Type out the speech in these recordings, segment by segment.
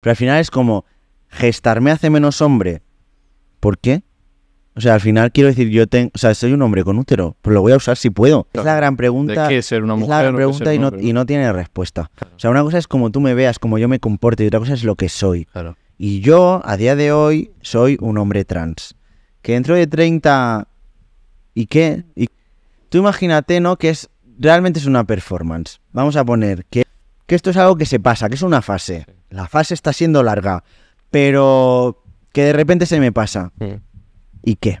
Pero al final es como, gestarme hace menos hombre. ¿Por qué? O sea, al final quiero decir, yo tengo, soy un hombre con útero, pero pues lo voy a usar si puedo. Es la gran pregunta. la pregunta y no, tiene respuesta. O sea, una cosa es como tú me veas, como yo me comporte, y otra cosa es lo que soy. Y yo, a día de hoy, soy un hombre trans. Que dentro de 30... ¿Y qué? ¿Y... Tú imagínate, ¿no? Que es realmente es una performance. Vamos a poner que, que esto es algo que se pasa, que es una fase la fase está siendo larga, pero que de repente se me pasa. Hmm. ¿Y qué?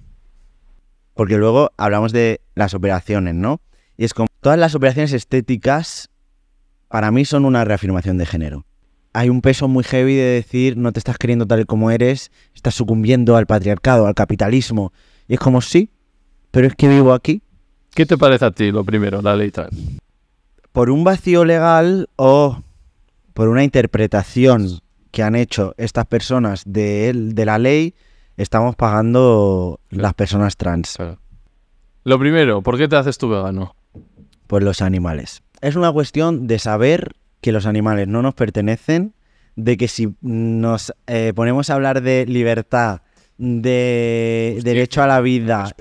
Porque luego hablamos de las operaciones, ¿no? Y es como todas las operaciones estéticas para mí son una reafirmación de género. Hay un peso muy heavy de decir no te estás queriendo tal como eres, estás sucumbiendo al patriarcado, al capitalismo. Y es como sí, pero es que vivo aquí. ¿Qué te parece a ti lo primero, la ley trans? Por un vacío legal o por una interpretación que han hecho estas personas de, de la ley, estamos pagando las personas trans. Lo primero, ¿por qué te haces tú vegano? Pues los animales. Es una cuestión de saber que los animales no nos pertenecen, de que si nos eh, ponemos a hablar de libertad, de derecho a la vida,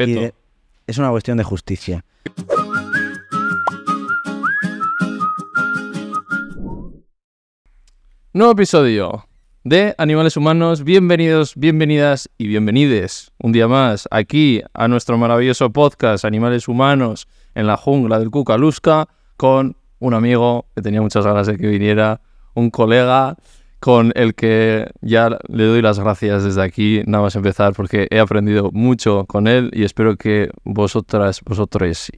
es una cuestión de justicia. Nuevo episodio de Animales Humanos. Bienvenidos, bienvenidas y bienvenides un día más aquí a nuestro maravilloso podcast Animales Humanos en la jungla del Cucalusca con un amigo que tenía muchas ganas de que viniera, un colega con el que ya le doy las gracias desde aquí, nada más empezar, porque he aprendido mucho con él y espero que vosotras, vosotros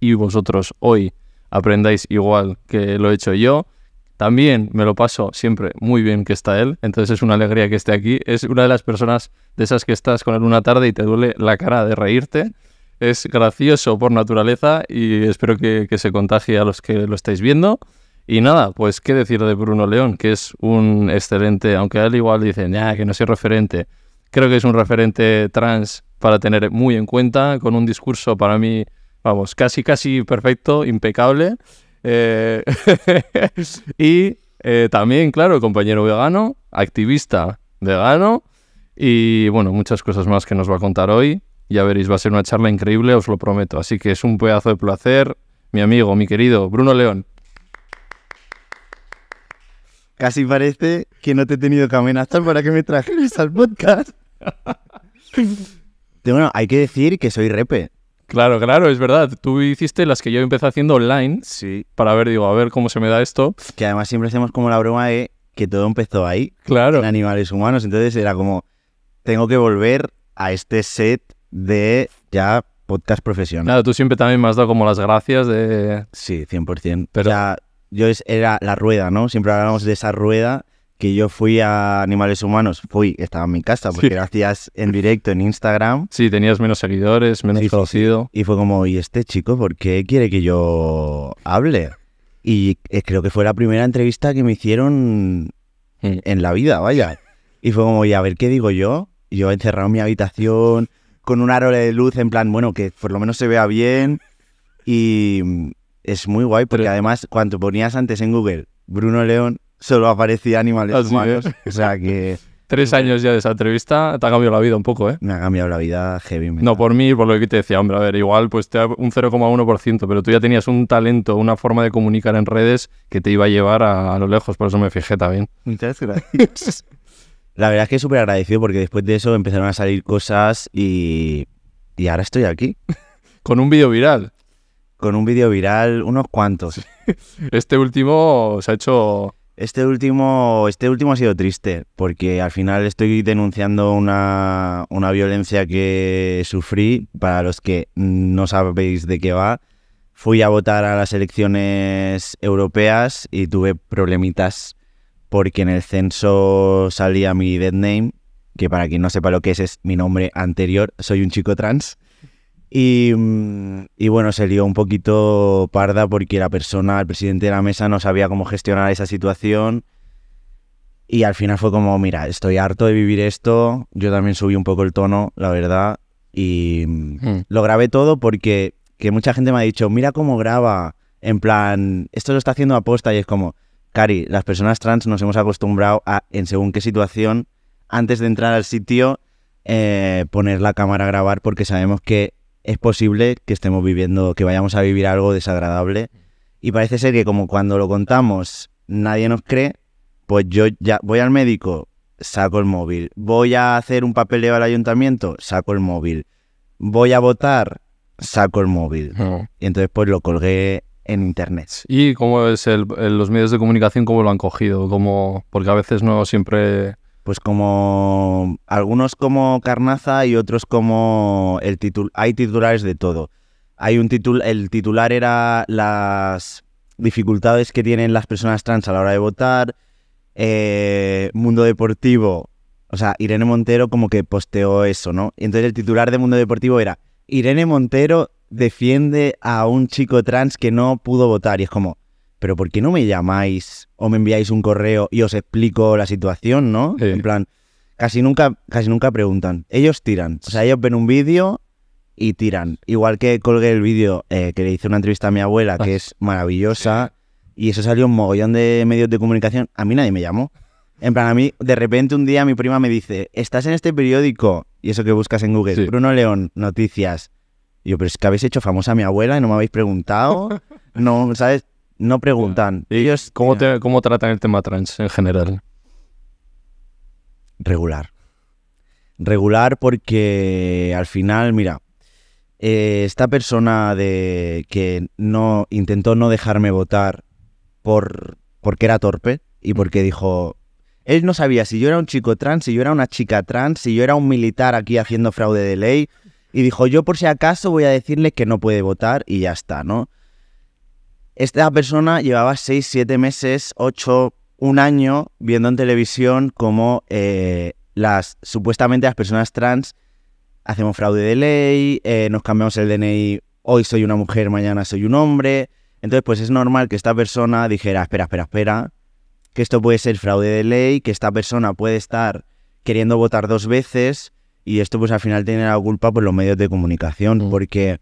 y vosotros hoy aprendáis igual que lo he hecho yo también me lo paso siempre muy bien que está él, entonces es una alegría que esté aquí. Es una de las personas de esas que estás con él una tarde y te duele la cara de reírte. Es gracioso por naturaleza y espero que, que se contagie a los que lo estáis viendo. Y nada, pues qué decir de Bruno León, que es un excelente, aunque a él igual dicen, ya, que no soy referente, creo que es un referente trans para tener muy en cuenta, con un discurso para mí, vamos, casi, casi perfecto, impecable. Eh, y eh, también, claro, compañero vegano, activista vegano y bueno, muchas cosas más que nos va a contar hoy. Ya veréis, va a ser una charla increíble, os lo prometo. Así que es un pedazo de placer, mi amigo, mi querido Bruno León. Casi parece que no te he tenido que amenazar para que me trajeras al podcast. bueno, hay que decir que soy repe. Claro, claro, es verdad. Tú hiciste las que yo empecé haciendo online. Sí. Para ver, digo, a ver cómo se me da esto. Que además siempre hacemos como la broma de que todo empezó ahí. Claro. En animales humanos. Entonces era como, tengo que volver a este set de ya podcast profesional. Claro, tú siempre también me has dado como las gracias de... Sí, 100%. Pero... O yo era la rueda, ¿no? Siempre hablábamos de esa rueda que yo fui a Animales Humanos, fui, estaba en mi casa, porque lo hacías en directo en Instagram. Sí, tenías menos seguidores, menos conocido. y fue como, ¿y este chico por qué quiere que yo hable? Y eh, creo que fue la primera entrevista que me hicieron en la vida, vaya. Y fue como, ¿y a ver qué digo yo? Y yo encerrado en mi habitación con un aro de luz en plan, bueno, que por lo menos se vea bien. Y mm, es muy guay porque además cuando ponías antes en Google Bruno León, solo aparecía animales O sea que... Tres años ya de esa entrevista, te ha cambiado la vida un poco, ¿eh? Me ha cambiado la vida heavy. No, por mí, por lo que te decía, hombre, a ver, igual pues te da un 0,1%, pero tú ya tenías un talento, una forma de comunicar en redes que te iba a llevar a, lo lejos, por eso me fijé también. Muchas gracias. la verdad es que súper agradecido porque después de eso empezaron a salir cosas y, y ahora estoy aquí. Con un vídeo viral. Con un vídeo viral, unos cuantos. este último se ha hecho este último, este último ha sido triste, porque al final estoy denunciando una, una violencia que sufrí. Para los que no sabéis de qué va, fui a votar a las elecciones europeas y tuve problemitas porque en el censo salía mi dead name, que para quien no sepa lo que es, es mi nombre anterior. Soy un chico trans. Mm, y, bueno, se lió un poquito parda porque la persona, el presidente de la mesa, no sabía cómo gestionar esa situación. Y al final fue como, mira, estoy harto de vivir esto. Yo también subí un poco el tono, la verdad. Y mm, hmm. lo grabé todo porque que mucha gente me ha dicho, mira cómo graba. En plan, esto lo está haciendo a posta y es como, Cari, las personas trans nos hemos acostumbrado a, en según qué situación, antes de entrar al sitio, eh, poner la cámara a grabar porque sabemos que es posible que estemos viviendo, que vayamos a vivir algo desagradable. Y parece ser que como cuando lo contamos nadie nos cree, pues yo ya voy al médico, saco el móvil. Voy a hacer un papeleo al ayuntamiento, saco el móvil. Voy a votar, saco el móvil. Y entonces pues lo colgué en internet. ¿Y como es el, los medios de comunicación, cómo lo han cogido? porque a veces no siempre pues como algunos como Carnaza y otros como el titul hay titulares de todo. Hay un titul el titular era las dificultades que tienen las personas trans a la hora de votar, eh, Mundo Deportivo, o sea, Irene Montero como que posteó eso, ¿no? Entonces el titular de Mundo Deportivo era Irene Montero defiende a un chico trans que no pudo votar y es como pero ¿por qué no me llamáis o me enviáis un correo y os explico la situación, no? En plan, casi nunca, casi nunca preguntan. Ellos tiran. O sea, ellos ven un vídeo y tiran. Igual que colgué el vídeo eh, que le hice una entrevista a mi abuela, que ah, es maravillosa, y eso salió un mogollón de medios de comunicación, a mí nadie me llamó. En plan, a mí, de repente un día mi prima me dice, estás en este periódico, y eso que buscas en Google, Bruno León, noticias. yo, pero es que habéis hecho famosa a mi abuela y no me habéis preguntado. No, ¿sabes? no preguntan. ellos, ¿Cómo, ¿Cómo tratan el tema trans en general? Regular. Regular porque al final, mira, eh, esta persona de que no intentó no dejarme votar por porque era torpe y porque dijo él no sabía si yo era un chico trans, si yo era una chica trans, si yo era un militar aquí haciendo fraude de ley y dijo yo por si acaso voy a decirle que no puede votar y ya está, ¿no? Esta persona llevaba 6, 7 meses, 8, un año viendo en televisión cómo eh, las, supuestamente las personas trans hacemos fraude de ley, eh, nos cambiamos el DNI, hoy soy una mujer, mañana soy un hombre. Entonces, pues es normal que esta persona dijera, espera, espera, espera, que esto puede ser fraude de ley, que esta persona puede estar queriendo votar dos veces y esto pues al final tiene la culpa por los medios de comunicación, mm. porque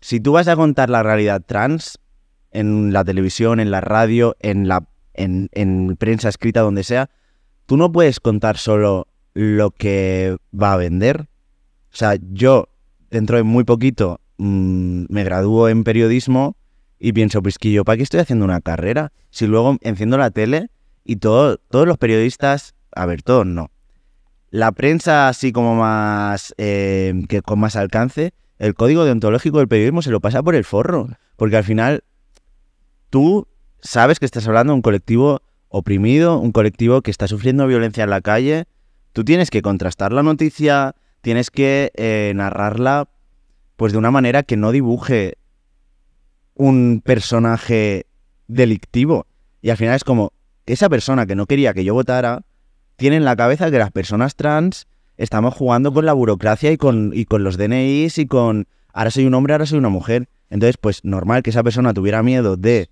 si tú vas a contar la realidad trans, en la televisión, en la radio, en, la, en, prensa escrita, donde sea, tú no puedes contar solo lo que va a vender. O sea, yo dentro de muy poquito mm, me gradúo en periodismo y pienso, pues que yo, ¿para qué estoy haciendo una carrera? Si luego enciendo la tele y todos los periodistas, a ver, todos no. La prensa así como más, eh, que con más alcance, el código deontológico del periodismo se lo pasa por el forro, porque al final tú sabes que estás hablando de un colectivo oprimido, un colectivo que está sufriendo violencia en la calle. Tú tienes que contrastar la noticia, tienes que eh, narrarla pues de una manera que no dibuje un personaje delictivo. Y al final es como, esa persona que no quería que yo votara, tiene en la cabeza que las personas trans estamos jugando con la burocracia y con, y con los DNIs y con, ahora soy un hombre, ahora soy una mujer. Entonces, pues normal que esa persona tuviera miedo de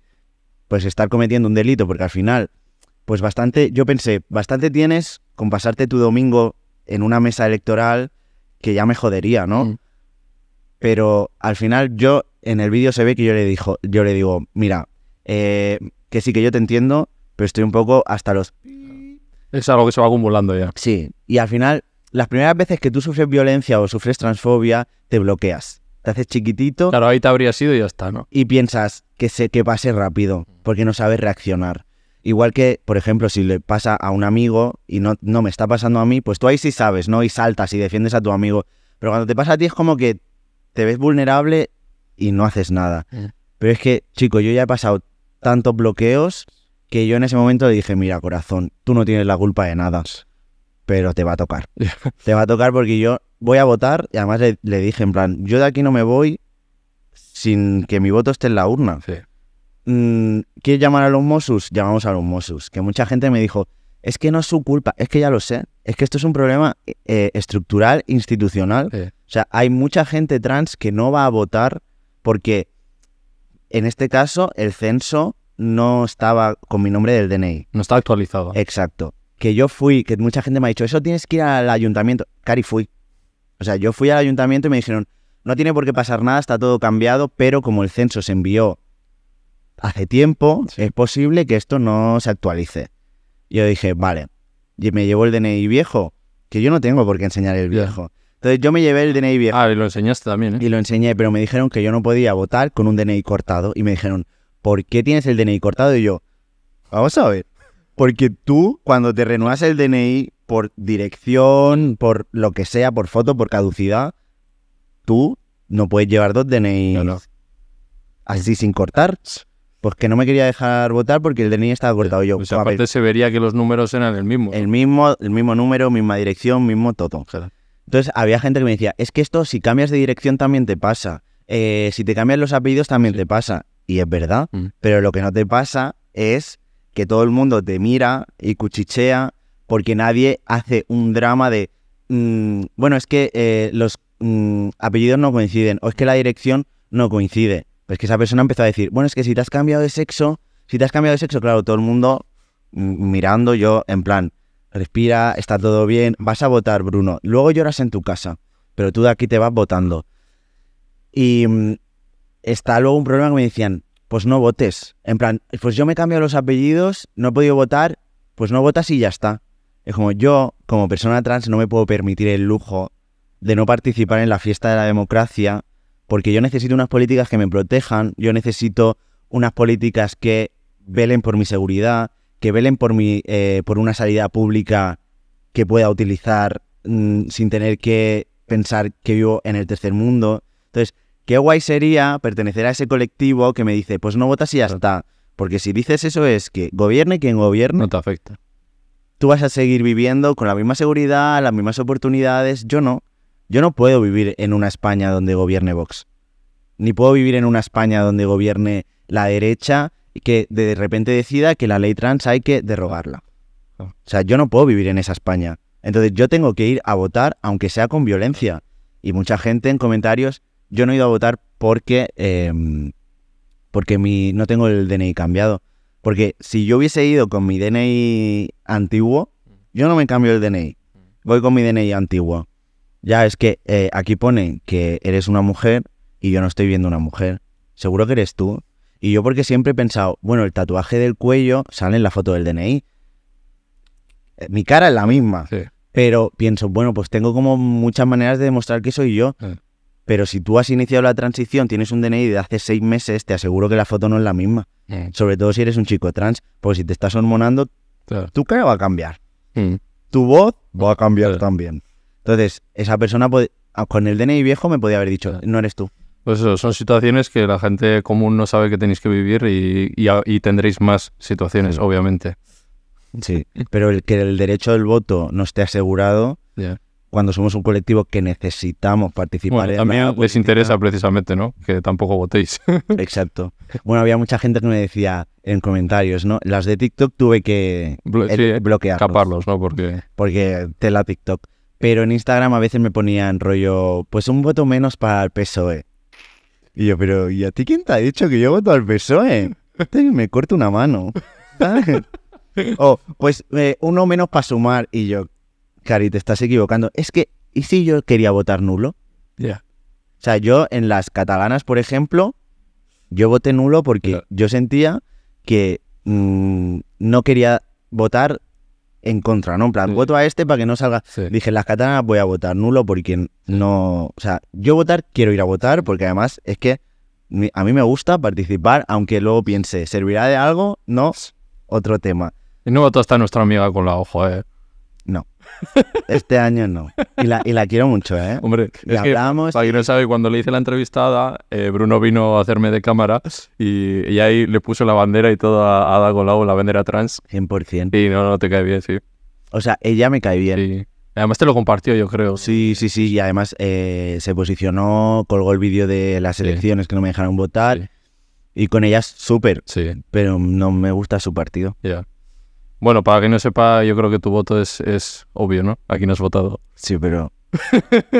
pues estar cometiendo un delito, porque al final, pues bastante, yo pensé, bastante tienes con pasarte tu domingo en una mesa electoral que ya me jodería, ¿no? Mm. Pero al final yo, en el vídeo se ve que yo le, dijo, yo le digo, mira, eh, que sí que yo te entiendo, pero estoy un poco hasta los... Es algo que se va acumulando ya. Sí, y al final, las primeras veces que tú sufres violencia o sufres transfobia, te bloqueas, te haces chiquitito. Claro, ahí te habría sido y ya está, ¿no? Y piensas, que, se, que pase rápido, porque no sabes reaccionar. Igual que, por ejemplo, si le pasa a un amigo y no, no me está pasando a mí, pues tú ahí sí sabes, ¿no? Y saltas y defiendes a tu amigo. Pero cuando te pasa a ti es como que te ves vulnerable y no haces nada. Pero es que, chico, yo ya he pasado tantos bloqueos que yo en ese momento le dije, mira, corazón, tú no tienes la culpa de nada, pero te va a tocar. te va a tocar porque yo voy a votar y además le, dije en plan, yo de aquí no me voy sin que mi voto esté en la urna. Sí. Mm, ¿Quieres llamar a los Mossos? Llamamos a los Mossos. Que mucha gente me dijo, es que no es su culpa, es que ya lo sé, es que esto es un problema eh, estructural, institucional. O sea, hay mucha gente trans que no va a votar porque en este caso el censo no estaba con mi nombre del DNI. No está actualizado. Exacto. Que yo fui, que mucha gente me ha dicho, eso tienes que ir al ayuntamiento. Cari, fui. O sea, yo fui al ayuntamiento y me dijeron, no tiene por qué pasar nada, está todo cambiado, pero como el censo se envió hace tiempo, es posible que esto no se actualice. Yo dije, vale, y me llevo el DNI viejo, que yo no tengo por qué enseñar el viejo. Entonces yo me llevé el DNI viejo. Ah, y lo enseñaste también, ¿eh? Y lo enseñé, pero me dijeron que yo no podía votar con un DNI cortado. Y me dijeron, ¿por qué tienes el DNI cortado? Y yo, vamos a ver. Porque tú, cuando te renuevas el DNI por dirección, por lo que sea, por foto, por caducidad, tú no puedes llevar dos DNI así sin cortar. Porque no me quería dejar votar porque el DNI estaba cortado yo. Pues aparte se vería que los números eran el mismo. El mismo, el mismo número, misma dirección, mismo todo. Entonces había gente que me decía, es que esto si cambias de dirección también te pasa. Eh, si te cambias los apellidos también te pasa. Y es verdad, mm. pero lo que no te pasa es que todo el mundo te mira y cuchichea porque nadie hace un drama de, mm, bueno, es que eh, los Mm, apellidos no coinciden, o es que la dirección no coincide. Pues que esa persona empezó a decir, bueno, es que si te has cambiado de sexo, si te has cambiado de sexo, claro, todo el mundo mm, mirando yo en plan, respira, está todo bien, vas a votar, Bruno. Luego lloras en tu casa, pero tú de aquí te vas votando. Y mm, está luego un problema que me decían, pues no votes. En plan, pues yo me cambio los apellidos, no he podido votar, pues no votas y ya está. Es como yo, como persona trans, no me puedo permitir el lujo de no participar en la fiesta de la democracia, porque yo necesito unas políticas que me protejan, yo necesito unas políticas que velen por mi seguridad, que velen por, mi, eh, por una salida pública que pueda utilizar mm, sin tener que pensar que vivo en el tercer mundo. Entonces, qué guay sería pertenecer a ese colectivo que me dice, pues no votas y ya está. Porque si dices eso es que gobierne quien gobierne. No te afecta. Tú vas a seguir viviendo con la misma seguridad, las mismas oportunidades. Yo no. Yo no puedo vivir en una España donde gobierne Vox. Ni puedo vivir en una España donde gobierne la derecha y que de repente decida que la ley trans hay que derrogarla. Ah. O sea, yo no puedo vivir en esa España. Entonces yo tengo que ir a votar, aunque sea con violencia. Y mucha gente en comentarios, yo no he ido a votar porque, em, porque mi, no tengo el DNI cambiado. Porque si yo hubiese ido con mi DNI antiguo, yo no me cambio el DNI. Mm. Voy con mi DNI antiguo. Ya, es que eh, aquí pone que eres una mujer y yo no estoy viendo una mujer. Seguro que eres tú. Y yo porque siempre he pensado, bueno, el tatuaje del cuello sale en la foto del DNI. Eh, mi cara es la misma. Pero pienso, bueno, pues tengo como muchas maneras de demostrar que soy yo. Eh. Pero si tú has iniciado la transición, tienes un DNI de hace seis meses, te aseguro que la foto no es la misma. Sobre todo si eres un chico trans, porque si te estás hormonando, tu cara va a cambiar. Mm. Tu voz va a cambiar también. Entonces, esa persona ah, con el DNI viejo me podía haber dicho, no eres tú. Pues eso, son situaciones que la gente común no sabe que tenéis que vivir y, tendréis más situaciones, obviamente. Sí, pero el que el derecho del voto no esté asegurado cuando somos un colectivo que necesitamos participar. Bueno, mí les interesa precisamente, ¿no? Que tampoco votéis. Exacto. Bueno, había mucha gente que me decía en comentarios, ¿no? Las de TikTok tuve que ¿no? Porque... Porque tela TikTok. Pero en Instagram a veces me ponían rollo, pues un voto menos para el PSOE. Y yo, pero ¿y a ti quién te ha dicho que yo voto al PSOE? Este me corto una mano. o, pues eh, uno menos para sumar. Y yo, Cari, te estás equivocando. Es que, ¿y si yo quería votar nulo? Ya. O sea, yo en las catalanas, por ejemplo, yo voté nulo porque yo sentía que mm, no quería votar en contra, ¿no? En plan, voto a este para que no salga. Dije, las katanas voy a votar nulo porque no. O sea, yo votar quiero ir a votar porque además es que a mí me gusta participar, aunque luego piense, ¿servirá de algo? No, otro tema. Y no votó hasta nuestra amiga con la ojo, ¿eh? No. Este año no. Y la, quiero mucho, ¿eh? Hombre, la es para quien no sabe, cuando le hice la entrevistada, eh, Bruno vino a hacerme de cámara y, ahí le puso la bandera y todo a Ada Golau, la bandera trans. 100%. Y no, no te cae bien, sí. O sea, ella me cae bien. Sí. Además te lo compartió, yo creo. Sí, sí, sí. Y además eh, se posicionó, colgó el vídeo de las elecciones que no me dejaron votar. Y con ellas, súper. Sí. Pero no me gusta su partido. Ya. Bueno, para que no sepa, yo creo que tu voto es, es obvio, ¿no? Aquí no has votado. Sí, pero...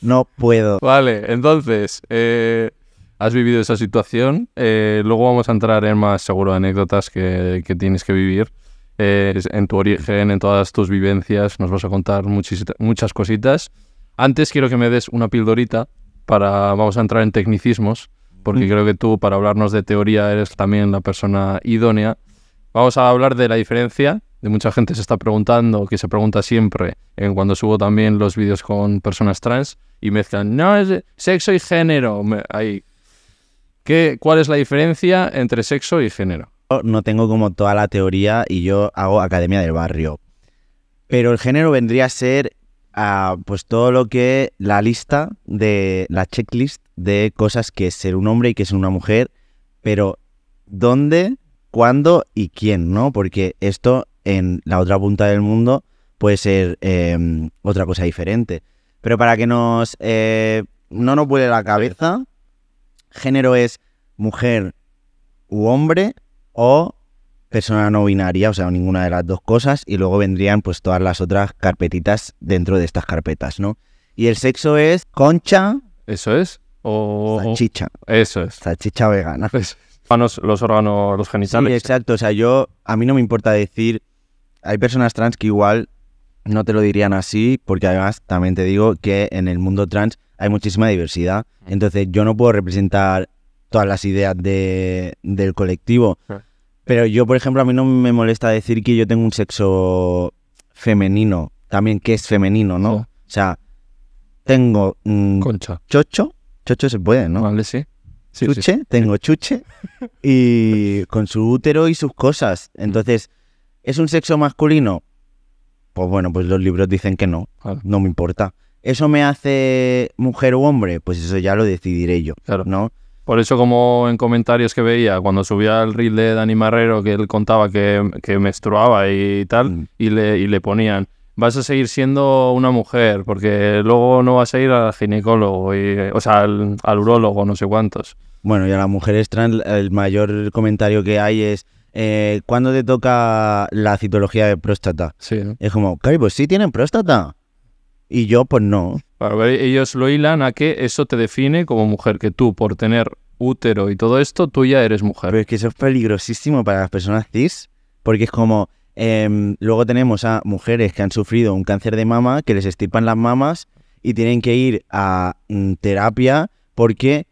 no puedo. Vale, entonces, eh, has vivido esa situación. Eh, luego vamos a entrar en más, seguro, anécdotas que, tienes que vivir. Eh, en tu origen, en todas tus vivencias, nos vas a contar muchas cositas. Antes quiero que me des una pildorita para, vamos a entrar en tecnicismos, porque mm. creo que tú para hablarnos de teoría eres también la persona idónea. Vamos a hablar de la diferencia. De mucha gente se está preguntando, que se pregunta siempre en cuando subo también los vídeos con personas trans y me mezclan, no, es sexo y género. ¿Qué, ¿Cuál es la diferencia entre sexo y género? No tengo como toda la teoría y yo hago academia del barrio. Pero el género vendría a ser ah, pues todo lo que la lista de la checklist de cosas que es ser un hombre y que es una mujer, pero ¿dónde cuándo y quién, ¿no? Porque esto en la otra punta del mundo puede ser em, otra cosa diferente. Pero para que nos eh, no nos vuele la cabeza, género es mujer u hombre o persona no binaria, o sea, ninguna de las dos cosas, y luego vendrían pues todas las otras carpetitas dentro de estas carpetas, ¿no? Y el sexo es concha. Eso es. O chicha, Eso es. chicha vegana. Eso es los órganos, los genitales. Sí, exacto. O sea, yo, a mí no me importa decir, hay personas trans que igual no te lo dirían así, porque además también te digo que en el mundo trans hay muchísima diversidad. Mm. Entonces yo no puedo representar todas las ideas de, del colectivo. Mm. Pero yo, por ejemplo, a mí no me molesta decir que yo tengo un sexo femenino, también que es femenino, ¿no? O sea, tengo... Mm, Concha. Chocho. Chocho se puede, ¿no? Vale, sí chuche, tengo chuche, y con su útero y sus cosas. Mm. Entonces, ¿es un sexo masculino? Pues bueno, pues los libros dicen que no, no me importa. ¿Eso me hace mujer o hombre? Pues eso ya lo decidiré yo, ¿no? Por eso, como en comentarios que veía, cuando subía el reel de Dani Marrero, que él contaba que, menstruaba y tal, mm. y, le, ponían, vas a seguir siendo una mujer, porque luego no vas a ir al ginecólogo, o sea, al, al urólogo, no sé cuántos. Bueno, y a las mujeres trans el mayor comentario que hay es eh, ¿cuándo te toca la citología de próstata? Sí. Es como, ¿cari, pues sí tienen próstata. Y yo, pues no. ellos lo hilan a que eso te define como mujer, que tú, por tener útero y todo esto, tú ya eres mujer. Pero es que eso es peligrosísimo para las personas cis, porque es como, em, luego tenemos a mujeres que han sufrido un cáncer de mama, que les estipan las mamas y tienen que ir a mm, terapia porque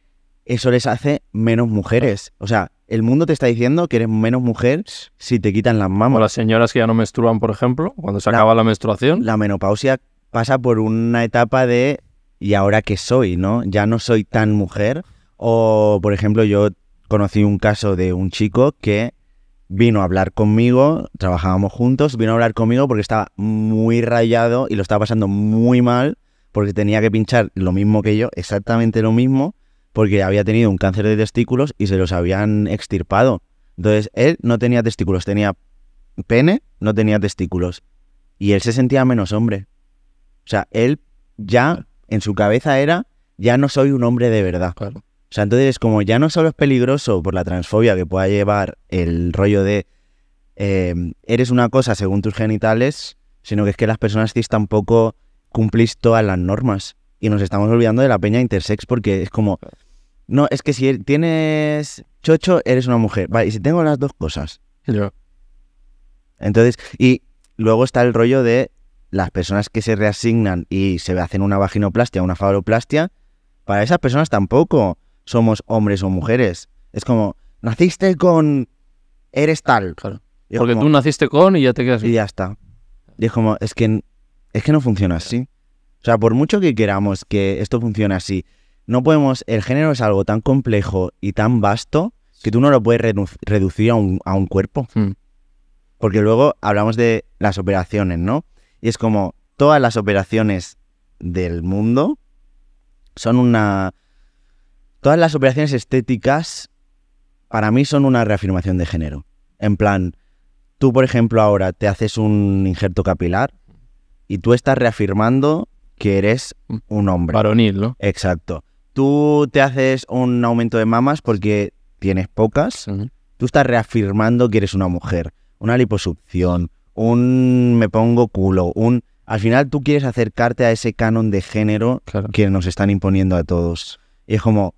eso les hace menos mujeres. O sea, el mundo te está diciendo que eres menos mujer si te quitan las mamas. O las señoras que ya no menstruan, por ejemplo, cuando se acaba la menstruación. La menopausia pasa por una etapa de ¿y ahora qué soy? ¿No? Ya no soy tan mujer. O, por ejemplo, yo conocí un caso de un chico que vino a hablar conmigo, trabajábamos juntos, vino a hablar conmigo porque estaba muy rayado y lo estaba pasando muy mal porque tenía que pinchar lo mismo que yo, exactamente lo mismo, porque había tenido un cáncer de testículos y se los habían extirpado. Entonces, él no tenía testículos, tenía pene, no tenía testículos. Y él se sentía menos hombre. O sea, él ya en su cabeza era, ya no soy un hombre de verdad. O sea, entonces como ya no solo es peligroso por la transfobia que pueda llevar el rollo de em, eres una cosa según tus genitales, sino que es que las personas cis tampoco cumplís todas las normas. Y nos estamos olvidando de la peña intersex porque es como, no, es que si er, tienes chocho, eres una mujer. Vale, y si tengo las dos cosas. Entonces, y luego está el rollo de las personas que se reasignan y se hacen una vaginoplastia, una faloplastia. Para esas personas tampoco somos hombres o mujeres. Es como, naciste con. Eres ah, tal. Claro. Porque tú naciste con y ya te quedas. Y ya está. Y es como, es que, es que no funciona así. O sea, por mucho que queramos que esto funcione así, no podemos, el género es algo tan complejo y tan vasto que tú no lo puedes reducir a un, cuerpo. Hmm. Porque luego hablamos de las operaciones, ¿no? Y es como todas las operaciones del mundo son una... Todas las operaciones estéticas para mí son una reafirmación de género. En plan, tú por ejemplo ahora te haces un injerto capilar y tú estás reafirmando que eres hmm. un hombre. Varonil, ¿no? Exacto. Tú te haces un aumento de mamas porque tienes pocas. Tú estás reafirmando que eres una mujer. Una liposucción, un me pongo culo, un... Al final tú quieres acercarte a ese canon de género que nos están imponiendo a todos. Y es como,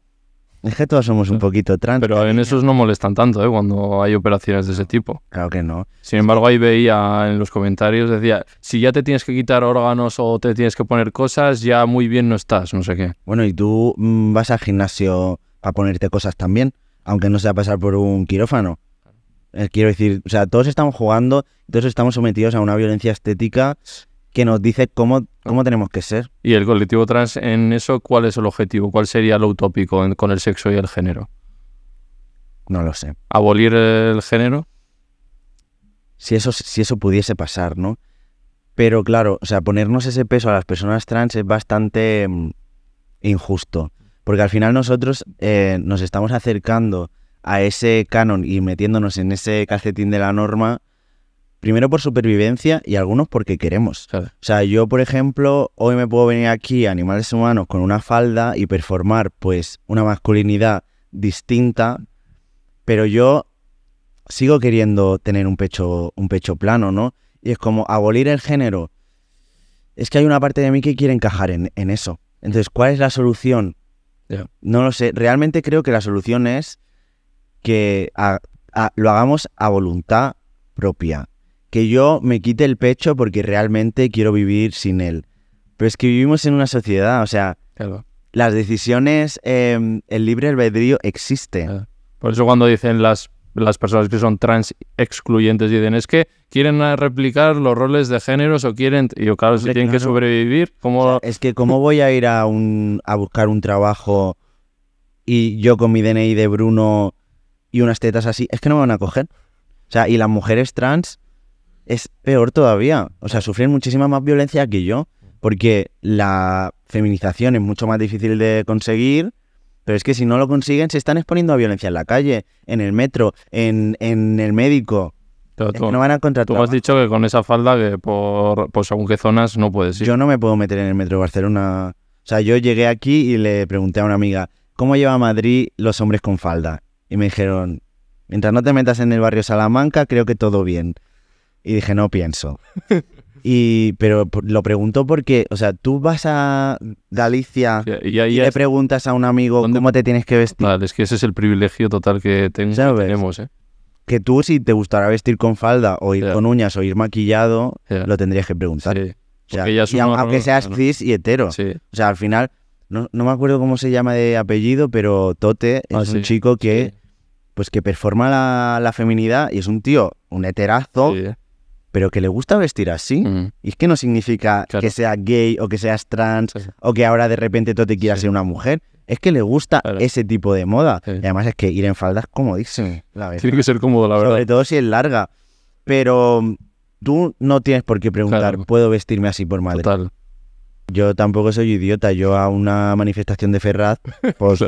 es que todos somos un poquito trans. Pero en esos no molestan tanto, ¿eh? Cuando hay operaciones de ese tipo. Claro que no. Sin embargo, ahí veía en los comentarios, decía, si ya te tienes que quitar órganos o te tienes que poner cosas, ya muy bien no estás, no sé qué. Bueno, ¿y tú mm, vas al gimnasio a ponerte cosas también? Aunque no sea pasar por un quirófano. Eh, quiero decir, o sea, todos estamos jugando, todos estamos sometidos a una violencia estética que nos dice cómo ¿Cómo tenemos que ser? ¿Y el colectivo trans en eso cuál es el objetivo? ¿Cuál sería lo utópico con el sexo y el género? No lo sé. ¿Abolir el género? Si eso, si eso pudiese pasar, ¿no? Pero claro, o sea, ponernos ese peso a las personas trans es bastante mm, injusto. Porque al final nosotros eh, nos estamos acercando a ese canon y metiéndonos en ese calcetín de la norma Primero por supervivencia y algunos porque queremos. O sea, yo, por ejemplo, hoy me puedo venir aquí a Animales Humanos con una falda y performar, pues, una masculinidad distinta, pero yo sigo queriendo tener un pecho, un pecho plano, ¿no? Y es como abolir el género. Es que hay una parte de mí que quiere encajar en, eso. Entonces, ¿cuál es la solución? No lo sé. Realmente creo que la solución es que lo hagamos a voluntad propia que yo me quite el pecho porque realmente quiero vivir sin él. Pero es que vivimos en una sociedad, o sea, las decisiones, em, el libre albedrío existe. Por eso cuando dicen las, las personas que son trans excluyentes, dicen es que quieren ah, replicar los roles de géneros o quieren, yo claro, si tienen que sobrevivir, ¿cómo... es que cómo voy a ir a, un, a buscar un trabajo y yo con mi DNI de Bruno y unas tetas así, es que no me van a coger. O sea, y las mujeres trans es peor todavía. O sea, sufren muchísima más violencia que yo, porque la feminización es mucho más difícil de conseguir, pero es que si no lo consiguen se están exponiendo a violencia en la calle, en el metro, en, el médico. no van a contratar. Tú has dicho que con esa falda, que por, pues, según zonas no puedes ir. Yo no me puedo meter en el metro de Barcelona. O sea, yo llegué aquí y le pregunté a una amiga, ¿cómo lleva a Madrid los hombres con falda? Y me dijeron, mientras no te metas en el barrio Salamanca, creo que todo bien. Y dije, no pienso. Y, pero lo pregunto porque, o sea, tú vas a Galicia y, le preguntas a un amigo cómo te tienes que vestir. es que ese es el privilegio total que, tenemos, ¿eh? Que tú, si te gustara vestir con falda o ir con uñas o ir maquillado, lo tendrías que preguntar. aunque seas cis y hetero. O sea, al final, no, me acuerdo cómo se llama de apellido, pero Tote es ah, un chico que, pues, que performa la, feminidad y es un tío, un heterazo pero que le gusta vestir así. Mm. Y es que no significa que sea gay o que seas trans o que ahora de repente tú te quieras ser una mujer. Es que le gusta ese tipo de moda. Y además es que ir en falda es comodísimo. Tiene que ser cómodo, la verdad. Sobre todo si es larga. Pero mm, tú no tienes por qué preguntar, ¿puedo vestirme así por madre? Total. Yo tampoco soy idiota. Yo a una manifestación de Ferraz, pues,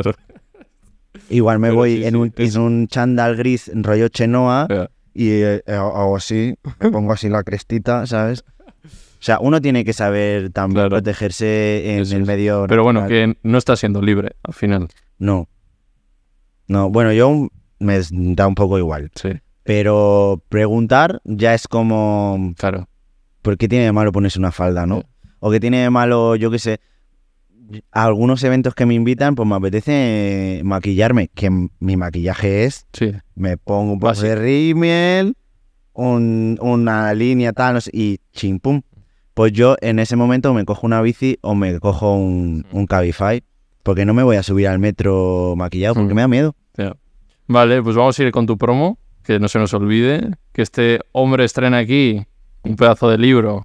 Igual me voy en, un, chandal gris rollo chenoa y hago eh, eh, así, me pongo así la crestita, ¿sabes? O sea, uno tiene que saber también protegerse en el medio. Pero bueno, que no está siendo libre al final. No. No, bueno, yo me da un poco igual. Sí. Pero preguntar ya es como. Claro. ¿Por qué tiene de malo ponerse una falda, no? O qué tiene de malo, yo qué sé algunos eventos que me invitan, pues me apetece eh, maquillarme, que mi maquillaje es, me pongo un poco de rímel, una línea tal, y chimpum. Pues yo en ese momento me cojo una bici o me cojo un, un Cabify, porque no me voy a subir al metro maquillado, porque mm. me da miedo. Vale, pues vamos a ir con tu promo, que no se nos olvide, que este hombre estrena aquí un pedazo de libro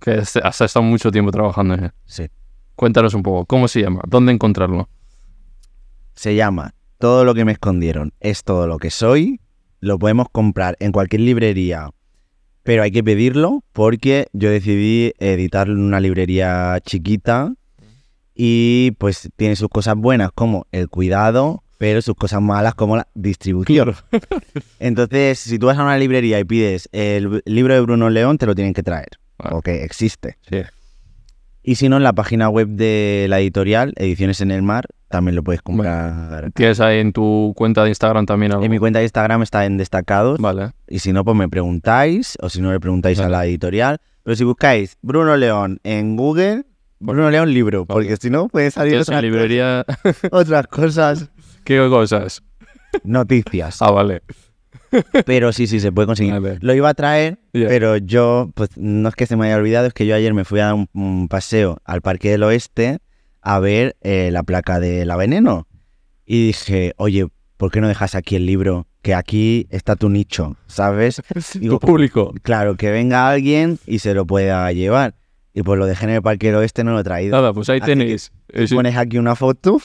que has estado mucho tiempo trabajando en él. Sí. Cuéntanos un poco, ¿cómo se llama? ¿Dónde encontrarlo? Se llama Todo lo que me escondieron es todo lo que soy. Lo podemos comprar en cualquier librería, pero hay que pedirlo porque yo decidí editarlo en una librería chiquita y pues tiene sus cosas buenas como el cuidado, pero sus cosas malas como la distribución. Entonces, si tú vas a una librería y pides el libro de Bruno León, te lo tienen que traer, porque existe. Sí. Y si no, en la página web de la editorial, Ediciones en el Mar, también lo puedes comprar. ¿Tienes ahí en tu cuenta de Instagram también algo? En mi cuenta de Instagram está en destacados. Vale. Y si no, pues me preguntáis, o si no le preguntáis a la editorial. Pero si buscáis Bruno León en Google, Bruno León libro, porque si no, puede salir otra librería. otras cosas. ¿Qué cosas? Noticias. Ah, vale pero sí, sí, se puede conseguir. Lo iba a traer, pero yo, pues no es que se me haya olvidado, es que yo ayer me fui a dar un, paseo al Parque del Oeste a ver eh, la placa de La Veneno. Y dije, oye, ¿por qué no dejas aquí el libro? Que aquí está tu nicho, ¿sabes? tu público. Claro, que venga alguien y se lo pueda llevar. Y pues lo dejé en el Parque del Oeste, no lo he traído. Nada, pues ahí tenéis. Pones aquí una foto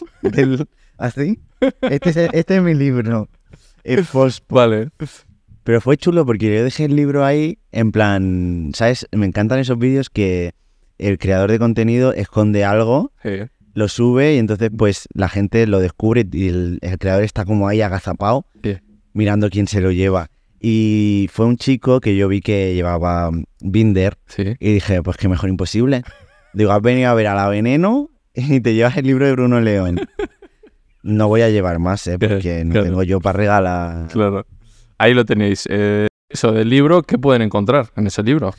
así. Este es, este es mi libro. Vale. Pero fue chulo porque yo dejé el libro ahí, en plan, ¿sabes? Me encantan esos vídeos que el creador de contenido esconde algo, lo sube y entonces pues la gente lo descubre y el, creador está como ahí agazapado, mirando quién se lo lleva. Y fue un chico que yo vi que llevaba mm, Binder y dije, pues qué mejor imposible. Digo, has venido a ver a la veneno y te llevas el libro de Bruno León. No voy a llevar más, ¿eh? porque no tengo yo para regalar. Claro. Ahí lo tenéis. Eh, eso del libro, ¿qué pueden encontrar en ese libro?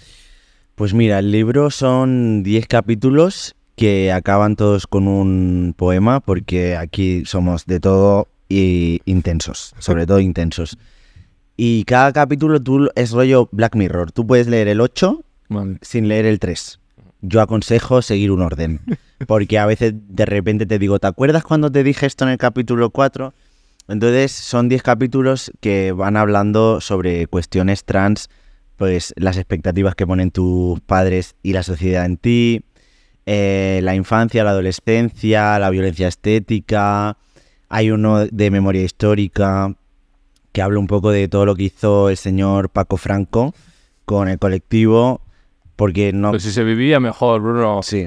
Pues mira, el libro son 10 capítulos que acaban todos con un poema, porque aquí somos de todo y intensos, sobre todo intensos. Y cada capítulo tú es rollo Black Mirror. Tú puedes leer el 8 sin leer el 3 yo aconsejo seguir un orden. Porque a veces de repente te digo, ¿te acuerdas cuando te dije esto en el capítulo 4? Entonces son 10 capítulos que van hablando sobre cuestiones trans, pues las expectativas que ponen tus padres y la sociedad en ti, eh, la infancia, la adolescencia, la violencia estética. Hay uno de memoria histórica que habla un poco de todo lo que hizo el señor Paco Franco con el colectivo porque no... Pero pues si se vivía mejor, Bruno. Sí.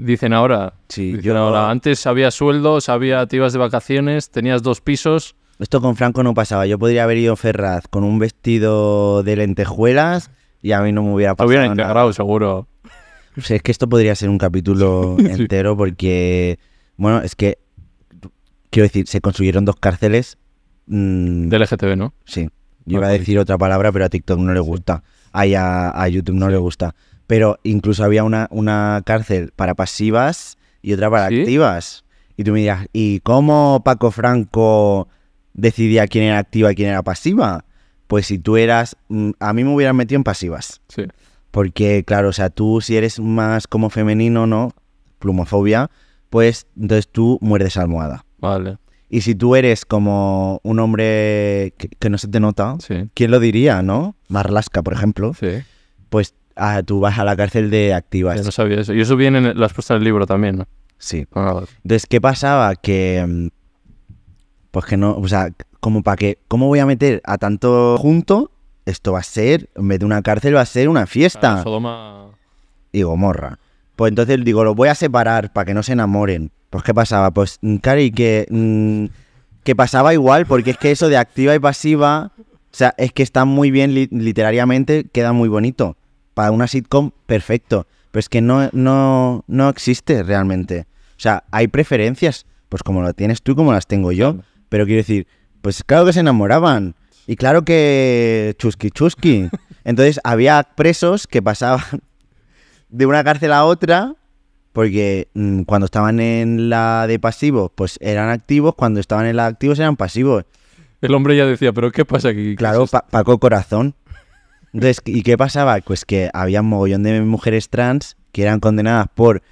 Dicen ahora. Sí, yo Antes había sueldos, había, te ibas de vacaciones, tenías dos pisos. Esto con Franco no pasaba. Yo podría haber ido a Ferraz con un vestido de lentejuelas y a mí no me hubiera pasado. Te hubieran integrado, seguro. es que esto podría ser un capítulo entero porque, bueno, es que, quiero decir, se construyeron dos cárceles. Mm, Del LGTB, ¿no? Sí. Yo ah, iba a decir otra palabra, pero a TikTok no le gusta. Ahí a, YouTube no le gusta. Pero incluso había una, una cárcel para pasivas y otra para activas. Y tú me dirías, ¿y cómo Paco Franco decidía quién era activa y quién era pasiva? Pues si tú eras. Mm, a mí me hubieran metido en pasivas. Sí. Porque, claro, o sea, tú si eres más como femenino, ¿no? Plumofobia, pues entonces tú muerdes almohada. Vale. Y si tú eres como un hombre que, no se te nota, ¿quién lo diría, no? Marlaska, por ejemplo. Sí. Pues ah, tú vas a la cárcel de activas. Yo no sabía eso. Y eso viene en las respuesta del libro también, ¿no? Sí. Ah, entonces, ¿qué pasaba? Que. Mm, pues que no. O sea, como para que. ¿Cómo voy a meter a tanto junto? Esto va a ser. En de una cárcel, va a ser una fiesta. Ah, Sodoma. Y Gomorra. Pues entonces digo, lo voy a separar para que no se enamoren. Pues ¿qué pasaba? Pues, mm, Cari, mm, que, pasaba igual, porque es que eso de activa y pasiva, o sea, es que está muy bien literariamente, queda muy bonito. Para una sitcom, perfecto. Pero es que no, no, existe realmente. O sea, hay preferencias, pues como lo tienes tú, como las tengo yo. Pero quiero decir, pues claro que se enamoraban. Y claro que chusky chusqui. Entonces había presos que pasaban de una cárcel a otra porque mm, cuando estaban en la de pasivos, pues eran activos, cuando estaban en la de activos eran pasivos. El hombre ya decía, pero ¿qué pasa aquí? claro, Paco Corazón. ¿y qué pasaba? Pues que había un mogollón de mujeres trans que eran condenadas por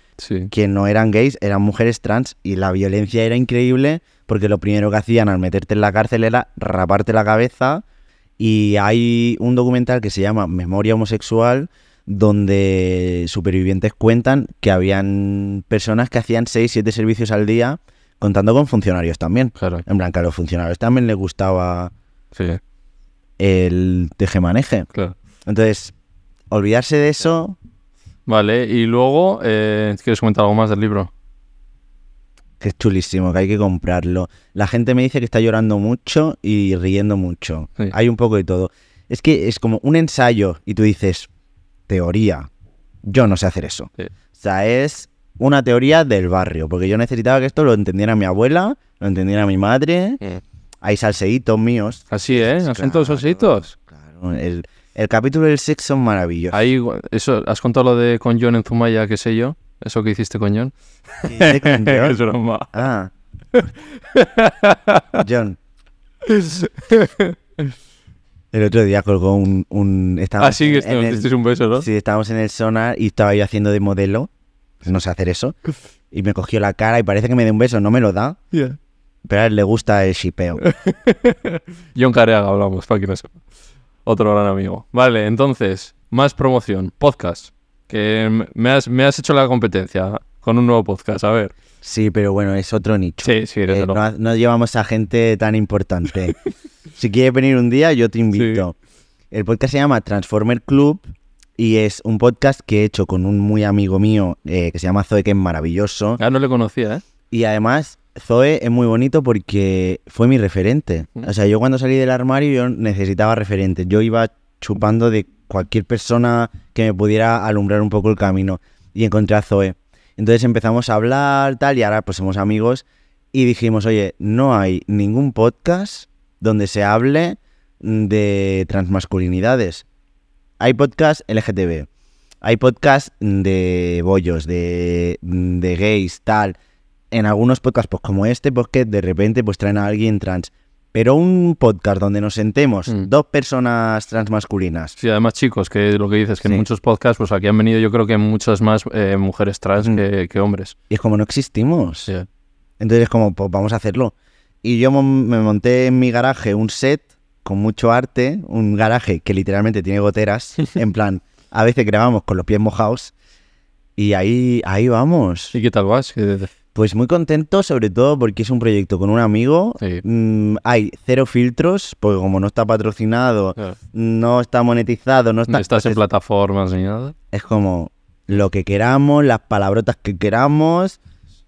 que no eran gays, eran mujeres trans y la violencia era increíble porque lo primero que hacían al meterte en la cárcel era raparte la cabeza y hay un documental que se llama Memoria Homosexual donde supervivientes cuentan que habían personas que hacían 6, 7 servicios al día, contando con funcionarios también. En blanco a los funcionarios también les gustaba el tejemaneje. Claro. Entonces, olvidarse de eso. Vale, y luego, eh, ¿quieres comentar algo más del libro? Que es chulísimo, que hay que comprarlo. La gente me dice que está llorando mucho y riendo mucho. Hay un poco de todo. Es que es como un ensayo y tú dices, teoría. Yo no sé hacer eso. O sea, es una teoría del barrio, porque yo necesitaba que esto lo entendiera mi abuela, lo entendiera mi madre. Hay salseitos míos. Así, ¿eh? ¿No todos salseitos? Claro. El, capítulo del sexo es maravilloso. eso, ¿Has contado lo de con John en Zumaya, qué sé yo? ¿Eso que hiciste con John? John? es ah. John. El otro día colgó un... un ah, sí, en este-, este es un beso, ¿no? Sí, estábamos en el sonar y estaba yo haciendo de modelo. No sé hacer eso. Y me cogió la cara y parece que me dio un beso. No me lo da. Pero a él le gusta el shipeo. John Careaga hablamos, para no Otro gran amigo. Vale, entonces, más promoción. Podcast. Que me has, hecho la competencia con un nuevo podcast, a ver. Sí, pero bueno, es otro nicho. Sí, sí, eres eh, no llevamos a gente tan importante. Si quieres venir un día, yo te invito. El podcast se llama Transformer Club y es un podcast que he hecho con un muy amigo mío eh, que se llama Zoe, que es maravilloso. Ya ah, no le conocía, ¿eh? Y además, Zoe es muy bonito porque fue mi referente. Mm. O sea, yo cuando salí del armario yo necesitaba referentes. Yo iba chupando de cualquier persona que me pudiera alumbrar un poco el camino y encontré a Zoe. Entonces empezamos a hablar, tal, y ahora pues somos amigos y dijimos, oye, no hay ningún podcast donde se hable mm, de transmasculinidades. Hay podcast LGTB, hay podcast mm, de bollos, mm, de, gays, tal. En algunos podcasts, pues como este, porque pues, de repente pues traen a alguien trans. Pero un podcast donde nos sentemos dos personas transmasculinas. Sí, además chicos, que lo que dices, que en muchos podcasts, pues aquí han venido yo creo que muchas más eh, mujeres trans que, hombres. Y es como no existimos. Entonces es como, pues vamos a hacerlo y yo me monté en mi garaje un set con mucho arte, un garaje que literalmente tiene goteras, en plan, a veces grabamos con los pies mojados y ahí, ahí vamos. ¿Y qué tal vas? Pues muy contento, sobre todo porque es un proyecto con un amigo. Mm, hay cero filtros, porque como no está patrocinado, no está monetizado, no está... estás en plataformas ni nada. Es como lo que queramos, las palabrotas que queramos.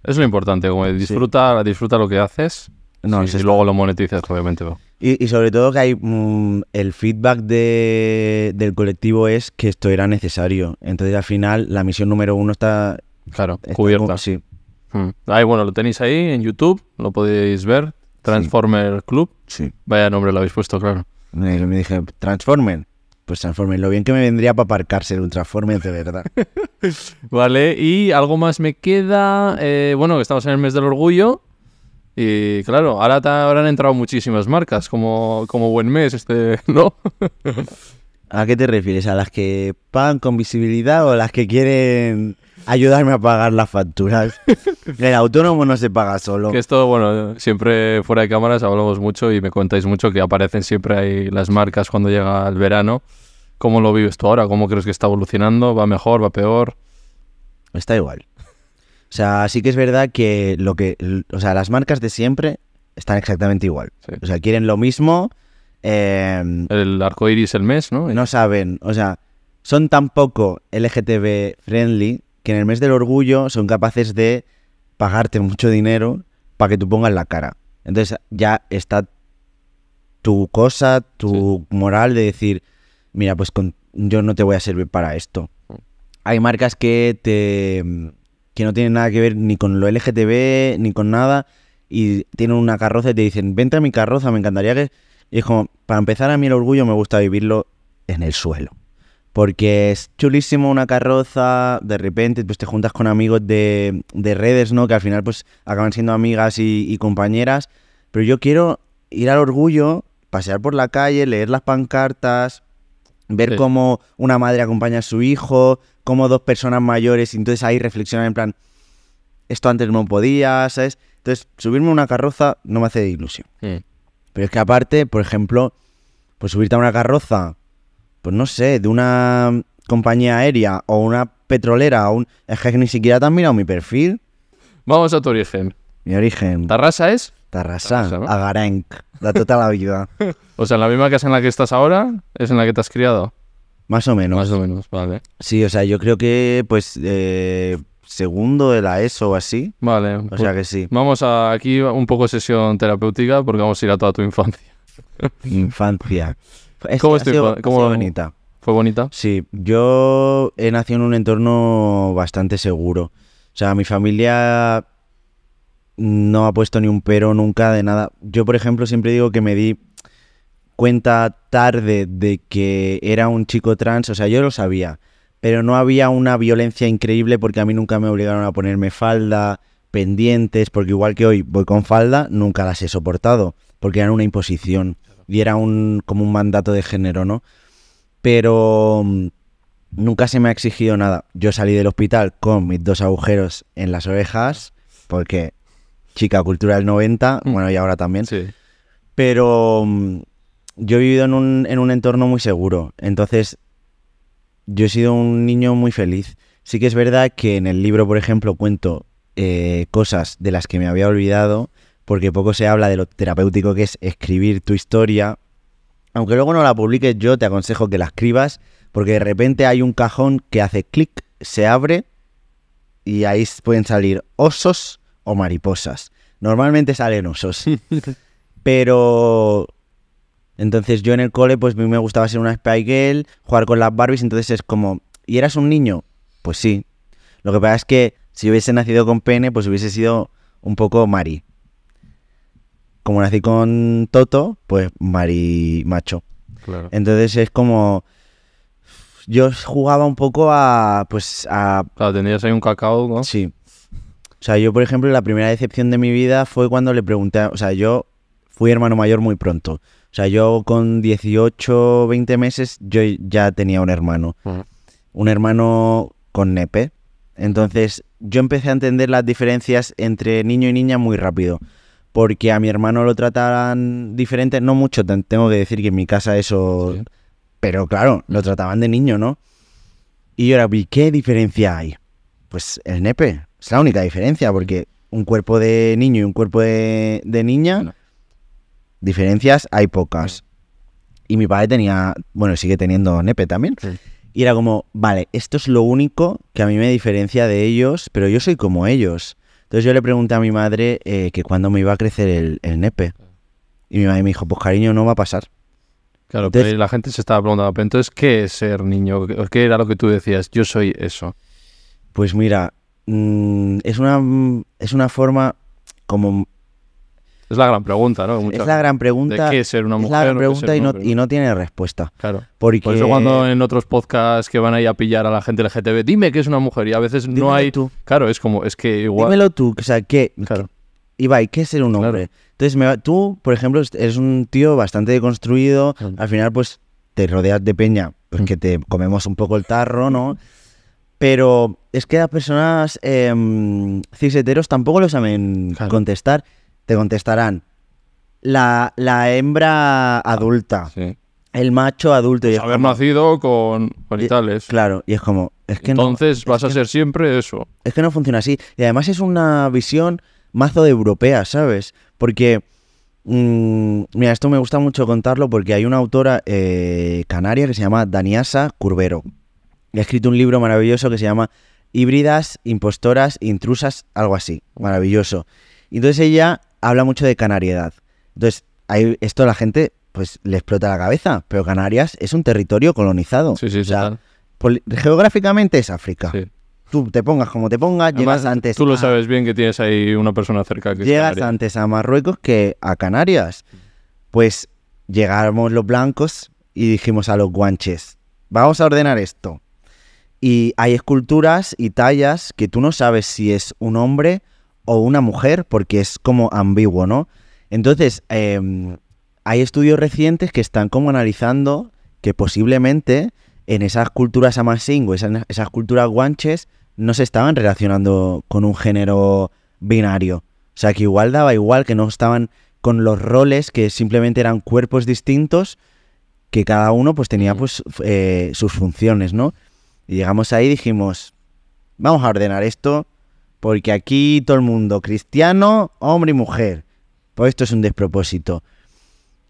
Es lo importante, como disfruta, disfruta lo que haces no, y luego lo monetizas, obviamente. Y, sobre todo que hay mm, el feedback del colectivo es que esto era necesario. Entonces al final la misión número uno está... Claro, cubierta. sí. Hmm. Ahí, bueno, lo tenéis ahí en YouTube, lo podéis ver. Transformer Club. Sí. Vaya nombre lo habéis puesto, claro. Me, dije, Transformer. Pues Transformer, lo bien que me vendría para aparcarse un Transformer de verdad. vale, y algo más me queda. Eh, bueno que estamos en el mes del orgullo. Y claro, ahora, han entrado muchísimas marcas, como, como buen mes, este, ¿no? ¿A qué te refieres? ¿A las que pagan con visibilidad o las que quieren ayudarme a pagar las facturas? El autónomo no se paga solo. Que esto, bueno, siempre fuera de cámaras hablamos mucho y me contáis mucho que aparecen siempre ahí las marcas cuando llega el verano. ¿Cómo lo vives tú ahora? ¿Cómo crees que está evolucionando? ¿Va mejor? ¿Va peor? Está igual. O sea, sí que es verdad que lo que. O sea, las marcas de siempre están exactamente igual. O sea, quieren lo mismo. Em, el arco iris el mes, ¿no? No saben. O sea, son tan poco LGTB friendly que en el mes del orgullo son capaces de pagarte mucho dinero para que tú pongas la cara. Entonces ya está tu cosa, tu moral de decir, mira, pues yo no te voy a servir para esto. Mm. Hay marcas que te que no tiene nada que ver ni con lo LGTB, ni con nada, y tienen una carroza y te dicen, vente a mi carroza, me encantaría que... Y es como, para empezar a mí el orgullo me gusta vivirlo en el suelo. Porque es chulísimo una carroza, de repente pues, te juntas con amigos de, de redes, ¿no? Que al final pues acaban siendo amigas y compañeras. Pero yo quiero ir al orgullo, pasear por la calle, leer las pancartas, Ver cómo una madre acompaña a su hijo, cómo dos personas mayores, y entonces ahí reflexionan en plan, esto antes no podía, ¿sabes? Entonces, subirme a una carroza no me hace de ilusión. Pero es que aparte, por ejemplo, pues subirte a una carroza, pues no sé, de una compañía aérea o una petrolera, un... es que ni siquiera te has mirado mi perfil. Vamos a tu origen. Mi origen. ¿Tarrasa es? Tarrasa, la toda la vida. O sea, la misma casa en la que estás ahora es en la que te has criado. Más o menos. Más o menos, vale. Sí, o sea, yo creo que pues eh, segundo de la ESO o así. Vale. O pues sea que sí. Vamos a aquí un poco sesión terapéutica porque vamos a ir a toda tu infancia. Infancia. ¿Cómo este, estoy? bonita? ¿Fue bonita? Sí, yo he nacido en un entorno bastante seguro. O sea, mi familia no ha puesto ni un pero nunca de nada. Yo, por ejemplo, siempre digo que me di cuenta tarde de que era un chico trans, o sea, yo lo sabía, pero no había una violencia increíble porque a mí nunca me obligaron a ponerme falda, pendientes, porque igual que hoy voy con falda, nunca las he soportado, porque era una imposición y era un, como un mandato de género, ¿no? Pero mm, nunca se me ha exigido nada. Yo salí del hospital con mis dos agujeros en las orejas, porque chica cultura del 90, mm. bueno, y ahora también. Sí. Pero mm, yo he vivido en un, entorno muy seguro, entonces yo he sido un niño muy feliz. Sí que es verdad que en el libro, por ejemplo, cuento eh, cosas de las que me había olvidado, porque poco se habla de lo terapéutico que es escribir tu historia. Aunque luego no la publiques, yo te aconsejo que la escribas, porque de repente hay un cajón que hace clic, se abre y ahí pueden salir osos, o mariposas. Normalmente salen osos. Pero entonces yo en el cole, pues a mí me gustaba ser una Spy Girl, jugar con las Barbies, entonces es como, ¿y eras un niño? Pues sí. Lo que pasa es que si hubiese nacido con pene, pues hubiese sido un poco Mari. Como nací con Toto, pues Mari macho. Claro. Entonces es como yo jugaba un poco a pues a Claro, tenías ahí un cacao, ¿no? Sí. O sea, yo, por ejemplo, la primera decepción de mi vida fue cuando le pregunté, o sea, yo fui hermano mayor muy pronto. O sea, yo con 18, 20 meses, yo ya tenía un hermano. Un hermano con nepe. Entonces, yo empecé a entender las diferencias entre niño y niña muy rápido. Porque a mi hermano lo trataban diferente, no mucho, tengo que decir que en mi casa eso... Pero claro, lo trataban de niño, ¿no? Y yo era, ¿y qué diferencia hay? Pues el nepe, es la única diferencia, porque un cuerpo de niño y un cuerpo de, niña, diferencias hay pocas. Y mi padre tenía, bueno, sigue teniendo nepe también. Y era como, vale, esto es lo único que a mí me diferencia de ellos, pero yo soy como ellos. Entonces yo le pregunté a mi madre eh, que cuándo me iba a crecer el, nepe. Y mi madre me dijo, pues cariño, no va a pasar. Claro, pero la gente se estaba preguntando, pero entonces, ¿qué es ser niño? ¿Qué era lo que tú decías? Yo soy eso. Pues mira, Mm, es, una, mm, es una forma como... Es la gran pregunta, ¿no? es la gran pregunta. ¿De qué es ser una mujer? Es la gran pregunta y no, y no, tiene respuesta. Claro. Porque... Por eso cuando en otros podcasts que van ahí a pillar a la gente LGTB, dime que es una mujer y a veces no hay... tú. Claro, es como, es que igual... Dímelo tú, o sea, que... Claro. va Ibai, ¿qué es ser un hombre? Entonces, me tú, por ejemplo, eres un tío bastante deconstruido, al final pues te rodeas de peña, porque mm. que te comemos un poco el tarro, ¿no? Pero es que las personas em, ciseteros tampoco lo saben contestar. Te contestarán la, hembra adulta. Ah, el macho adulto. Pues haber nacido con genitales. Claro, y es como. Es que Entonces vas a ser siempre eso. Es que no funciona así. Y además es una visión mazo de europea, ¿sabes? Porque. Mm, mira, esto me gusta mucho contarlo porque hay una autora eh, canaria que se llama Daniasa Curbero. Le ha escrito un libro maravilloso que se llama Híbridas, Impostoras, Intrusas, algo así. Maravilloso. Entonces ella habla mucho de canariedad. Entonces, esto a la gente pues le explota la cabeza, pero Canarias es un territorio colonizado. Sí, sí, o geográficamente es África. Tú te pongas como te pongas, llegas antes. Tú lo sabes bien que tienes ahí una persona cerca que Llegas antes a Marruecos que a Canarias. Pues llegamos los blancos y dijimos a los guanches, vamos a ordenar esto. Y hay esculturas y tallas que tú no sabes si es un hombre o una mujer, porque es como ambiguo, ¿no? Entonces, em, hay estudios recientes que están como analizando que posiblemente en esas culturas amasingo, esas, esas culturas guanches, no se estaban relacionando con un género binario. O sea, que igual daba igual, que no estaban con los roles, que simplemente eran cuerpos distintos, que cada uno pues tenía mm. pues eh, sus funciones, ¿no? Y llegamos ahí y dijimos, vamos a ordenar esto, porque aquí todo el mundo, cristiano, hombre y mujer, pues esto es un despropósito.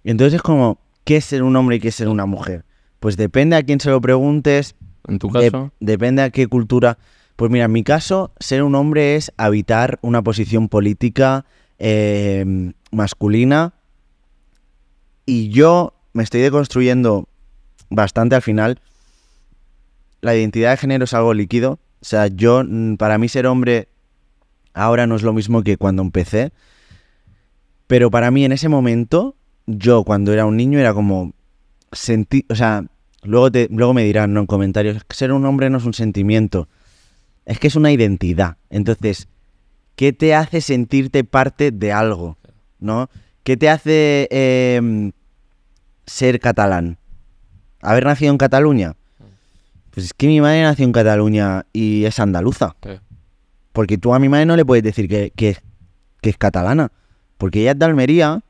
Y entonces como, ¿qué es ser un hombre y qué es ser una mujer? Pues depende a quién se lo preguntes. En tu caso. depende a qué cultura. Pues mira, en mi caso, ser un hombre es habitar una posición política eh, masculina. Y yo me estoy deconstruyendo bastante al final la identidad de género es algo líquido. O sea, yo, mm, para mí ser hombre ahora no es lo mismo que cuando empecé. Pero para mí en ese momento, yo cuando era un niño era como sentí, o sea, luego luego me dirán ¿no? en comentarios, ser un hombre no es un sentimiento, es que es una identidad. Entonces, ¿qué te hace sentirte parte de algo? ¿No? ¿Qué te hace em, ser catalán? ¿Haber nacido en Cataluña? Pues es que mi madre nació en Cataluña y es andaluza. Porque tú a mi madre no le puedes decir que, que, es catalana. Porque ella es de Almería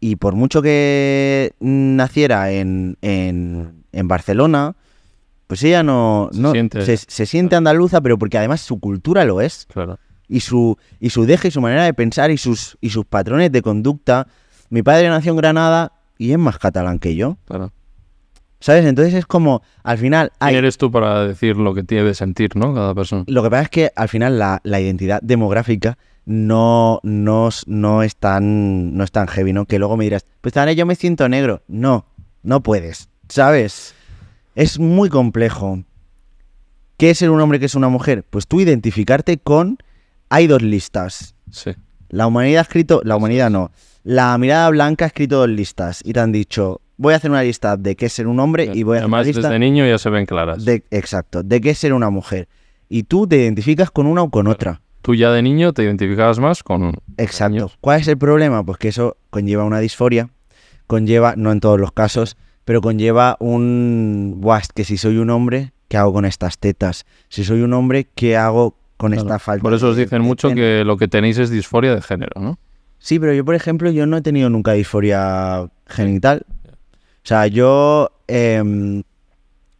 y por mucho que naciera en, en, Barcelona, pues ella no se, siente, andaluza, pero porque además su cultura lo es. Y su, y su deje y su manera de pensar y sus, y sus patrones de conducta. Mi padre nació en Granada y es más catalán que yo. Claro. ¿Sabes? Entonces es como, al final... Hay... eres tú para decir lo que tiene de sentir, ¿no? Cada persona. Lo que pasa es que al final la, identidad demográfica no, no, es tan, no es tan heavy, ¿no? Que luego me dirás, pues ahora yo me siento negro. No, no puedes, ¿sabes? Es muy complejo. ¿Qué es ser un hombre, que es una mujer? Pues tú identificarte con... Hay dos listas. Sí. La humanidad ha escrito... La humanidad no. La mirada blanca ha escrito dos listas y te han dicho, voy a hacer una lista de qué es ser un hombre y voy a hacer una lista... desde niño ya se ven claras. exacto, de qué es ser una mujer. Y tú te identificas con una o con otra. Tú ya de niño te identificabas más con... Exacto. ¿Cuál es el problema? Pues que eso conlleva una disforia, conlleva, no en todos los casos, pero conlleva un... Buah, que si soy un hombre, ¿qué hago con estas tetas? Si soy un hombre, ¿qué hago con esta falta? Por eso os dicen mucho que lo que tenéis es disforia de género, ¿no? Sí, pero yo, por ejemplo, yo no he tenido nunca disforia genital. O sea, yo, em,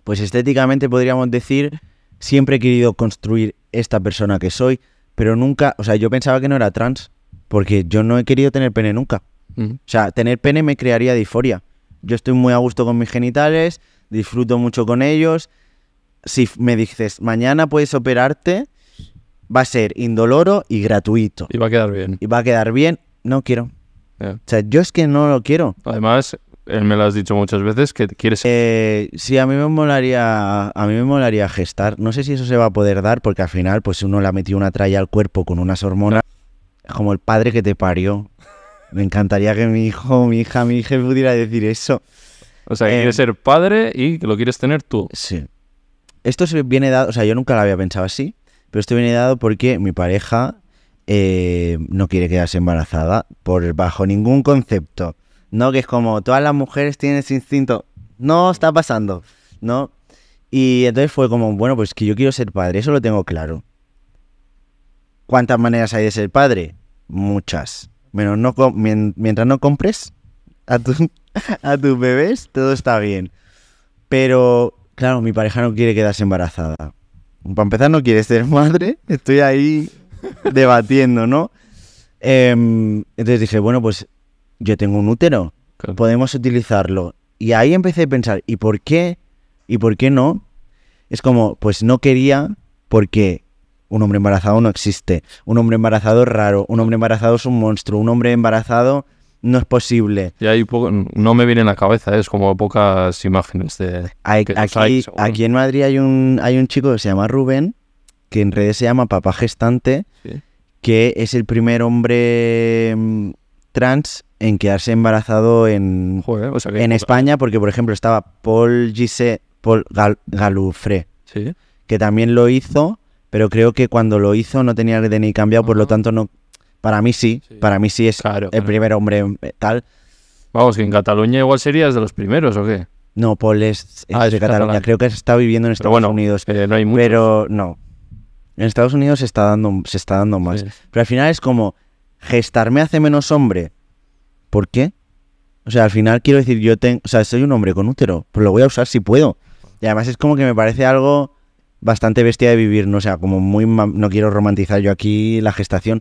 pues estéticamente podríamos decir, siempre he querido construir esta persona que soy, pero nunca, o sea, yo pensaba que no era trans, porque yo no he querido tener pene nunca. O sea, tener pene me crearía disforia. Yo estoy muy a gusto con mis genitales, disfruto mucho con ellos. Si me dices, mañana puedes operarte, va a ser indoloro y gratuito. Y va a quedar bien. Y va a quedar bien, no quiero. O sea, yo es que no lo quiero. Además, él eh, me lo has dicho muchas veces, que quieres... Eh, sí, a mí me molaría, a mí me molaría gestar. No sé si eso se va a poder dar, porque al final, pues uno le ha metido una tralla al cuerpo con unas hormonas, como el padre que te parió. Me encantaría que mi hijo, mi hija, mi hija pudiera decir eso. O sea, que eh, ser padre y que lo quieres tener tú. Sí. Esto se viene dado, o sea, yo nunca lo había pensado así, pero esto viene dado porque mi pareja eh, no quiere quedarse embarazada por bajo ningún concepto. ¿no? Que es como todas las mujeres tienen ese instinto, no está pasando, ¿no? Y entonces fue como, bueno, pues que yo quiero ser padre, eso lo tengo claro. ¿Cuántas maneras hay de ser padre? Muchas. menos no, mientras no compres a, a tus bebés, todo está bien. Pero, claro, mi pareja no quiere quedarse embarazada. Para empezar, no quiere ser madre. Estoy ahí debatiendo, ¿no? Em, entonces dije, bueno, pues yo tengo un útero, podemos utilizarlo. Y ahí empecé a pensar, ¿y por qué? ¿Y por qué no? Es como, pues no quería porque un hombre embarazado no existe, un hombre embarazado es raro, un hombre embarazado es un monstruo, un hombre embarazado no es posible. Y hay no me viene en la cabeza, es como pocas imágenes de... aquí, en Madrid hay un, hay un chico que se llama Rubén, que en redes se llama Papá Gestante, que es el primer hombre mm, trans en quedarse embarazado en, o sea en España, porque por ejemplo estaba Paul Gise, Paul Galufre. que también lo hizo, pero creo que cuando lo hizo no tenía el DNI cambiado, por lo tanto no. Para mí sí, para mí sí es el primer hombre eh, tal. Vamos, que en Cataluña igual serías de los primeros o qué. No, Paul es, ah, de Cataluña, creo que está viviendo en Estados Unidos. Eh, no hay muchos. Pero no. En Estados Unidos se está dando, se está dando más. Pero al final es como gestarme hace menos hombre ¿Por qué? O sea, al final quiero decir, yo tengo, o sea, soy un hombre con útero, pues lo voy a usar si puedo. Y además es como que me parece algo bastante bestia de vivir, no o sea, como muy no quiero romantizar yo aquí la gestación,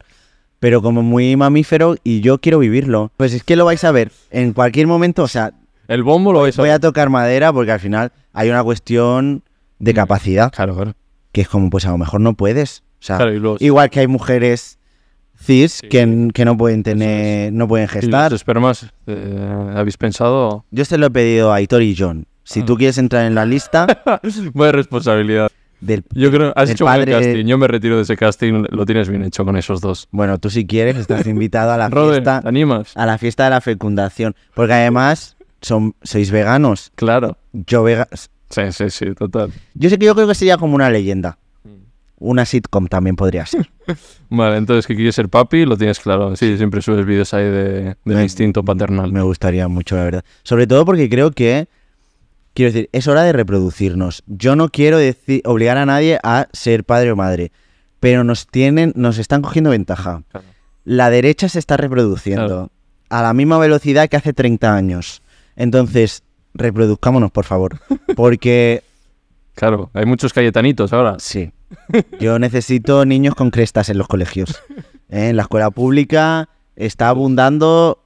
pero como muy mamífero y yo quiero vivirlo. Pues es que lo vais a ver en cualquier momento, o sea, el bombo lo Voy a tocar madera porque al final hay una cuestión de mm, capacidad. Claro, claro. Que es como pues a lo mejor no puedes, o sea, igual que hay mujeres cis que, no pueden tener, no pueden gestar. Eh, ¿habéis pensado? Yo se lo he pedido a Hitor y John. Si tú ah. quieres entrar en la lista. Buena responsabilidad. yo creo, has hecho un casting. Yo me retiro de ese casting. Lo tienes bien hecho con esos dos. Bueno, tú si quieres estás invitado a la fiesta. A la fiesta de la fecundación. Porque además son, sois veganos. Claro. Yo vegas. Sí, sí, sí, total. Yo sé que yo creo que sería como una leyenda una sitcom también podría ser. Vale, entonces que quieres ser papi, lo tienes claro. Sí, siempre subes vídeos ahí de, instinto paternal. Me gustaría mucho, la verdad. Sobre todo porque creo que, quiero decir, es hora de reproducirnos. Yo no quiero obligar a nadie a ser padre o madre, pero nos tienen, nos están cogiendo ventaja. La derecha se está reproduciendo a la misma velocidad que hace 30 años. Entonces, reproduzcámonos, por favor, porque... Claro, hay muchos cayetanitos ahora. Sí. Yo necesito niños con crestas en los colegios. ¿Eh? En la escuela pública está abundando,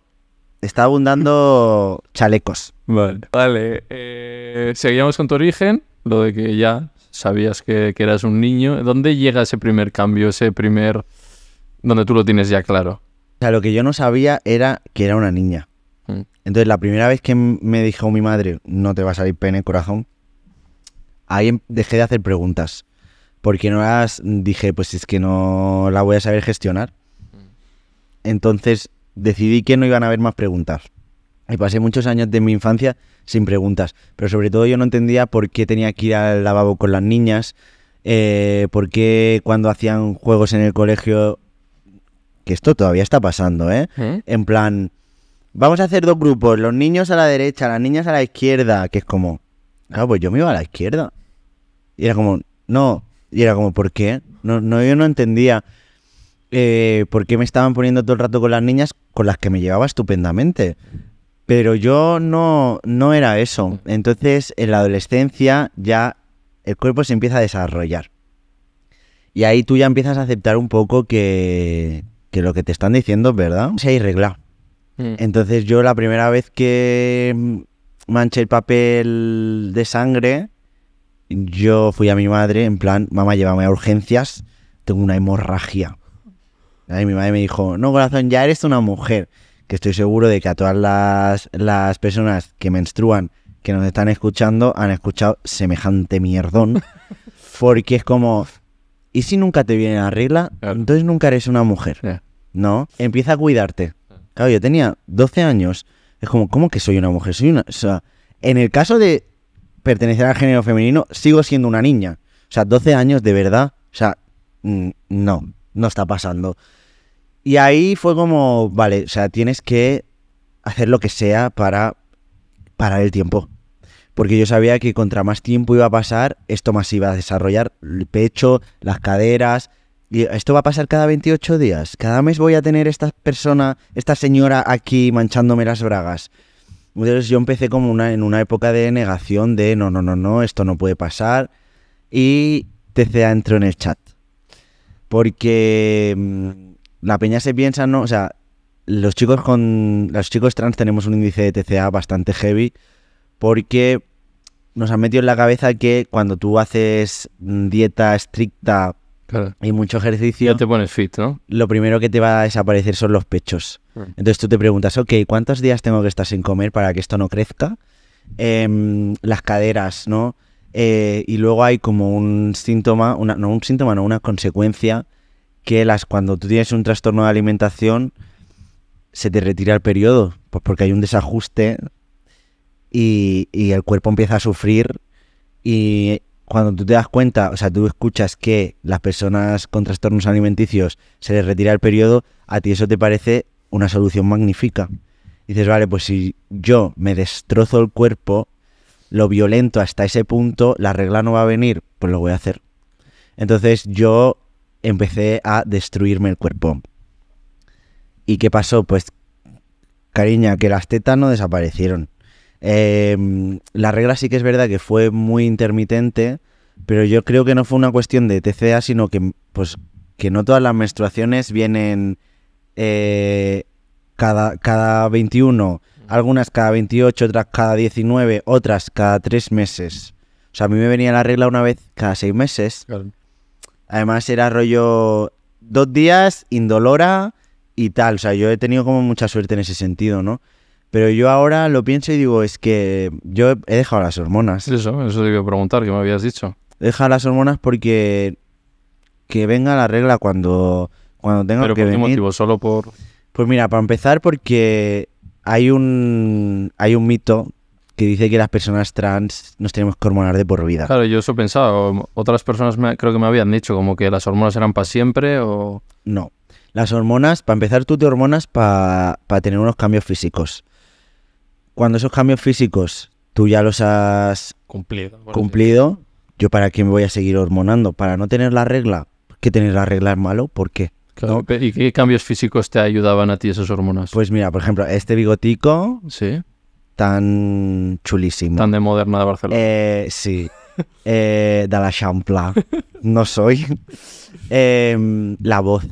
está abundando chalecos. Vale. Vale. Eh, seguíamos con tu origen, lo de que ya sabías que, eras un niño. ¿Dónde llega ese primer cambio, ese primer... donde tú lo tienes ya claro? O sea, lo que yo no sabía era que era una niña. Mm. Entonces, la primera vez que me dijo mi madre, no te va a salir pene, corazón, ahí em, dejé de hacer preguntas porque no las dije, pues es que no la voy a saber gestionar. Mm. Entonces decidí que no iban a haber más preguntas. Y pasé muchos años de mi infancia sin preguntas, pero sobre todo yo no entendía por qué tenía que ir al lavabo con las niñas, eh, por qué cuando hacían juegos en el colegio, que esto todavía está pasando, ¿eh? ¿eh? En plan, vamos a hacer dos grupos, los niños a la derecha, las niñas a la izquierda, que es como, ah, pues yo me iba a la izquierda. Y era como, no, y era como, ¿por qué? No, yo no entendía eh, por qué me estaban poniendo todo el rato con las niñas con las que me llevaba estupendamente. Pero yo no, no era eso. Entonces, en la adolescencia ya el cuerpo se empieza a desarrollar. Y ahí tú ya empiezas a aceptar un poco que, lo que te están diciendo verdad. Se hay mm. Entonces yo la primera vez que manché el papel de sangre, yo fui a mi madre en plan, mamá, llévame a urgencias, tengo una hemorragia. Y mi madre me dijo, no, corazón, ya eres una mujer. Que estoy seguro de que a todas las, las personas que menstruan, que nos están escuchando, han escuchado semejante mierdón. Porque es como, ¿y si nunca te viene la regla? Entonces nunca eres una mujer. ¿No? Empieza a cuidarte. Claro, yo tenía 12 años. Es como, ¿cómo que soy una mujer? Soy una. sea, en el caso de pertenecer al género femenino, sigo siendo una niña. O sea, 12 años de verdad, o sea, mm, no, no está pasando. Y ahí fue como, vale, o sea, tienes que hacer lo que sea para parar el tiempo. Porque yo sabía que contra más tiempo iba a pasar, esto más iba a desarrollar el pecho, las caderas. Y esto va a pasar cada 28 días. Cada mes voy a tener esta persona, esta señora aquí manchándome las bragas yo empecé como una, en una época de negación de no, no, no, no, esto no puede pasar. Y TCA entró en el chat. Porque mm, la peña se piensa, ¿no? O sea, los chicos con. Los chicos trans tenemos un índice de TCA bastante heavy. Porque nos han metido en la cabeza que cuando tú haces dieta estricta y mucho ejercicio. te pones fit, Lo primero que te va a desaparecer son los pechos. Mm. Entonces tú te preguntas, ok, ¿cuántos días tengo que estar sin comer para que esto no crezca? Em, las caderas, ¿no? Eh, y luego hay como un síntoma, una, no un síntoma, no, una consecuencia que las, cuando tú tienes un trastorno de alimentación se te retira el periodo, pues porque hay un desajuste y, y el cuerpo empieza a sufrir y cuando tú te das cuenta, o sea, tú escuchas que las personas con trastornos alimenticios se les retira el periodo, a ti eso te parece una solución magnífica. Dices, vale, pues si yo me destrozo el cuerpo, lo violento hasta ese punto, la regla no va a venir, pues lo voy a hacer. Entonces yo empecé a destruirme el cuerpo. ¿Y qué pasó? Pues, cariña, que las tetas no desaparecieron. Em, la regla sí que es verdad que fue muy intermitente, pero yo creo que no fue una cuestión de TCA, sino que, pues, que no todas las menstruaciones vienen eh, cada, cada 21, algunas cada 28, otras cada 19, otras cada 3 meses. O sea, a mí me venía la regla una vez cada 6 meses. Además era rollo dos días, indolora y tal. O sea, yo he tenido como mucha suerte en ese sentido, ¿no? Pero yo ahora lo pienso y digo, es que yo he dejado las hormonas. Eso, eso te iba a preguntar, qué me habías dicho. deja las hormonas porque que venga la regla cuando cuando tengo ¿Pero que por qué motivo? ¿Solo por...? Pues mira, para empezar porque hay un, hay un mito que dice que las personas trans nos tenemos que hormonar de por vida. Claro, yo eso he pensaba. Otras personas creo que me habían dicho como que las hormonas eran para siempre o... No. Las hormonas, para empezar, tú te hormonas para tener unos cambios físicos. Cuando esos cambios físicos tú ya los has cumplido, cumplido yo para qué me voy a seguir hormonando? ¿Para no tener la regla? ¿Que tener la regla es malo? ¿Por qué? ¿Y qué cambios físicos te ayudaban a ti esas hormonas? Pues mira, por ejemplo, este bigotico. Sí. Tan chulísimo. Tan de moderna de Barcelona. Eh, sí. Eh, de la champla. No soy. Em, la voz. O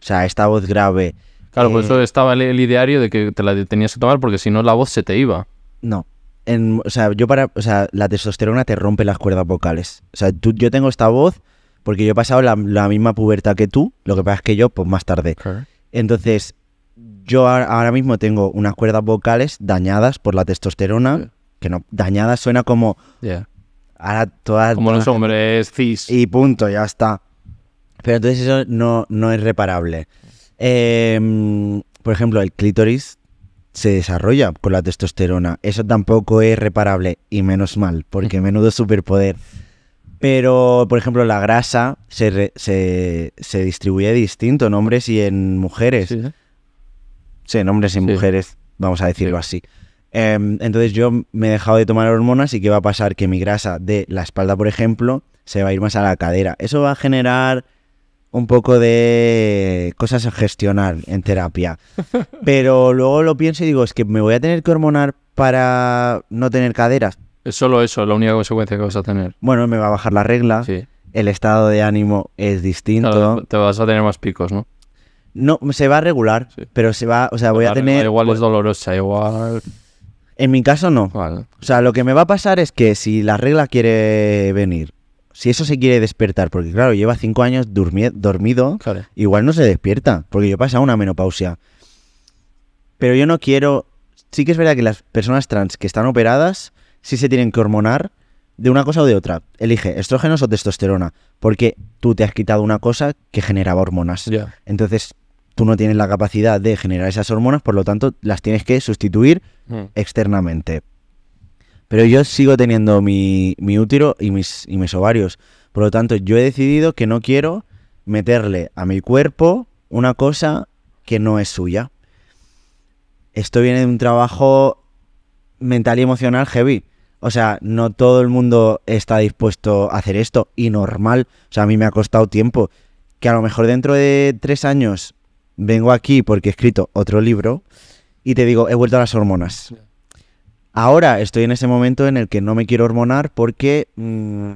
sea, esta voz grave. Claro, pues eso estaba el, ideario de que te la tenías que tomar porque si no la voz se te iba. No. En, o sea, yo para. la testosterona te rompe las cuerdas vocales. O sea, tú, yo tengo esta voz porque yo he pasado la, misma pubertad que tú, lo que pasa es que yo, pues más tarde. Entonces, yo ahora mismo tengo unas cuerdas vocales dañadas por la testosterona, que no, dañadas suena como... Ahora todas... Como los hombres cis. Y punto, ya está. Pero entonces eso no, no es reparable. Em, por ejemplo, el clítoris se desarrolla con la testosterona. Eso tampoco es reparable y menos mal, porque menudo superpoder. Pero, por ejemplo, la grasa se, distribuye distinto en hombres y en mujeres. Sí, sí en hombres y mujeres, vamos a decirlo así. Em, entonces yo me he dejado de tomar hormonas y ¿qué va a pasar? Que mi grasa de la espalda, por ejemplo, se va a ir más a la cadera. Eso va a generar un poco de cosas a gestionar en terapia. Pero luego lo pienso y digo, es que me voy a tener que hormonar para no tener caderas. Es solo eso, la única consecuencia que vas a tener. Bueno, me va a bajar la regla. El estado de ánimo es distinto. te vas a tener más picos, ¿no? No, se va a regular, pero se va, o sea, voy a tener... Igual es pues dolorosa, igual... En mi caso no. O sea, lo que me va a pasar es que si la regla quiere venir, si eso se quiere despertar, porque claro, lleva cinco años dormido, igual no se despierta, porque yo pasado una menopausia. Pero yo no quiero... Sí que es verdad que las personas trans que están operadas si se tienen que hormonar de una cosa o de otra. Elige estrógenos o testosterona, porque tú te has quitado una cosa que generaba hormonas. Entonces, tú no tienes la capacidad de generar esas hormonas, por lo tanto, las tienes que sustituir mm. externamente. Pero yo sigo teniendo mi, útero y mis ovarios. Por lo tanto, yo he decidido que no quiero meterle a mi cuerpo una cosa que no es suya. Esto viene de un trabajo mental y emocional heavy o sea, no todo el mundo está dispuesto a hacer esto y normal. O sea, a mí me ha costado tiempo. Que a lo mejor dentro de tres años vengo aquí porque he escrito otro libro y te digo, he vuelto a las hormonas. Ahora estoy en ese momento en el que no me quiero hormonar porque mm,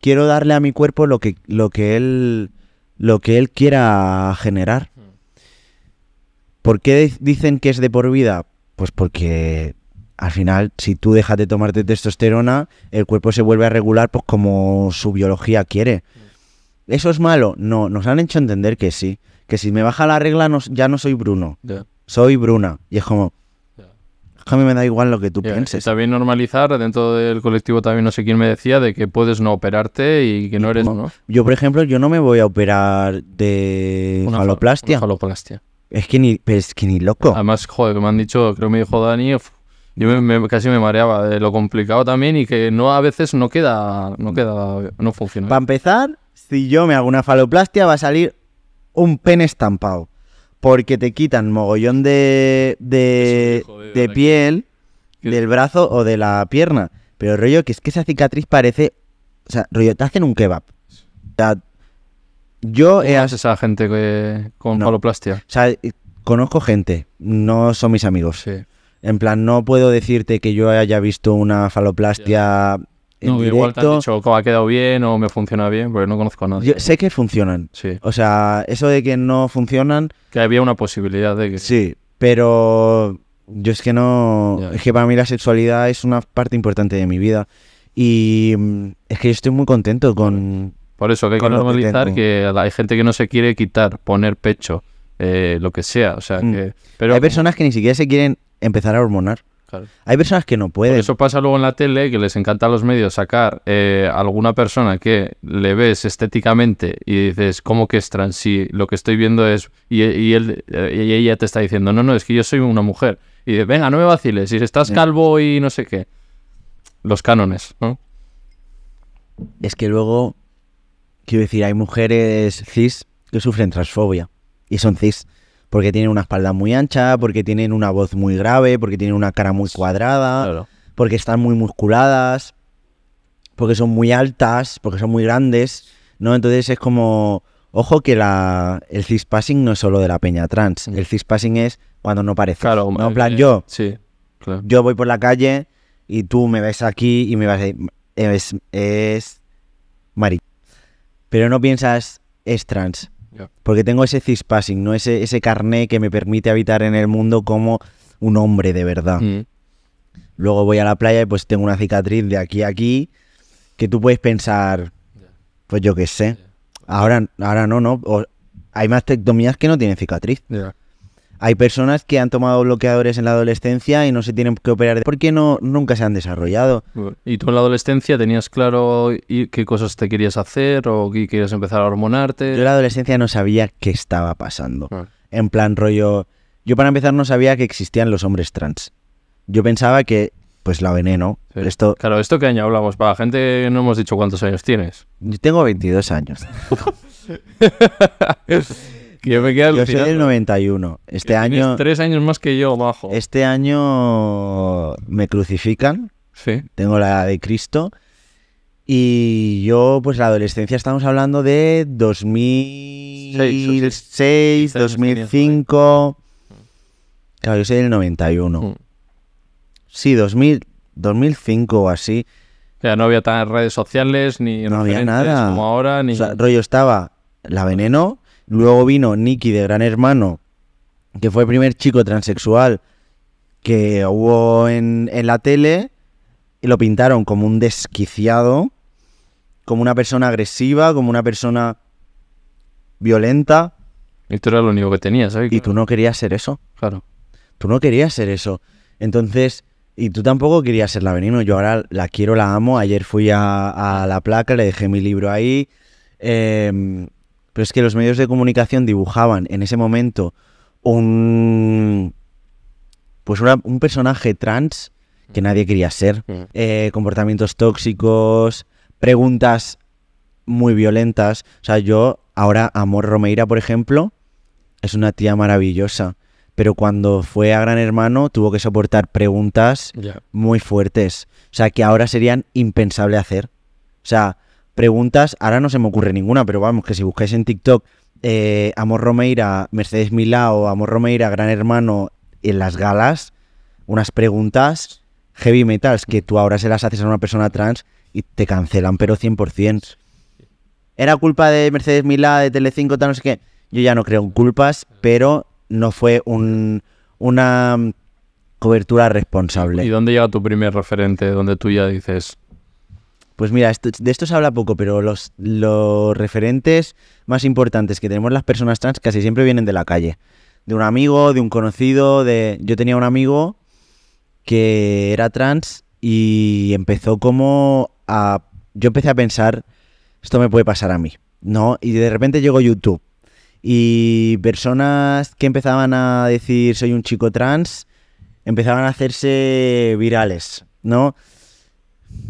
quiero darle a mi cuerpo lo que, lo que él lo que él quiera generar. Hmm. ¿Por qué dicen que es de por vida? Pues porque al final, si tú dejas de tomarte testosterona, el cuerpo se vuelve a regular pues como su biología quiere. ¿Eso es malo? No, nos han hecho entender que sí. Que si me baja la regla, ya no soy Bruno. Soy Bruna. Y es como, a mí me da igual lo que tú pienses. también normalizar, dentro del colectivo también no sé quién me decía, de que puedes no operarte y que no eres... Yo, por ejemplo, yo no me voy a operar de una faloplastia. Es que, ni, es que ni loco. Además, joder, me han dicho, creo que me dijo Dani, yo casi me mareaba de lo complicado también y que no a veces no queda, no queda, no funciona. Para empezar, si yo me hago una faloplastia va a salir un pen estampado. Porque te quitan mogollón de, de, piel del brazo o de la pierna. Pero rollo, que es que esa cicatriz parece... O sea, rollo, te hacen un kebab. O sea, yo he... es esa gente que, con faloplastia? O sea, conozco gente, no son mis amigos. Sí en plan, no puedo decirte que yo haya visto una faloplastia en no, directo. Igual te dicho oh, ha quedado bien o me funciona bien, porque no conozco a nadie. Yo sé que funcionan. O sea, eso de que no funcionan... Que había una posibilidad de que... Sí, pero yo es que no... Es que para mí la sexualidad es una parte importante de mi vida. Y mm, es que yo estoy muy contento con... Por eso que hay que normalizar que, hay gente que no se quiere quitar, poner pecho, eh, lo que sea. O sea mm. que... Pero hay personas que ni siquiera se quieren empezar a hormonar. Hay personas que no pueden. eso pasa luego en la tele, que les encanta a los medios sacar eh, alguna persona que le ves estéticamente y dices, ¿cómo que es trans? Si lo que estoy viendo es. Y, él, eh, y ella te está diciendo, no, no, es que yo soy una mujer. Y dices, venga, no me vaciles, si estás calvo y no sé qué. Los cánones, ¿no? Es que luego, quiero decir, hay mujeres cis que sufren transfobia y son cis porque tienen una espalda muy ancha, porque tienen una voz muy grave, porque tienen una cara muy cuadrada, porque están muy musculadas, porque son muy altas, porque son muy grandes, ¿no? Entonces es como, ojo que la, el cispassing no es solo de la peña trans, mm. el cispassing es cuando no parece. Claro, eh, En plan, eh, yo, sí, yo voy por la calle y tú me ves aquí y me vas a es, es Mari. Pero no piensas, es trans. Porque tengo ese cispassing, ¿no? Ese, ese carné que me permite habitar en el mundo como un hombre de verdad. Mm. Luego voy a la playa y pues tengo una cicatriz de aquí a aquí que tú puedes pensar, pues yo qué sé. Ahora, ahora no, ¿no? Hay más tectomías que no tienen cicatriz. Hay personas que han tomado bloqueadores en la adolescencia y no se tienen que operar porque no, nunca se han desarrollado. ¿Y tú en la adolescencia tenías claro qué cosas te querías hacer o qué querías empezar a hormonarte? Yo en la adolescencia no sabía qué estaba pasando. En plan rollo... Yo para empezar no sabía que existían los hombres trans. Yo pensaba que pues la veneno. Claro, esto que año hablamos, para la gente no hemos dicho cuántos años tienes. Yo tengo 22 años. yo soy del 91. Este año. Tres años más que yo, bajo. Este año me crucifican. Sí. Tengo la edad de Cristo. Y yo, pues la adolescencia, estamos hablando de 2006, 2005. Claro, yo soy del 91. Mm. Sí, 2000, 2005 o así. O sea, no había tantas redes sociales ni. No había nada. Como ahora, ni. O sea, rollo estaba la veneno, Luego vino Nicky de Gran Hermano, que fue el primer chico transexual que hubo en, la tele, y lo pintaron como un desquiciado, como una persona agresiva, como una persona violenta. Y tú era lo único que tenías, ¿sabes? Y tú no querías ser eso. Claro. Tú no querías ser eso. Entonces, y tú tampoco querías ser la veneno. Yo ahora la quiero, la amo. Ayer fui a, a la placa, le dejé mi libro ahí. Eh, pero es que los medios de comunicación dibujaban en ese momento un. Pues un personaje trans que mm. nadie quería ser. Mm. Eh, comportamientos tóxicos, preguntas muy violentas. O sea, yo ahora, Amor Romeira, por ejemplo, es una tía maravillosa. Pero cuando fue a Gran Hermano tuvo que soportar preguntas muy fuertes. O sea, que ahora serían impensable hacer. O sea, preguntas, ahora no se me ocurre ninguna, pero vamos, que si buscáis en TikTok eh, Amor Romeira, Mercedes Milá o Amor Romeira, Gran Hermano, en las galas, unas preguntas heavy metals que tú ahora se las haces a una persona trans y te cancelan, pero 100%. ¿Era culpa de Mercedes Milá, de Telecinco, tal, no sé qué? Yo ya no creo en culpas, pero no fue un, una cobertura responsable. ¿Y dónde llega tu primer referente, donde tú ya dices, pues mira, de esto se habla poco, pero los, los referentes más importantes que tenemos las personas trans casi siempre vienen de la calle. De un amigo, de un conocido, de... Yo tenía un amigo que era trans y empezó como a... Yo empecé a pensar, esto me puede pasar a mí, ¿no? Y de repente llegó YouTube y personas que empezaban a decir soy un chico trans empezaban a hacerse virales, ¿no?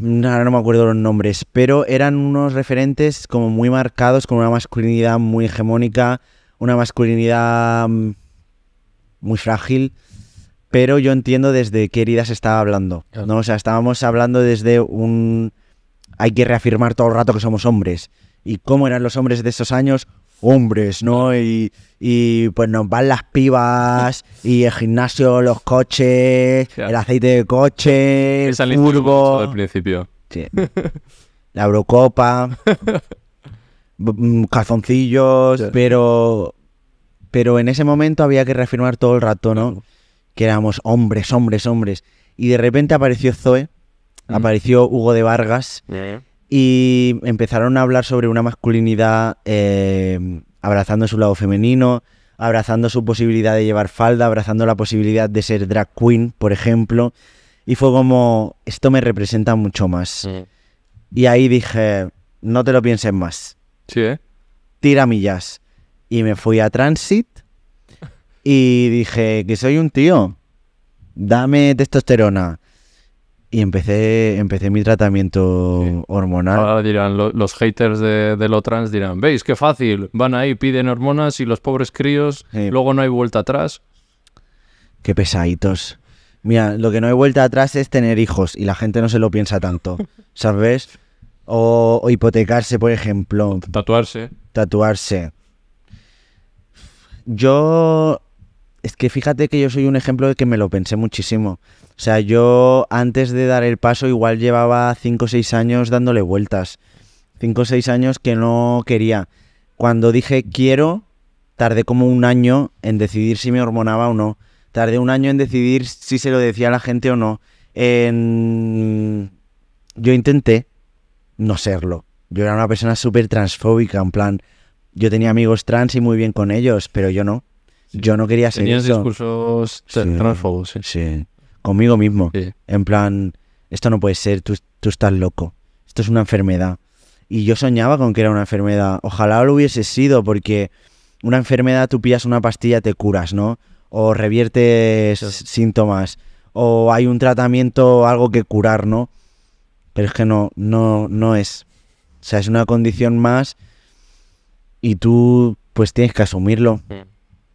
ahora no me acuerdo los nombres, pero eran unos referentes como muy marcados, con una masculinidad muy hegemónica, una masculinidad mm, muy frágil, pero yo entiendo desde qué heridas estaba hablando, ¿no? O sea, estábamos hablando desde un... Hay que reafirmar todo el rato que somos hombres. ¿Y cómo eran los hombres de esos años? hombres, ¿no? Y, y pues nos van las pibas, y el gimnasio, los coches, el aceite de coche, el Al principio. Sí. La brocopa, mm, calzoncillos, pero, pero en ese momento había que reafirmar todo el rato, ¿no? Que éramos hombres, hombres, hombres. Y de repente apareció Zoe, mm. apareció Hugo de Vargas y empezaron a hablar sobre una masculinidad eh, abrazando su lado femenino, abrazando su posibilidad de llevar falda, abrazando la posibilidad de ser drag queen, por ejemplo. Y fue como, esto me representa mucho más. Y ahí dije, no te lo pienses más. Sí, ¿eh? Tira millas. Y me fui a Transit y dije que soy un tío. Dame testosterona y empecé, empecé mi tratamiento hormonal. dirán, los haters de, lo trans dirán, veis qué fácil, van ahí, piden hormonas y los pobres críos, luego no hay vuelta atrás. Qué pesaditos. Mira, lo que no hay vuelta atrás es tener hijos y la gente no se lo piensa tanto, ¿sabes? o hipotecarse, por ejemplo. Tatuarse. Tatuarse. Yo es que fíjate que yo soy un ejemplo de que me lo pensé muchísimo. O sea, yo antes de dar el paso igual llevaba 5 o 6 años dándole vueltas. 5 o 6 años que no quería. Cuando dije quiero, tardé como un año en decidir si me hormonaba o no. Tardé un año en decidir si se lo decía a la gente o no. En... Yo intenté no serlo. Yo era una persona súper transfóbica, en plan, yo tenía amigos trans y muy bien con ellos, pero yo no yo no quería ser Tenías discursos sí. sí. Conmigo mismo. En plan, esto no puede ser, tú, estás loco. Esto es una enfermedad. Y yo soñaba con que era una enfermedad. Ojalá lo hubiese sido, porque una enfermedad tú pillas una pastilla, te curas, ¿no? O reviertes síntomas. O hay un tratamiento, algo que curar, ¿no? Pero es que no, no, no es. O sea, es una condición más y tú pues tienes que asumirlo. Mm.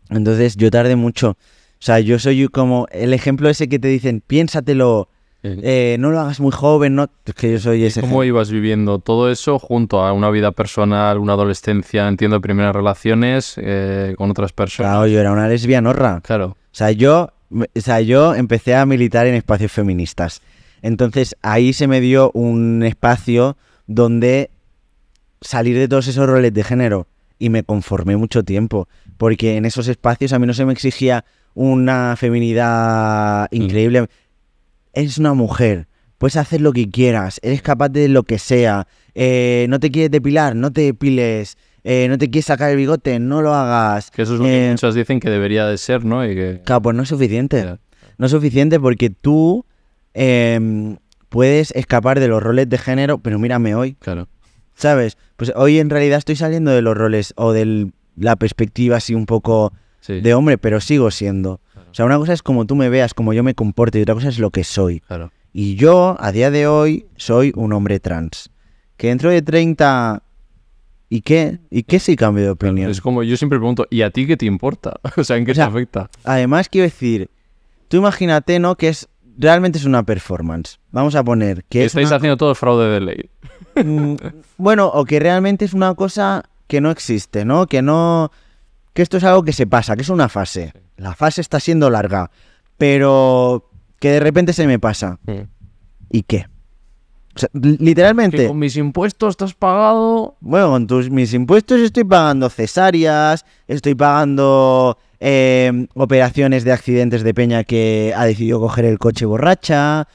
Entonces yo tardé mucho. O sea, yo soy como el ejemplo ese que te dicen, piénsatelo, eh, no lo hagas muy joven, no. Es que yo soy ese. ¿Cómo ibas viviendo todo eso junto a una vida personal, una adolescencia, entiendo, primeras relaciones eh, con otras personas? Claro, yo era una lesbianorra. Claro. O sea, yo, o sea, yo empecé a militar en espacios feministas. Entonces ahí se me dio un espacio donde salir de todos esos roles de género y me conformé mucho tiempo, porque en esos espacios a mí no se me exigía una feminidad mm. increíble. Eres Es una mujer, puedes hacer lo que quieras, eres capaz de lo que sea, eh, no te quieres depilar, no te depiles. Eh, no te quieres sacar el bigote, no lo hagas. Que eso es lo que eh, dicen que debería de ser, ¿no? Claro, pues no es suficiente. No es suficiente porque tú em, puedes escapar de los roles de género, pero mírame hoy. Claro. ¿Sabes? Pues hoy en realidad estoy saliendo de los roles o de la perspectiva así un poco de hombre, pero sigo siendo. O sea, una cosa es como tú me veas, como yo me comporte, y otra cosa es lo que soy. Y yo, a día de hoy, soy un hombre trans. Que dentro de 30... ¿Y qué? ¿Y qué si cambio de opinión? es como yo siempre pregunto, ¿y a ti qué te importa? o sea, ¿en qué te afecta? Además, quiero decir, tú imagínate, ¿no? Que es realmente es una performance. Vamos a poner que... Estáis haciendo todo fraude de ley. Mm, bueno, o que realmente es una cosa que no existe, ¿no? Que no... Que esto es algo que se pasa, que es una fase. La fase está siendo larga, pero que de repente se me pasa. ¿Y qué? literalmente. con mis impuestos estás pagado. Bueno, con tus mis impuestos estoy pagando cesáreas, estoy pagando Em, operaciones de accidentes de peña que ha decidido coger el coche borracha.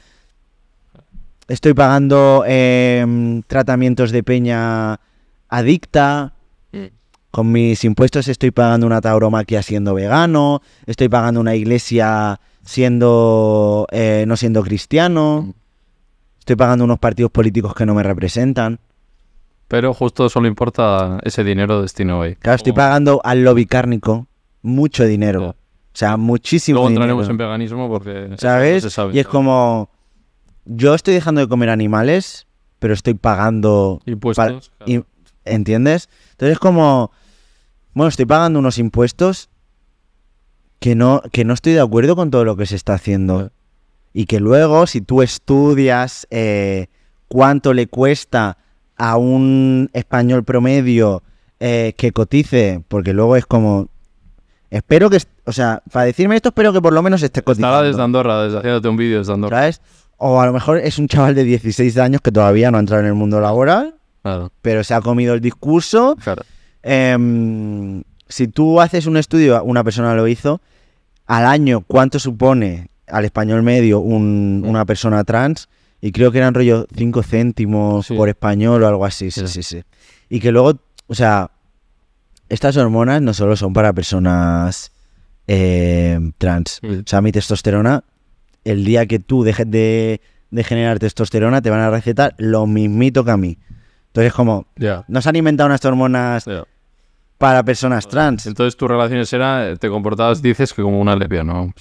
Estoy pagando em, tratamientos de peña adicta. Con mis impuestos estoy pagando una tauromaquia siendo vegano. Estoy pagando una iglesia siendo eh, no siendo cristiano. Estoy pagando unos partidos políticos que no me representan. Pero justo solo importa ese dinero destino hoy. Claro, estoy pagando al lobby cárnico mucho dinero. O sea, muchísimo Luego entraremos en veganismo porque ¿sabes? y es como, yo estoy dejando de comer animales, pero estoy pagando... Impuestos. ¿Entiendes? Entonces es como, bueno, estoy pagando unos impuestos que no, que no estoy de acuerdo con todo lo que se está haciendo. Y que luego, si tú estudias eh, cuánto le cuesta a un español promedio eh, que cotice, porque luego es como, Espero que, o sea, para decirme esto, espero que por lo menos esté cotizando. Estaba desde Andorra, haciéndote un vídeo desde Andorra. O a lo mejor es un chaval de 16 años que todavía no ha entrado en el mundo laboral, claro. pero se ha comido el discurso. Claro. Em, si tú haces un estudio, una persona lo hizo, al año, ¿cuánto supone al español medio mm. una persona trans? Y creo que eran rollo 5 céntimos por español o algo así. sí, sí, sí. Y que luego, o sea, estas hormonas no solo son para personas eh, trans. Mm. O sea, mi testosterona, el día que tú dejes de, generar testosterona, te van a recetar lo mismito que a mí. Entonces, como, nos han inventado unas hormonas para personas trans. Entonces, tus relaciones eran, eh, te comportabas, dices, que como una lesbiana, ¿no?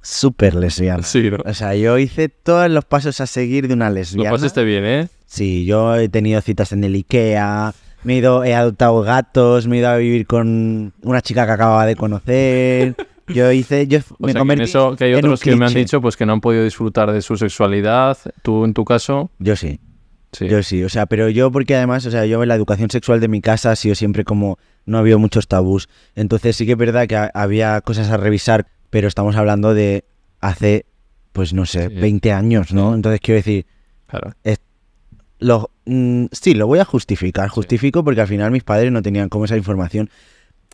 Súper lesbiana. Sí, ¿no? O sea, yo hice todos los pasos a seguir de una lesbiana. Lo pasaste bien, ¿eh? Sí, yo he tenido citas en el IKEA, me he ido, he adoptado gatos, me he ido a vivir con una chica que acababa de conocer. Yo hice, yo me sea, eso que hay otros que me han dicho pues que no han podido disfrutar de su sexualidad. Tú en tu caso. Yo sí. Yo sí, o sea, pero yo porque además, o sea, yo en la educación sexual de mi casa ha sido siempre como no ha habido muchos tabús. Entonces sí que es verdad que había cosas a revisar, pero estamos hablando de hace pues no sé, 20 años, ¿no? Entonces quiero decir, claro. Lo, mm, sí, lo voy a justificar. Justifico porque al final mis padres no tenían como esa información.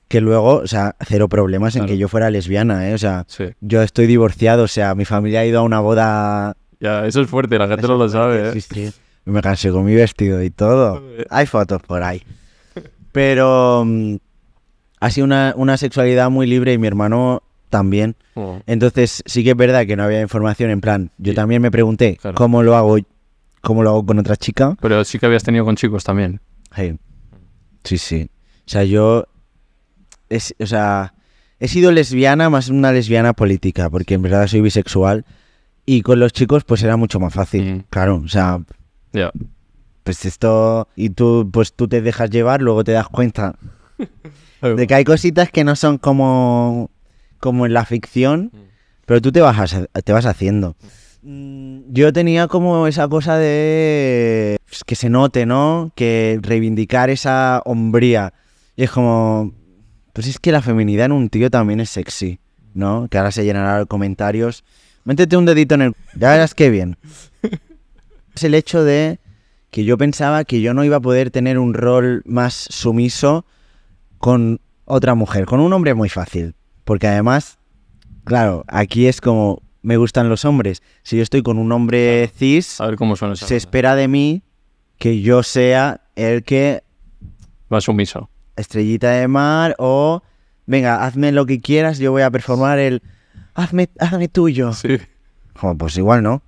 Que luego, o sea, cero problemas en que yo fuera lesbiana, ¿eh? O sea, yo estoy divorciado, o sea, mi familia ha ido a una boda. Ya, eso es fuerte, la gente no lo sabe, ¿eh? Me cansé con mi vestido y todo. Hay fotos por ahí. Pero mm, ha sido una, sexualidad muy libre y mi hermano también. Oh. Entonces, sí que es verdad que no había información en plan. Yo también me pregunté cómo lo hago como lo hago con otra chica. Pero sí que habías tenido con chicos también. Sí, sí. O sea, yo. o sea, he sido lesbiana más una lesbiana política, porque en verdad soy bisexual. Y con los chicos, pues era mucho más fácil. Mm. Claro, o sea. Ya. Pues esto. Y tú, pues tú te dejas llevar, luego te das cuenta de que hay cositas que no son como. como en la ficción. Mm. Pero tú te vas, te vas haciendo. Mm, yo tenía como esa cosa de pues, que se note, ¿no? Que reivindicar esa hombría. Y es como, pues es que la feminidad en un tío también es sexy, ¿no? Que ahora se llenará de comentarios. Métete un dedito en el... Ya verás qué bien. Es el hecho de que yo pensaba que yo no iba a poder tener un rol más sumiso con otra mujer, con un hombre muy fácil. Porque además, claro, aquí es como me gustan los hombres. Si yo estoy con un hombre cis, A ver cómo son se espera de mí que yo sea el que Va sumiso. estrellita de mar o venga, hazme lo que quieras, yo voy a performar el hazme, hazme tuyo. Sí. pues igual no.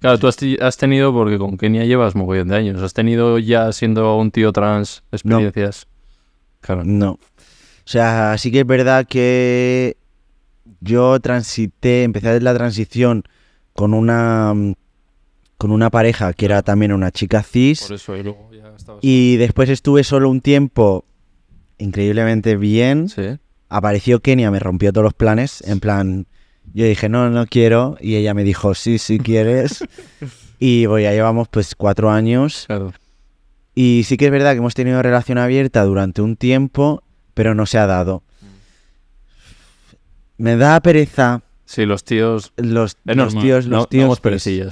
Claro, tú has, tenido, porque con Kenia llevas bien de años, has tenido ya siendo un tío trans experiencias. Claro. No. O sea, sí que es verdad que yo transité, empecé la transición con una mm, con una pareja que era también una chica cis. y, después estuve solo un tiempo increíblemente bien. Apareció Kenia, me rompió todos los planes. En plan, yo dije, no, no quiero. Y ella me dijo, sí, sí quieres. y voy ya llevamos pues cuatro años. Claro. Y sí que es verdad que hemos tenido relación abierta durante un tiempo, pero no se ha dado. Me da pereza. Sí, los tíos. Los, los tíos, los no, pues, sí.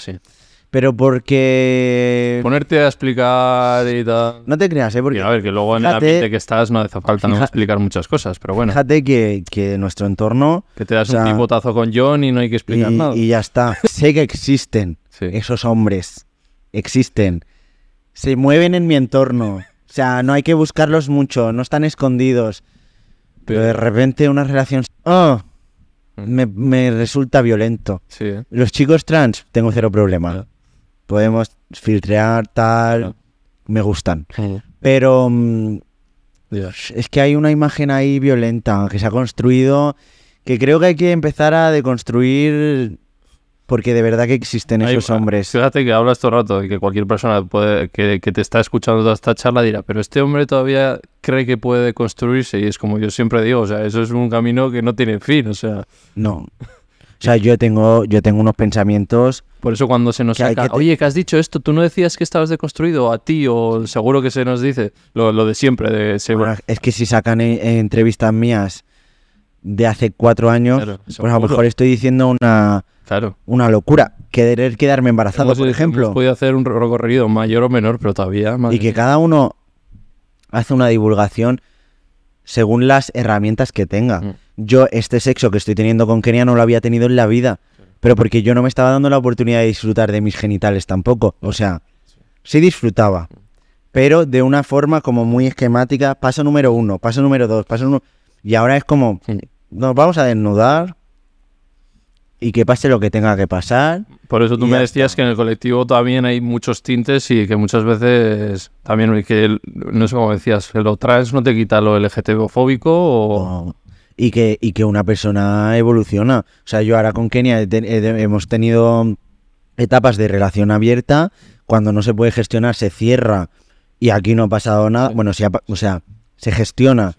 Pero porque. Ponerte a explicar y tal. No te creas, ¿eh? Porque. a ver, que luego en el ambiente que estás no hace falta no explicar muchas cosas, pero bueno. Fíjate que, que nuestro entorno. Que te das un con John y no hay que explicar nada. Y ya está. sé que existen esos hombres. Existen. Se mueven en mi entorno. O sea, no hay que buscarlos mucho, no están escondidos. Pero de repente una relación. ¡Oh! me, resulta violento. ¿eh? Los chicos trans, tengo cero problema. Podemos filtrear, tal, ah. me gustan. Pero mm, es que hay una imagen ahí violenta que se ha construido, que creo que hay que empezar a deconstruir porque de verdad que existen esos hombres. Fíjate que hablas todo el rato y que cualquier persona puede, que, te está escuchando toda esta charla dirá, pero este hombre todavía cree que puede construirse y es como yo siempre digo, o sea, eso es un camino que no tiene fin, o sea. No. O sea, yo tengo, yo tengo unos pensamientos. Por eso cuando se nos saca, oye, que has dicho esto, tú no decías que estabas deconstruido a ti o seguro que se nos dice lo, de siempre. De, es que si sacan e, e entrevistas mías de hace cuatro años, pues a lo mejor estoy diciendo una Claro. Una locura. Querer quedarme embarazado, por ejemplo. Puede hacer un recorrido mayor o menor, pero todavía. Y que cada uno hace una divulgación según las herramientas que tenga. Mm. Yo este sexo que estoy teniendo con Kenia no lo había tenido en la vida, pero porque yo no me estaba dando la oportunidad de disfrutar de mis genitales tampoco. O sea, sí disfrutaba, pero de una forma como muy esquemática. Paso número uno, paso número dos, paso número... Y ahora es como, nos vamos a desnudar, y que pase lo que tenga que pasar. Por eso tú me decías que en el colectivo también hay muchos tintes y que muchas veces también, que no sé cómo decías, el lo traes no te quita lo LGTBofóbico? Y que, que una persona evoluciona. O sea, yo ahora con Kenia hemos tenido etapas de relación abierta. Cuando no se puede gestionar, se cierra. Y aquí no ha pasado nada. Bueno, o sea, se gestiona.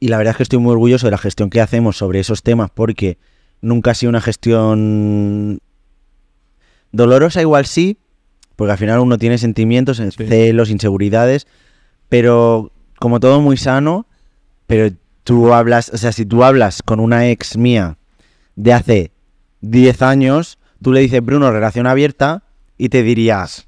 Y la verdad es que estoy muy orgulloso de la gestión que hacemos sobre esos temas porque nunca ha sido una gestión dolorosa, igual sí, porque al final uno tiene sentimientos, celos, inseguridades, pero como todo muy sano, pero tú hablas, o sea, si tú hablas con una ex mía de hace 10 años, tú le dices, Bruno, relación abierta, y te dirías,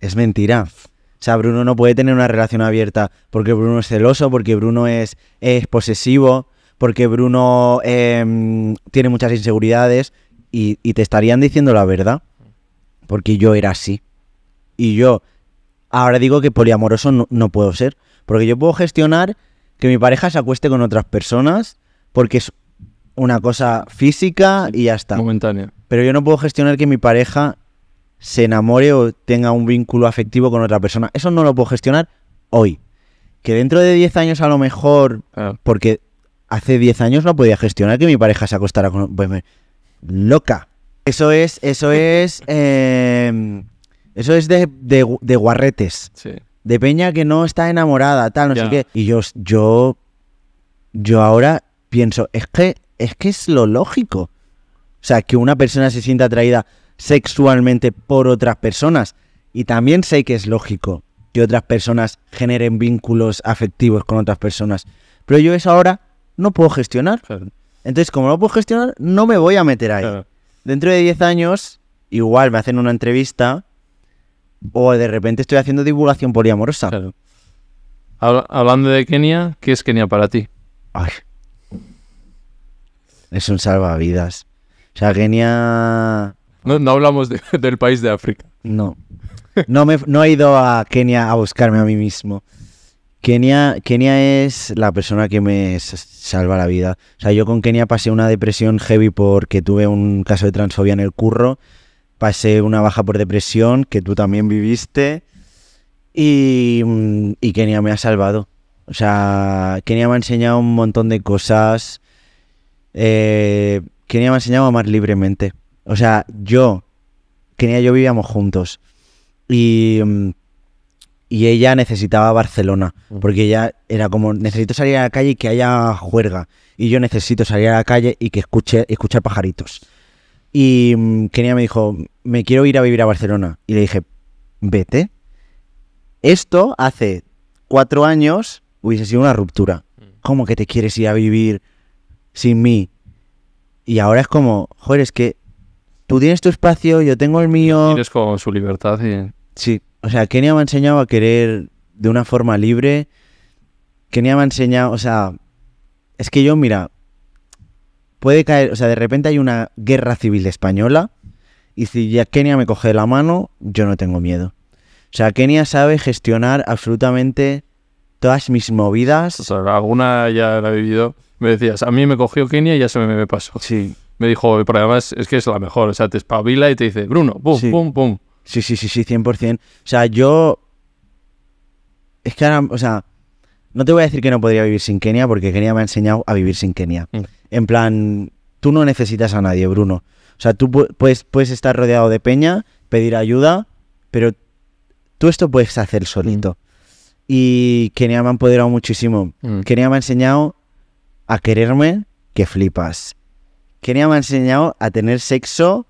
es mentira. O sea, Bruno no puede tener una relación abierta porque Bruno es celoso, porque Bruno es, es posesivo, porque Bruno em, tiene muchas inseguridades y, te estarían diciendo la verdad, porque yo era así. Y yo ahora digo que poliamoroso no, puedo ser. Porque yo puedo gestionar que mi pareja se acueste con otras personas porque es una cosa física y ya está. Momentánea. Pero yo no puedo gestionar que mi pareja se enamore o tenga un vínculo afectivo con otra persona. Eso no lo puedo gestionar hoy. Que dentro de 10 años a lo mejor, ah. porque hace 10 años no podía gestionar que mi pareja se acostara con... Pues loca. Eso es, eso es, em, eso es de, de, de guarretes. De peña que no está enamorada, tal, no sé qué. Y yo, yo, yo ahora pienso, es que, es que es lo lógico. O sea, que una persona se sienta atraída sexualmente por otras personas. Y también sé que es lógico que otras personas generen vínculos afectivos con otras personas. Pero yo eso ahora no puedo gestionar. Entonces, como no puedo gestionar, no me voy a meter ahí. Dentro de 10 años, igual me hacen una entrevista o de repente estoy haciendo divulgación poliamorosa. Claro. Hablando de Kenia, ¿qué es Kenia para ti? Es un salvavidas. O sea, Kenia... No, hablamos del país de África. No. No, me, no he ido a Kenia a buscarme a mí mismo. Kenia, es la persona que me salva la vida. O sea, yo con Kenia pasé una depresión heavy porque tuve un caso de transfobia en el curro. Pasé una baja por depresión que tú también viviste. Y, mm, Kenia me ha salvado. O sea, Kenia me ha enseñado un montón de cosas. Eh, Kenia me ha enseñado a amar libremente. O sea, yo, Kenia y yo vivíamos juntos. Y mm, y ella necesitaba Barcelona, porque ella era como, necesito salir a la calle y que haya juerga, y yo necesito salir a la calle y que escuche, escuchar pajaritos. Y mm, Kenia me dijo, me quiero ir a vivir a Barcelona. Y le dije, vete. Esto hace cuatro años hubiese sido una ruptura. Mm. ¿Cómo que te quieres ir a vivir sin mí? Y ahora es como, joder, es que tú tienes tu espacio, yo tengo el mío. Tienes como su libertad y... Sí. O sea, Kenia me ha enseñado a querer de una forma libre. Kenia me ha enseñado, o sea, es que yo, mira, puede caer, o sea, de repente hay una guerra civil española y si ya Kenia me coge la mano, yo no tengo miedo. O sea, Kenia sabe gestionar absolutamente todas mis movidas. O sea, alguna ya la he vivido. Me decías, a mí me cogió Kenia y ya se me, pasó. Sí. Me dijo, pero además es que es la mejor. O sea, te espabila y te dice, Bruno, pum, pum, pum. Sí, sí, sí, sí, 100%. O sea, yo... Es que ahora, o sea, no te voy a decir que no podría vivir sin Kenia porque Kenia me ha enseñado a vivir sin Kenia. Mm. En plan, tú no necesitas a nadie, Bruno. O sea, tú puedes, puedes estar rodeado de peña, pedir ayuda, pero tú esto puedes hacer solito. Mm. Y Kenia me ha empoderado muchísimo. Mm. Kenia me ha enseñado a quererme que flipas. Kenia me ha enseñado a tener sexo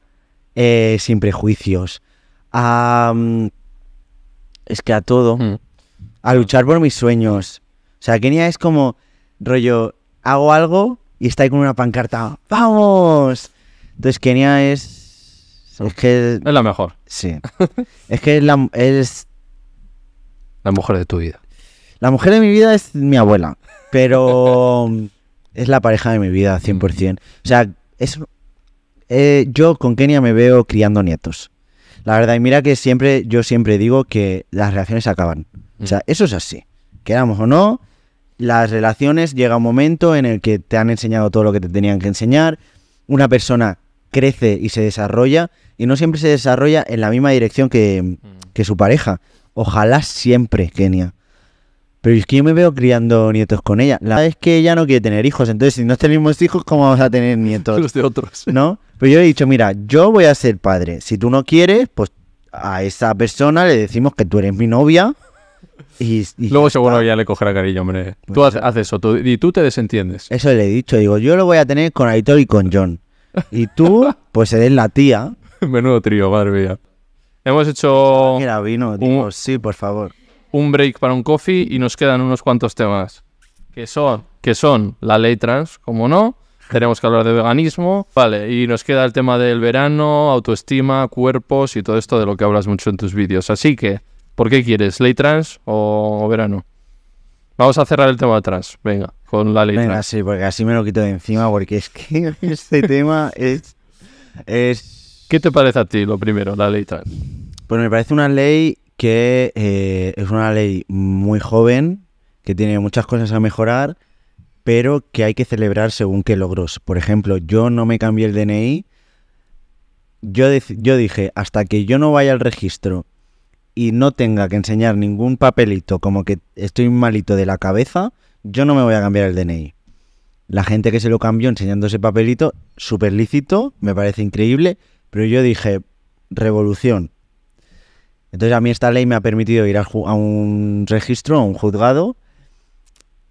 eh, sin prejuicios. Mm, es que a todo. Mm. A luchar por mis sueños. O sea, Kenia es como, rollo, hago algo y está ahí con una pancarta. ¡Vamos! Entonces, Kenia es. Es que. Es la mejor. Sí. es que es la. Es... La mujer de tu vida. La mujer de mi vida es mi abuela. Pero. es la pareja de mi vida, 100%. O sea, es. Eh, yo con Kenia me veo criando nietos. La verdad, y mira que siempre, yo siempre digo que las relaciones acaban. O sea, mm. eso es así. Queramos o no, las relaciones llega un momento en el que te han enseñado todo lo que te tenían que enseñar. Una persona crece y se desarrolla y no siempre se desarrolla en la misma dirección que, mm. que su pareja. Ojalá siempre, Kenia. Pero es que yo me veo criando nietos con ella. La verdad es que ella no quiere tener hijos, entonces si no tenemos hijos, ¿cómo vamos a tener nietos? Los de otros. ¿No? Pero yo le he dicho, mira, yo voy a ser padre. Si tú no quieres, pues a esa persona le decimos que tú eres mi novia. Y, Luego seguro ya le cogerá cariño, hombre. Pues tú haces eso, y tú te desentiendes. Eso le he dicho, digo, yo lo voy a tener con Aitor y con John. Y tú, pues eres la tía. Menudo trío, madre mía. Hemos hecho... Mira, vino, sí, por favor. Un break para un coffee y nos quedan unos cuantos temas. Que son, que son la ley trans, como no, tenemos que hablar de veganismo. Vale, y nos queda el tema del verano, autoestima, cuerpos y todo esto de lo que hablas mucho en tus vídeos. Así que, ¿por qué quieres? ¿Ley trans o verano? Vamos a cerrar el tema de trans, venga, con la ley venga, sí, porque así me lo quito de encima, porque es que este tema es, ¿Qué te parece a ti lo primero, la ley trans? Pues me parece una ley que eh, es una ley muy joven, que tiene muchas cosas a mejorar pero que hay que celebrar según qué logros. Por ejemplo, yo no me cambié el DNI. Yo, yo dije, hasta que yo no vaya al registro y no tenga que enseñar ningún papelito como que estoy malito de la cabeza, yo no me voy a cambiar el DNI. La gente que se lo cambió enseñando ese papelito, súper lícito, me parece increíble, pero yo dije, revolución. Entonces a mí esta ley me ha permitido ir a un registro, a un juzgado,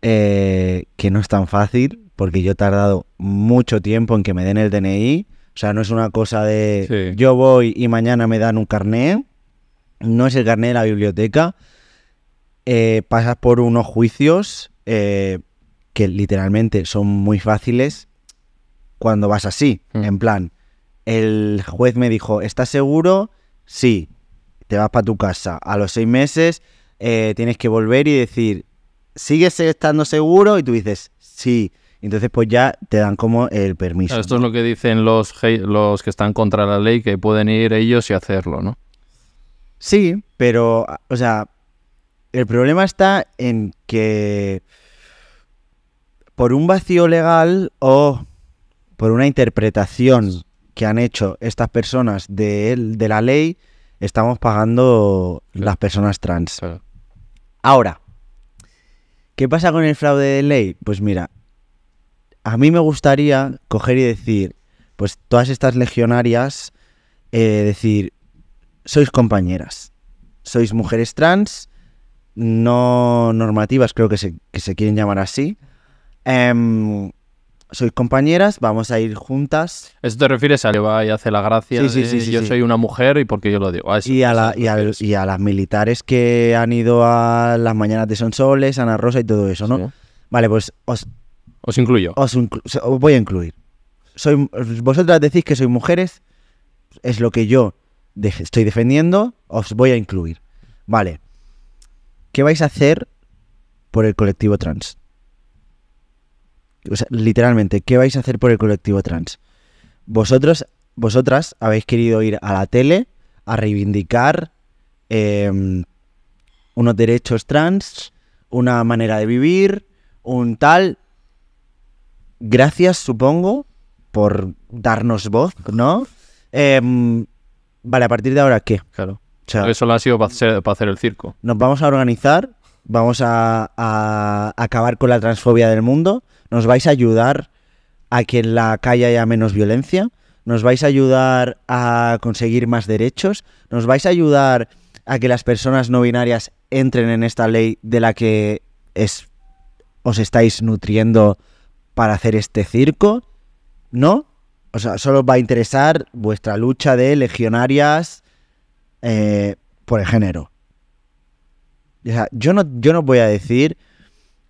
eh, que no es tan fácil, porque yo he tardado mucho tiempo en que me den el DNI. O sea, no es una cosa de yo voy y mañana me dan un carné. No es el carné de la biblioteca. Eh, pasas por unos juicios eh, que literalmente son muy fáciles cuando vas así. Mm. En plan, el juez me dijo, ¿estás seguro? Sí. Te vas para tu casa. A los seis meses tienes que volver y decir, ¿sigues estando seguro? Y tú dices, sí. Entonces, pues ya te dan como el permiso. esto es lo que dicen los, los que están contra la ley, que pueden ir ellos y hacerlo, ¿no? Sí, pero, o sea, el problema está en que por un vacío legal o por una interpretación que han hecho estas personas de, la ley, estamos pagando las personas trans. Ahora, ¿Qué pasa con el fraude de ley? Pues mira, a mí me gustaría coger y decir, pues todas estas legionarias, eh, decir, sois compañeras, sois mujeres trans, no normativas, creo que se, quieren llamar así. Em, sois compañeras, vamos a ir juntas. ¿Esto te refieres a que va y hace la gracia? Sí, sí, sí, yo soy una mujer y porque yo lo digo. Ah, y, a la, las militares que han ido a las mañanas de Sonsoles, Ana Rosa y todo eso, ¿no? Vale, pues os... Os incluyo. Os, voy a incluir. vosotras decís que sois mujeres, es lo que yo estoy defendiendo, os voy a incluir. Vale. ¿Qué vais a hacer por el colectivo trans? literalmente, ¿qué vais a hacer por el colectivo trans? Vosotros, vosotras habéis querido ir a la tele a reivindicar em, unos derechos trans, una manera de vivir, un tal. Gracias, supongo, por darnos voz, ¿no? Em, vale, a partir de ahora, ¿qué? Claro. Eso lo ha sido para hacer, el circo. Nos vamos a organizar, vamos a acabar con la transfobia del mundo nos vais a ayudar a que en la calle haya menos violencia, nos vais a ayudar a conseguir más derechos, nos vais a ayudar a que las personas no binarias entren en esta ley de la que es, os estáis nutriendo para hacer este circo, ¿no? O sea, solo os va a interesar vuestra lucha de legionarias eh, por el género. O sea, yo no, yo no voy a decir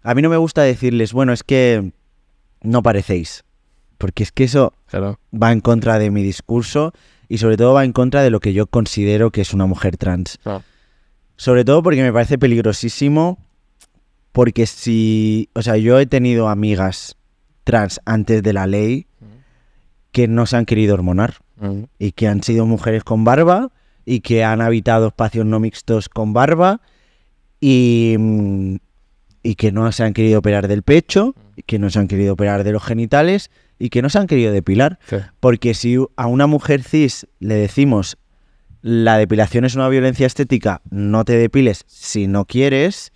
a mí no me gusta decirles, bueno, es que no parecéis. Porque es que eso va en contra de mi discurso y sobre todo va en contra de lo que yo considero que es una mujer trans. Ah. Sobre todo porque me parece peligrosísimo porque si, o sea, yo he tenido amigas trans antes de la ley que no se han querido hormonar mm. y que han sido mujeres con barba y que han habitado espacios no mixtos con barba y, mm, y que no se han querido operar del pecho, mm. que no se han querido operar de los genitales y que no se han querido depilar. Porque si a una mujer cis le decimos la depilación es una violencia estética, no te depiles si no quieres,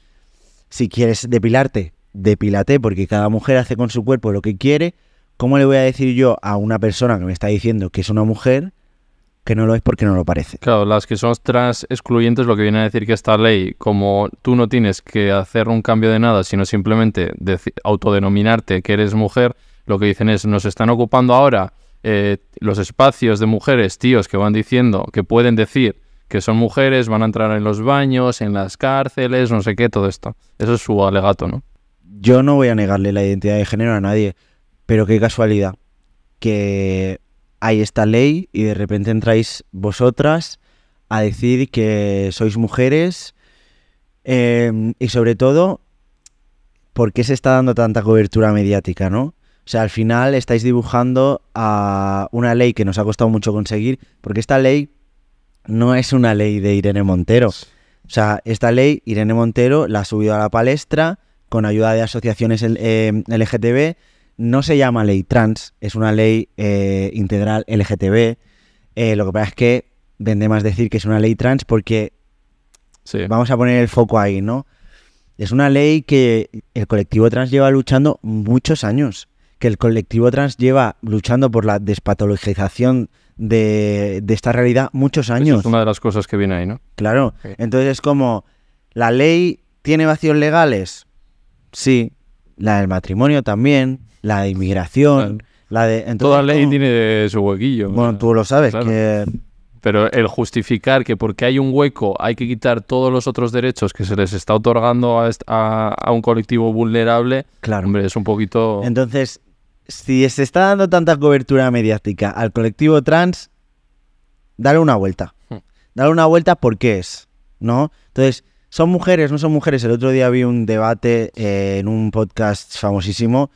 si quieres depilarte, depílate porque cada mujer hace con su cuerpo lo que quiere. ¿Cómo le voy a decir yo a una persona que me está diciendo que es una mujer que no lo es porque no lo parece. Claro, las que son trans excluyentes lo que viene a decir que esta ley, como tú no tienes que hacer un cambio de nada, sino simplemente autodenominarte que eres mujer, lo que dicen es, nos están ocupando ahora eh, los espacios de mujeres, tíos, que van diciendo, que pueden decir que son mujeres, van a entrar en los baños, en las cárceles, no sé qué, todo esto. Eso es su alegato, ¿no? Yo no voy a negarle la identidad de género a nadie, pero qué casualidad que hay esta ley y de repente entráis vosotras a decir que sois mujeres em, y sobre todo, ¿por qué se está dando tanta cobertura mediática, no? O sea, al final estáis dibujando a una ley que nos ha costado mucho conseguir, porque esta ley no es una ley de Irene Montero. O sea, esta ley Irene Montero la ha subido a la palestra con ayuda de asociaciones em, LGTB, no se llama ley trans, es una ley eh, integral LGTB. Eh, lo que pasa es que vende más decir que es una ley trans porque vamos a poner el foco ahí, ¿no? Es una ley que el colectivo trans lleva luchando muchos años, que el colectivo trans lleva luchando por la despatologización de, esta realidad muchos años. es una de las cosas que viene ahí, ¿no? Claro. Entonces es como, ¿la ley tiene vacíos legales? Sí. La del matrimonio también la de inmigración, la de... Entonces, Toda ley tiene su huequillo. Bueno, tú lo sabes, Pero el justificar que porque hay un hueco hay que quitar todos los otros derechos que se les está otorgando a, un colectivo vulnerable, claro. hombre, es un poquito... Entonces, si se está dando tanta cobertura mediática al colectivo trans, dale una vuelta. Hmm. Dale una vuelta porque es, ¿no? Entonces, ¿son mujeres? ¿No son mujeres? El otro día vi un debate eh, en un podcast famosísimo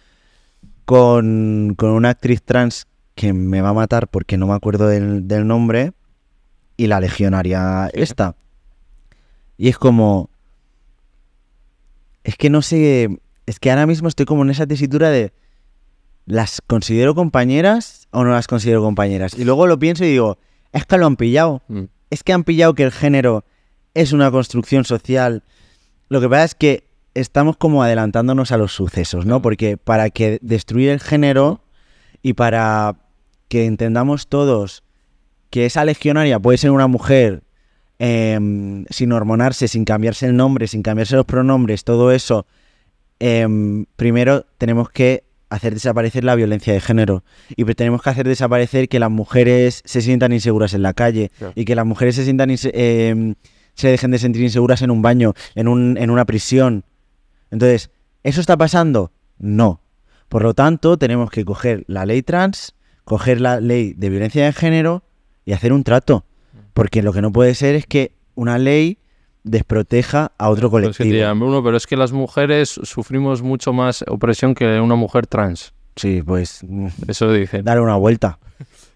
con, con, una actriz trans que me va a matar porque no me acuerdo del, nombre, y la legionaria esta. Y es como... Es que no sé... Es que ahora mismo estoy como en esa tesitura de... ¿Las considero compañeras o no las considero compañeras? Y luego lo pienso y digo, es que lo han pillado. Mm. Es que han pillado que el género es una construcción social. Lo que pasa es que estamos como adelantándonos a los sucesos, ¿no? Porque para que destruir el género y para que entendamos todos que esa legionaria puede ser una mujer em, sin hormonarse, sin cambiarse el nombre, sin cambiarse los pronombres, todo eso, em, primero tenemos que hacer desaparecer la violencia de género y tenemos que hacer desaparecer que las mujeres se sientan inseguras en la calle y que las mujeres se sientan em, se dejen de sentir inseguras en un baño, en, en una prisión, entonces, ¿eso está pasando? No. Por lo tanto, tenemos que coger la ley trans, coger la ley de violencia de género y hacer un trato. Porque lo que no puede ser es que una ley desproteja a otro colectivo. Pero es pero es que las mujeres sufrimos mucho más opresión que una mujer trans. Sí, pues... Mm, Eso dice. Dar una vuelta.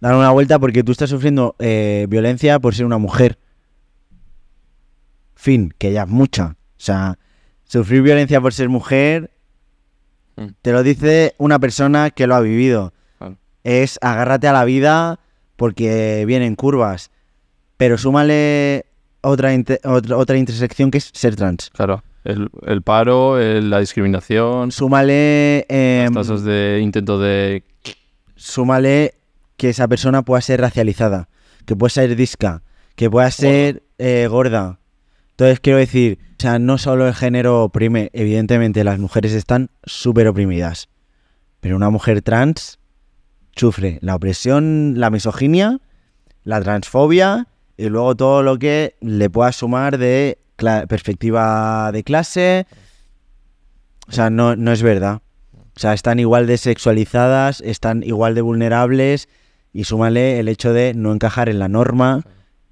Dar una vuelta porque tú estás sufriendo eh, violencia por ser una mujer. Fin, que ya mucha. O sea, Sufrir violencia por ser mujer mm. te lo dice una persona que lo ha vivido. Es agárrate a la vida porque vienen curvas. Pero súmale otra, otra, intersección que es ser trans. Claro. El, paro, la discriminación. Súmale. Eh, de intento de. Súmale que esa persona pueda ser racializada, que pueda ser disca, que pueda ser eh, gorda. Entonces, quiero decir, o sea, no solo el género oprime, evidentemente las mujeres están súper oprimidas, pero una mujer trans sufre la opresión, la misoginia, la transfobia y luego todo lo que le pueda sumar de perspectiva de clase. O sea, no, no es verdad. O sea, están igual de sexualizadas, están igual de vulnerables y súmale el hecho de no encajar en la norma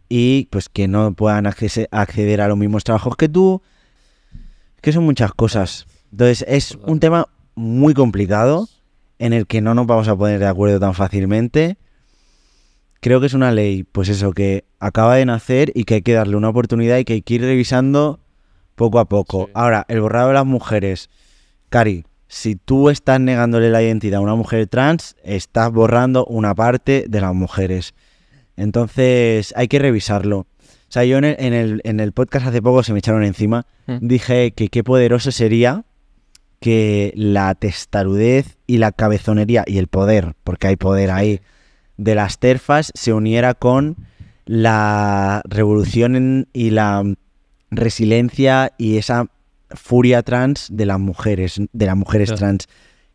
y pues que no puedan acceder a los mismos trabajos que tú, que son muchas cosas. Entonces es un tema muy complicado en el que no nos vamos a poner de acuerdo tan fácilmente. Creo que es una ley, pues eso, que acaba de nacer y que hay que darle una oportunidad y que hay que ir revisando poco a poco. Ahora, el borrado de las mujeres. Cari, si tú estás negándole la identidad a una mujer trans, estás borrando una parte de las mujeres. Entonces hay que revisarlo. O sea, yo en el, podcast hace poco se me echaron encima. Mm. Dije que qué poderoso sería que la testarudez y la cabezonería y el poder, porque hay poder ahí, de las terfas se uniera con la revolución y la resiliencia y esa furia trans de las mujeres, de las mujeres trans.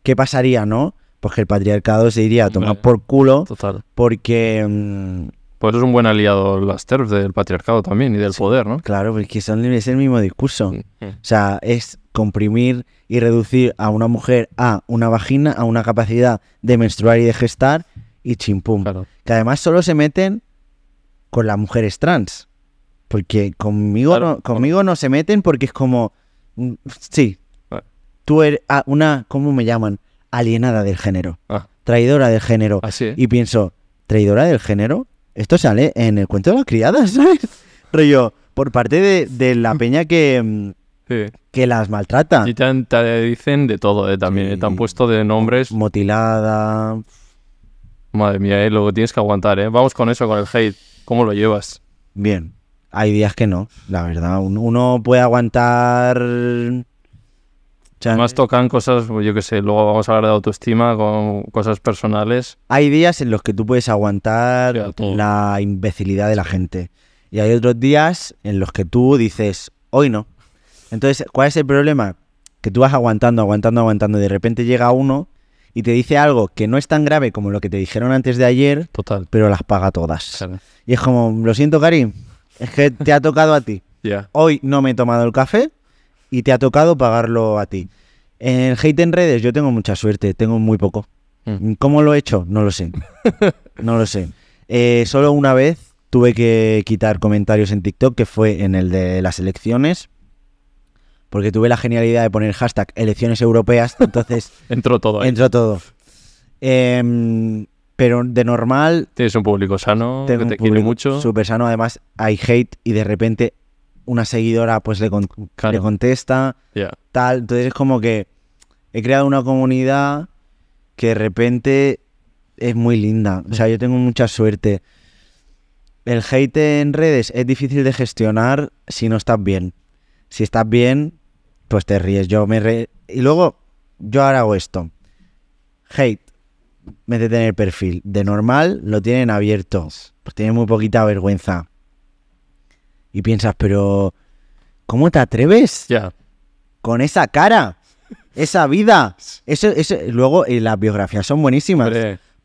¿Qué pasaría, no? pues que el patriarcado se iría a tomar por culo. Total. Porque. Mm, pues es un buen aliado las TERF del patriarcado también y del poder, ¿no? Claro, porque pues son, es el mismo discurso. Mm. O sea, es comprimir y reducir a una mujer a una vagina, a una capacidad de menstruar y de gestar y chimpum. Que además solo se meten con las mujeres trans. Porque conmigo, no, conmigo no se meten porque es como. Mm, sí. Ah. Tú eres. Ah, una. ¿Cómo me llaman? alienada del género, ah. traidora del género. Así ah, eh. Y pienso, ¿traidora del género? Esto sale en el cuento de las criadas, ¿sabes? Rollo, por parte de, la peña que, mm, que las maltrata. Y te, dicen de todo, eh, También eh, te han puesto de nombres. Motilada. Madre mía, ¿eh? Luego tienes que aguantar, ¿eh? Vamos con eso, con el hate. ¿Cómo lo llevas? Bien. Hay días que no, la verdad. Uno puede aguantar Chale. Más tocan cosas, pues, yo qué sé, luego vamos a hablar de autoestima, con cosas personales. Hay días en los que tú puedes aguantar la imbecilidad de la gente. Y hay otros días en los que tú dices, hoy no. Entonces, ¿cuál es el problema? Que tú vas aguantando, aguantando, aguantando. Y de repente llega uno y te dice algo que no es tan grave como lo que te dijeron antes de ayer, Total. pero las paga todas. Y es como, lo siento, Karim, es que te ha tocado a ti. ya Hoy no me he tomado el café, y te ha tocado pagarlo a ti. En hate en redes yo tengo mucha suerte, tengo muy poco. Mm. ¿Cómo lo he hecho? No lo sé. no lo sé. Eh, solo una vez tuve que quitar comentarios en TikTok, que fue en el de las elecciones, porque tuve la genialidad de poner hashtag elecciones europeas, entonces... entró todo. Entró todo. Em, pero de normal... Tienes un público sano, que te quiere mucho. Súper sano, además hay hate y de repente una seguidora pues le, le contesta, tal. Entonces es como que he creado una comunidad que de repente es muy linda. O sea, yo tengo mucha suerte. El hate en redes es difícil de gestionar si no estás bien. Si estás bien, pues te ríes. Yo me Y luego, yo ahora hago esto. Hate, me en el perfil. De normal lo tienen abiertos. Pues tienen muy poquita vergüenza. Y piensas, pero ¿cómo te atreves? Ya. Con esa cara, esa vida. Eso, eso, luego eh, las biografías son buenísimas.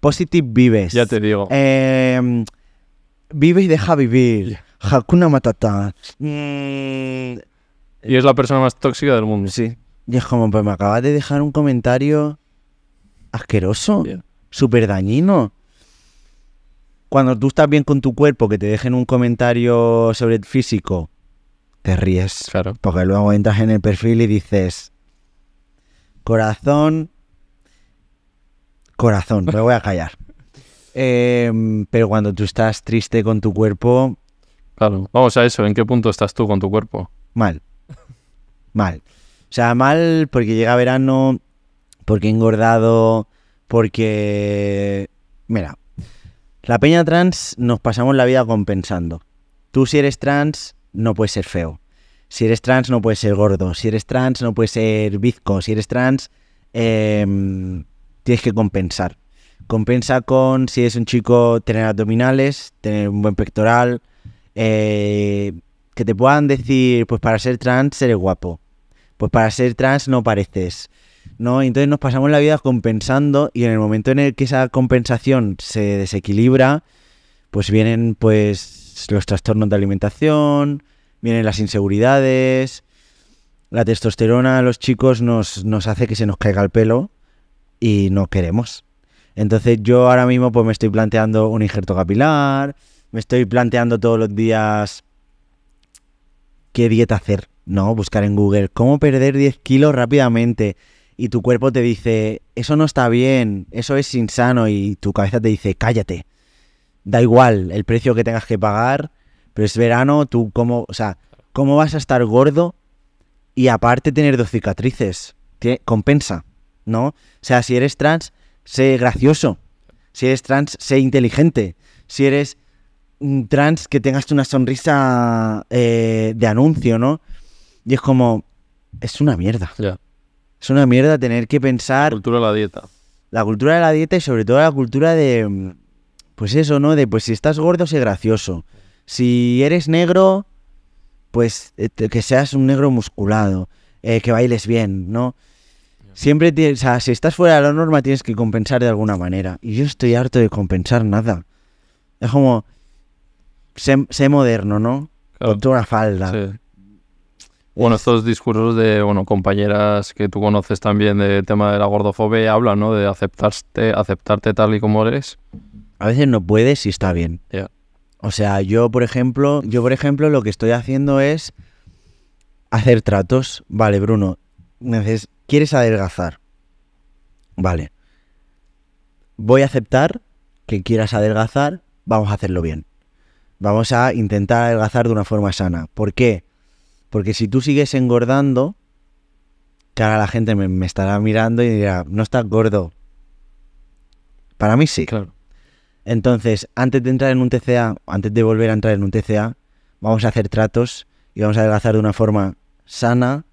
Positive vives. Ya te digo. Em, vive y deja vivir. Hakuna Matata. Mm. Y es la persona más tóxica del mundo. Sí. Y es como, pues me acabas de dejar un comentario asqueroso, súper dañino cuando tú estás bien con tu cuerpo, que te dejen un comentario sobre el físico, te ríes. Claro. Porque luego entras en el perfil y dices, corazón, corazón, me voy a callar. Em, pero cuando tú estás triste con tu cuerpo... Claro, vamos a eso, ¿en qué punto estás tú con tu cuerpo? Mal, mal. O sea, mal porque llega verano, porque engordado, porque... Mira, la peña trans nos pasamos la vida compensando. Tú si eres trans no puedes ser feo. Si eres trans no puedes ser gordo. Si eres trans no puedes ser bizco. Si eres trans em, tienes que compensar. Compensa con si eres un chico tener abdominales, tener un buen pectoral. Eh, que te puedan decir, pues para ser trans eres guapo. Pues para ser trans no pareces. ¿no? entonces nos pasamos la vida compensando y en el momento en el que esa compensación se desequilibra, pues vienen pues los trastornos de alimentación, vienen las inseguridades, la testosterona a los chicos nos, nos hace que se nos caiga el pelo y no queremos. Entonces yo ahora mismo pues me estoy planteando un injerto capilar, me estoy planteando todos los días qué dieta hacer, ¿no? Buscar en Google cómo perder 10 kilos rápidamente, y tu cuerpo te dice, eso no está bien, eso es insano y tu cabeza te dice, cállate. Da igual el precio que tengas que pagar, pero es verano, tú cómo, o sea, ¿cómo vas a estar gordo y aparte tener dos cicatrices? qué compensa, ¿no? O sea, si eres trans, sé gracioso. Si eres trans, sé inteligente. Si eres trans, que tengas una sonrisa eh, de anuncio, ¿no? Y es como, es una mierda. Es una mierda tener que pensar... La cultura de la dieta. La cultura de la dieta y sobre todo la cultura de... Pues eso, ¿no? De pues si estás gordo, sé gracioso. Si eres negro, pues este, que seas un negro musculado, eh, que bailes bien, ¿no? Siempre, o sea, si estás fuera de la norma tienes que compensar de alguna manera. Y yo estoy harto de compensar nada. Es como, sé, moderno, ¿no? Con toda una falda. Sí bueno, estos discursos de bueno, compañeras que tú conoces también del tema de la gordofobia hablan, ¿no? De aceptarte, aceptarte tal y como eres. A veces no puedes y está bien. O sea, yo por ejemplo, yo por ejemplo lo que estoy haciendo es hacer tratos. Vale, Bruno, quieres adelgazar. Vale. Voy a aceptar que quieras adelgazar, vamos a hacerlo bien. Vamos a intentar adelgazar de una forma sana. ¿Por qué? Porque si tú sigues engordando, que la gente me, estará mirando y dirá, no estás gordo. Para mí sí. Claro. Entonces, antes de entrar en un TCA, antes de volver a entrar en un TCA, vamos a hacer tratos y vamos a adelgazar de una forma sana.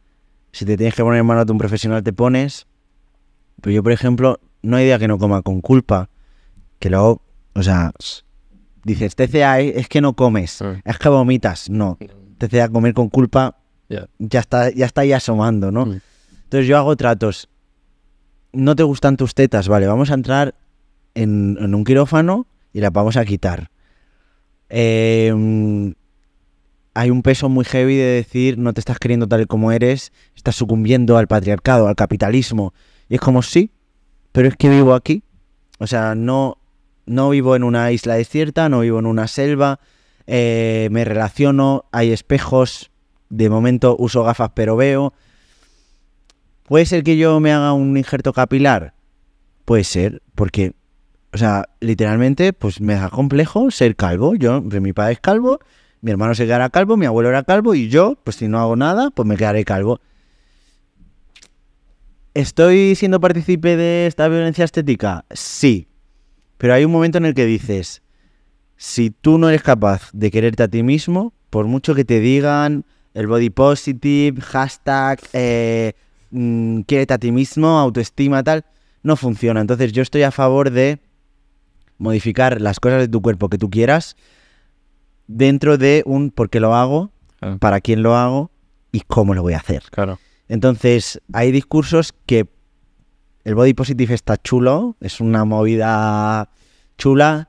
Si te tienes que poner en manos a un profesional, te pones. Pero yo, por ejemplo, no hay día que no coma con culpa. Que luego, o sea, dices, TCA es que no comes, es que vomitas. No, sea comer con culpa, ya, está, ya está ahí asomando, ¿no? Mm. Entonces yo hago tratos. No te gustan tus tetas, vale, vamos a entrar en, un quirófano y las vamos a quitar. Em, hay un peso muy heavy de decir no te estás queriendo tal y como eres, estás sucumbiendo al patriarcado, al capitalismo. Y es como sí, pero es que vivo aquí. O sea, no, no vivo en una isla desierta, no vivo en una selva, eh, me relaciono, hay espejos, de momento uso gafas pero veo. ¿Puede ser que yo me haga un injerto capilar? Puede ser, porque, o sea, literalmente, pues me da complejo ser calvo. Yo, pues, mi padre es calvo, mi hermano se quedará calvo, mi abuelo era calvo y yo, pues si no hago nada, pues me quedaré calvo. ¿Estoy siendo partícipe de esta violencia estética? Sí. Pero hay un momento en el que dices, si tú no eres capaz de quererte a ti mismo, por mucho que te digan el body positive, hashtag, eh, mm, a ti mismo, autoestima, tal, no funciona. Entonces yo estoy a favor de modificar las cosas de tu cuerpo que tú quieras dentro de un por qué lo hago, para quién lo hago y cómo lo voy a hacer. Claro. Entonces hay discursos que el body positive está chulo, es una movida chula,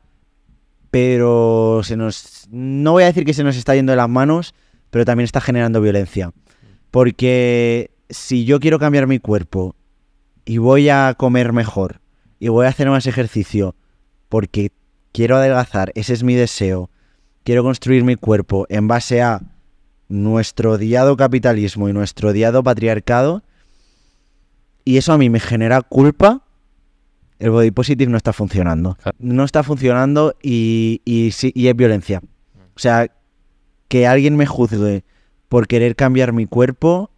pero se nos. No voy a decir que se nos está yendo de las manos, pero también está generando violencia. Porque si yo quiero cambiar mi cuerpo y voy a comer mejor y voy a hacer más ejercicio porque quiero adelgazar, ese es mi deseo, quiero construir mi cuerpo en base a nuestro odiado capitalismo y nuestro odiado patriarcado, y eso a mí me genera culpa, el body positive no está funcionando. No está funcionando y, y, es violencia. O sea, que alguien me juzgue por querer cambiar mi cuerpo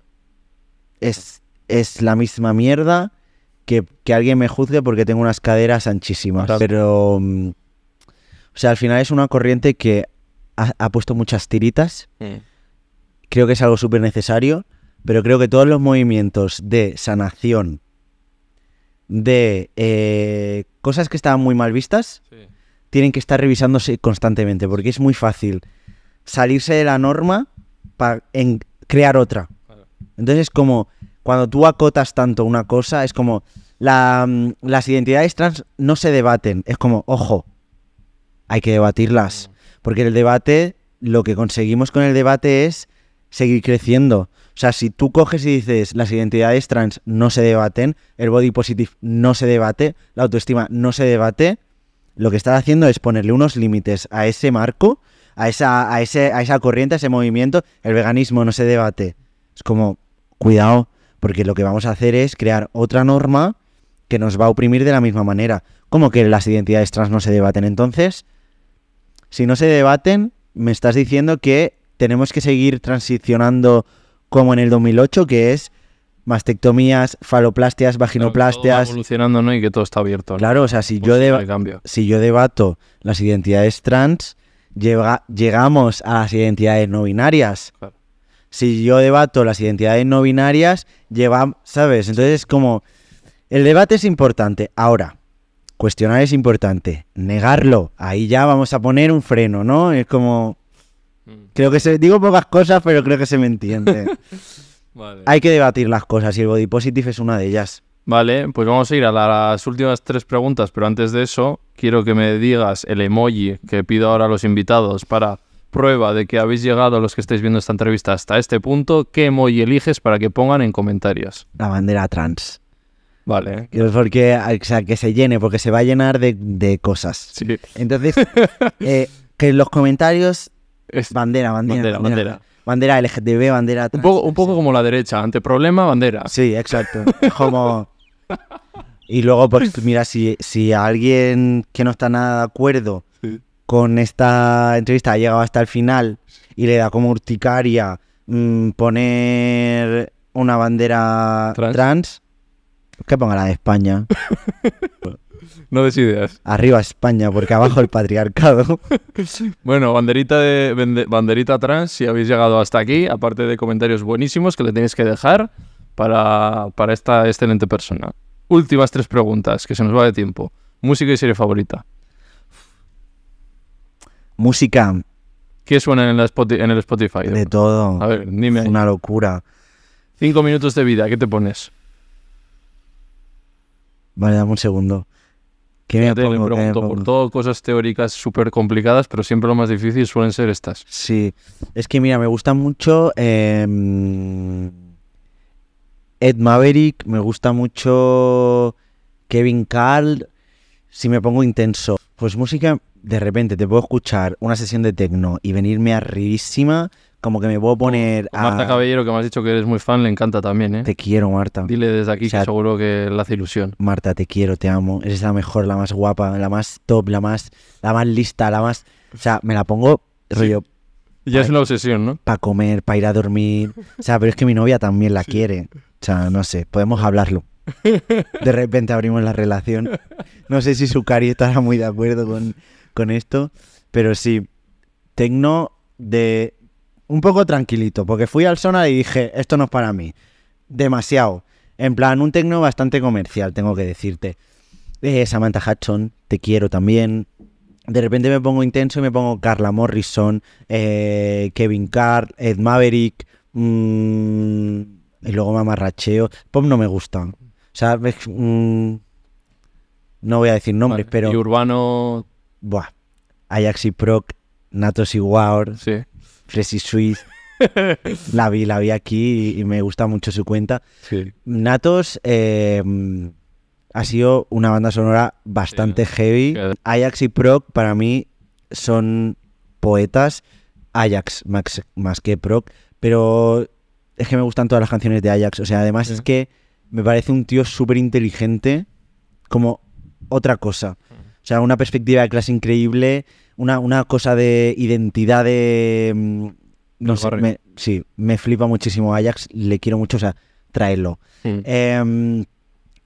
es, es la misma mierda que, que, alguien me juzgue porque tengo unas caderas anchísimas. Pero. Mm, o sea, al final es una corriente que ha, puesto muchas tiritas. Mm. Creo que es algo súper necesario. Pero creo que todos los movimientos de sanación de eh, cosas que estaban muy mal vistas tienen que estar revisándose constantemente, porque es muy fácil salirse de la norma para crear otra. Entonces es como, cuando tú acotas tanto una cosa, es como, mm, las identidades trans no se debaten, es como, ojo, hay que debatirlas, mm. porque el debate, lo que conseguimos con el debate es seguir creciendo. O sea, si tú coges y dices las identidades trans no se debaten, el body positive no se debate, la autoestima no se debate, lo que estás haciendo es ponerle unos límites a ese marco, a esa, a, a esa corriente, a ese movimiento. El veganismo no se debate. Es como, cuidado, porque lo que vamos a hacer es crear otra norma que nos va a oprimir de la misma manera. ¿Cómo que las identidades trans no se debaten? Entonces, si no se debaten, me estás diciendo que tenemos que seguir transicionando como en el 2008, que es mastectomías, faloplastias, vaginoplastias. Todo va evolucionando, ¿no? Y que todo está abierto. Claro, o sea, si, pues yo si yo debato las identidades trans, llega llegamos a las identidades no binarias. Si yo debato las identidades no binarias, lleva, ¿sabes? Entonces, como el debate es importante. Ahora, cuestionar es importante. Negarlo, ahí ya vamos a poner un freno, ¿no? Es como Creo que se. Digo pocas cosas, pero creo que se me entiende. vale. Hay que debatir las cosas y el body positive es una de ellas. Vale, pues vamos a ir a las últimas tres preguntas, pero antes de eso, quiero que me digas el emoji que pido ahora a los invitados para prueba de que habéis llegado a los que estáis viendo esta entrevista hasta este punto, ¿qué emoji eliges para que pongan en comentarios? La bandera trans. Vale. Porque, que se llene, porque se va a llenar de, cosas. Sí. Entonces, eh, que los comentarios bandera, bandera, bandera, bandera. Bandera, LGTB, bandera... Trans, un poco, como la derecha, ante problema, bandera. Sí, exacto. como... Y luego, pues mira, si, si alguien que no está nada de acuerdo con esta entrevista ha llegado hasta el final y le da como urticaria mm, poner una bandera trans, trans que ponga la de España. No des Arriba España, porque abajo el patriarcado. Bueno, banderita, de, banderita trans, si habéis llegado hasta aquí, aparte de comentarios buenísimos que le tenéis que dejar para, esta excelente persona. Últimas tres preguntas, que se nos va de tiempo. Música y serie favorita. Música, ¿Qué suena en, el Spotify? de todo. A ver, dime. Una locura. Cinco minutos de vida, ¿qué te pones? Vale, dame un segundo que me pregunto por todo, cosas teóricas súper complicadas, pero siempre lo más difícil suelen ser estas. Sí, es que mira, me gusta mucho em, Ed Maverick, me gusta mucho Kevin Carl. Si me pongo intenso, pues música, de repente te puedo escuchar una sesión de techno y venirme arribísima como que me puedo poner a... Marta Caballero, que me has dicho que eres muy fan, le encanta también, ¿eh? Te quiero, Marta. Dile desde aquí que seguro que le hace ilusión. Marta, te quiero, te amo. Eres la mejor, la más guapa, la más top, la más, la más lista, la más... O sea, me la pongo Ya es una obsesión, ¿no? Para comer, para ir a dormir. O sea, pero es que mi novia también la quiere. O sea, no sé, podemos hablarlo. De repente abrimos la relación. No sé si su cari estará muy de acuerdo con, con esto, pero sí, Tecno de un poco tranquilito, porque fui al sonar y dije, esto no es para mí. Demasiado. En plan, un tecno bastante comercial, tengo que decirte. Eh, Samantha Hudson, te quiero también. De repente me pongo intenso y me pongo Carla Morrison, eh, Kevin Carr, Ed Maverick, mm, y luego mamarracheo. Pop no me gustan O sea, mm, no voy a decir nombres, pero. Y Urbano. Buah. Ajax y Proc, Natos y War. Sí. Fresh Sweet. la vi, la aquí y, me gusta mucho su cuenta. Natos eh, ha sido una banda sonora bastante heavy. Ajax y Proc para mí son poetas. Ajax más, que Proc, pero es que me gustan todas las canciones de Ajax. O sea, además es que me parece un tío súper inteligente como otra cosa. O sea, una perspectiva de clase increíble, una, una cosa de identidad de... Mm, no sé, me, sí, me flipa muchísimo Ajax, le quiero mucho, o sea, traerlo. Hmm. Em,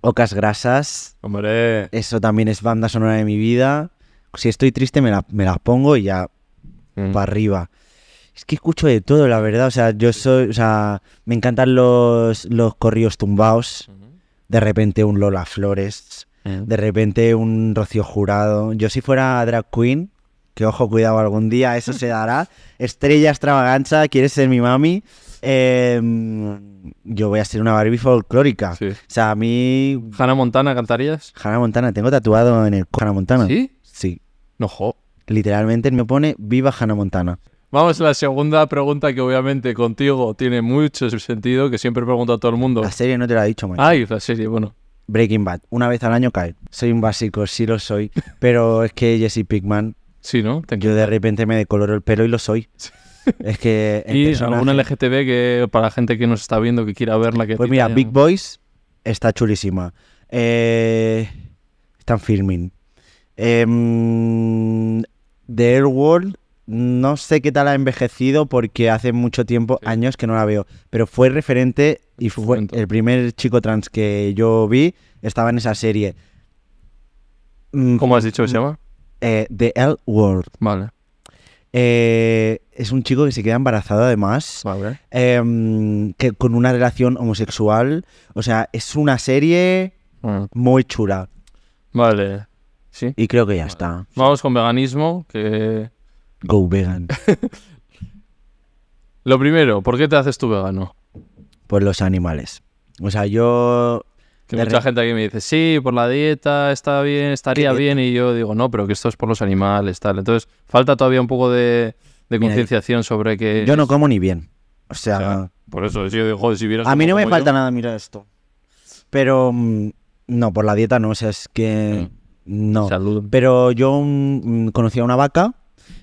Ocas Grasas. Hombre. Eso también es banda sonora de mi vida. Si estoy triste me, la, las pongo y ya hmm. para arriba. Es que escucho de todo, la verdad. O sea, yo soy. O sea, me encantan los, los corridos tumbados. De repente un Lola Flores. Eh. De repente un Rocío Jurado. Yo si fuera drag queen, que ojo, cuidado, algún día eso se dará. Estrella extravaganza, ¿quieres ser mi mami? Em, yo voy a ser una Barbie folclórica. O sea, a mí... ¿Hannah Montana cantarías? Hannah Montana, tengo tatuado en el... ¿Hannah Montana? ¿Sí? Sí. No, jo. Literalmente me pone viva Hannah Montana. Vamos a la segunda pregunta que obviamente contigo tiene mucho sentido, que siempre pregunto a todo el mundo. La serie no te la ha dicho, man. Ay, la serie, bueno. Breaking Bad, una vez al año cae. Soy un básico, sí lo soy, pero es que Jesse Pickman. Sí, ¿no? yo de repente me decoloro el pelo y lo soy. Es que. ¿Y alguna LGTB que para la gente que nos está viendo que quiera verla? Que pues mira, Big Boys está chulísima. Eh, están filming. Em, The World no sé qué tal ha envejecido porque hace mucho tiempo, años que no la veo, pero fue referente y fue el primer chico trans que yo vi, estaba en esa serie. Mm, ¿Cómo has dicho que se llama? Mm, eh, The L World. Vale. Eh, es un chico que se queda embarazado además, vale. Em, que con una relación homosexual, o sea, es una serie mm. muy chula. Vale. Sí. Y creo que ya está. Vamos con veganismo, que Go vegan. Lo primero, ¿por qué te haces tú vegano? Por los animales. O sea, yo... Que mucha gente aquí me dice, sí, por la dieta está bien, estaría eh, bien, y yo digo, no, pero que esto es por los animales, tal. Entonces, falta todavía un poco de, concienciación sobre que... Yo no como ni bien. O sea... por eso, yo digo, si vieras... A mí no me falta nada mira esto. Pero... Mm, no, por la dieta no, o sea, es que... Mm. No. Pero yo mm, conocí a una vaca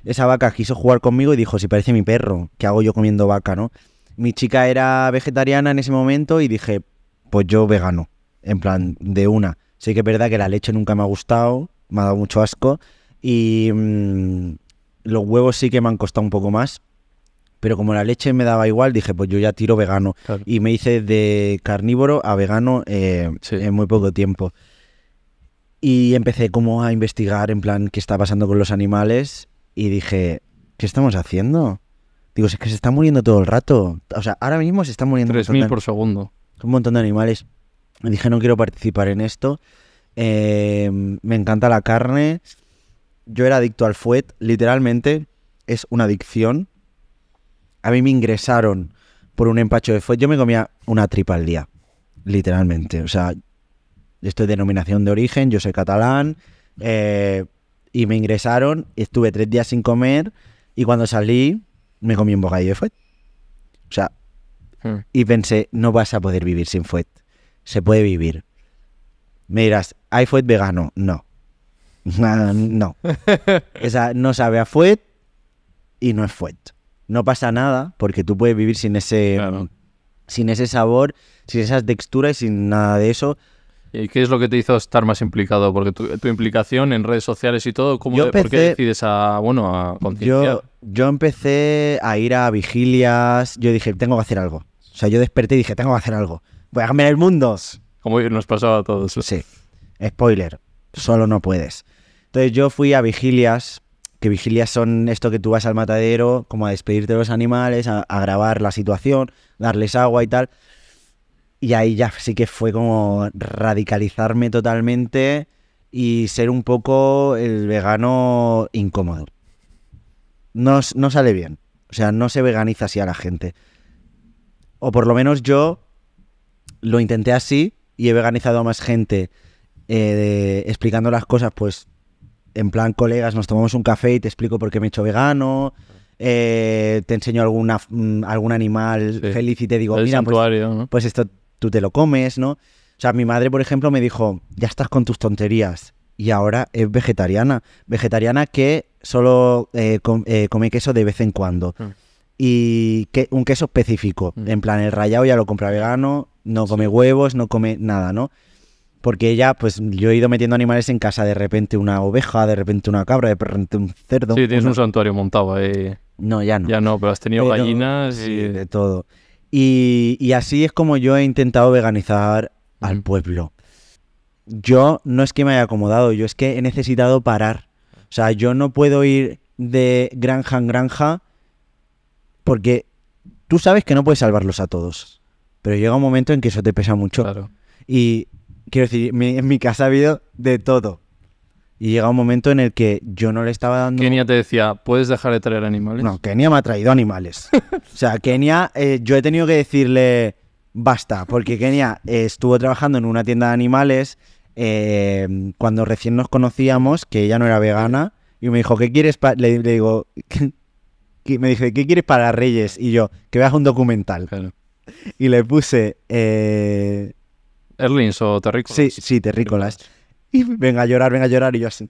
esa vaca quiso jugar conmigo y dijo, si parece mi perro, ¿qué hago yo comiendo vaca, no? Mi chica era vegetariana en ese momento y dije, pues yo vegano, en plan, de una. Sí que es verdad que la leche nunca me ha gustado, me ha dado mucho asco y mm, los huevos sí que me han costado un poco más. Pero como la leche me daba igual, dije, pues yo ya tiro vegano. Y me hice de carnívoro a vegano eh, en muy poco tiempo. Y empecé como a investigar en plan qué está pasando con los animales y dije, ¿qué estamos haciendo? Digo, es que se está muriendo todo el rato. O sea, ahora mismo se está muriendo. 3.000 por segundo. Un montón de animales. Me dije, no quiero participar en esto. Eh, me encanta la carne. Yo era adicto al fuet. Literalmente es una adicción. A mí me ingresaron por un empacho de fuet. Yo me comía una tripa al día. Literalmente. O sea, esto es denominación de origen. Yo soy catalán. Eh, y me ingresaron, estuve tres días sin comer y cuando salí me comí un bocadillo de fuet. O sea, hmm. y pensé, no vas a poder vivir sin fuet. Se puede vivir. Me dirás, ¿hay fuet vegano? No. Ah, no. no. o sea, no sabe a fuet y no es fuet. No pasa nada porque tú puedes vivir sin ese, sin ese sabor, sin esas texturas, y sin nada de eso ¿Y qué es lo que te hizo estar más implicado? Porque tu, implicación en redes sociales y todo, ¿cómo, yo ¿por qué decides a, bueno, yo, empecé a ir a vigilias, yo dije, tengo que hacer algo. O sea, yo desperté y dije, tengo que hacer algo. Voy a cambiar el mundo. Como nos pasaba a todos. Sí. Spoiler, solo no puedes. Entonces yo fui a vigilias, que vigilias son esto que tú vas al matadero, como a despedirte de los animales, a, a grabar la situación, darles agua y tal. Y ahí ya sí que fue como radicalizarme totalmente y ser un poco el vegano incómodo. No, no sale bien. O sea, no se veganiza así a la gente. O por lo menos yo lo intenté así y he veganizado a más gente eh, explicando las cosas, pues en plan, colegas, nos tomamos un café y te explico por qué me he hecho vegano. Eh, te enseño alguna, mm, algún animal feliz y te digo, mira, pues ¿no? pues, esto tú te lo comes, ¿no? O sea, mi madre, por ejemplo, me dijo, ya estás con tus tonterías. Y ahora es vegetariana. Vegetariana que solo eh, eh, come queso de vez en cuando. Mm. Y que un queso específico. Mm. En plan, el rayado ya lo compra vegano, no come huevos, no come nada, ¿no? Porque ella, pues yo he ido metiendo animales en casa, de repente una oveja, de repente una cabra, de repente un cerdo. Sí, tienes un santuario montado ahí. No, ya no. Ya no, pero has tenido gallinas y... de todo. Y, así es como yo he intentado veganizar al pueblo. Yo no es que me haya acomodado, yo es que he necesitado parar. O sea, yo no puedo ir de granja en granja porque tú sabes que no puedes salvarlos a todos. Pero llega un momento en que eso te pesa mucho. Y quiero decir, en mi casa ha habido de todo. Y llega un momento en el que yo no le estaba dando. Kenia te decía, ¿puedes dejar de traer animales? No, Kenia me ha traído animales. o sea, Kenia, eh, yo he tenido que decirle basta, porque Kenia eh, estuvo trabajando en una tienda de animales eh, cuando recién nos conocíamos, que ella no era vegana, y me dijo, ¿qué quieres para.? Le, digo, me dice, ¿qué quieres para Reyes? Y yo, que veas un documental. Y le puse. Eh... Erlins o Terrícolas. Sí, sí, Terrícolas. Y venga a llorar, venga a llorar. Y yo así.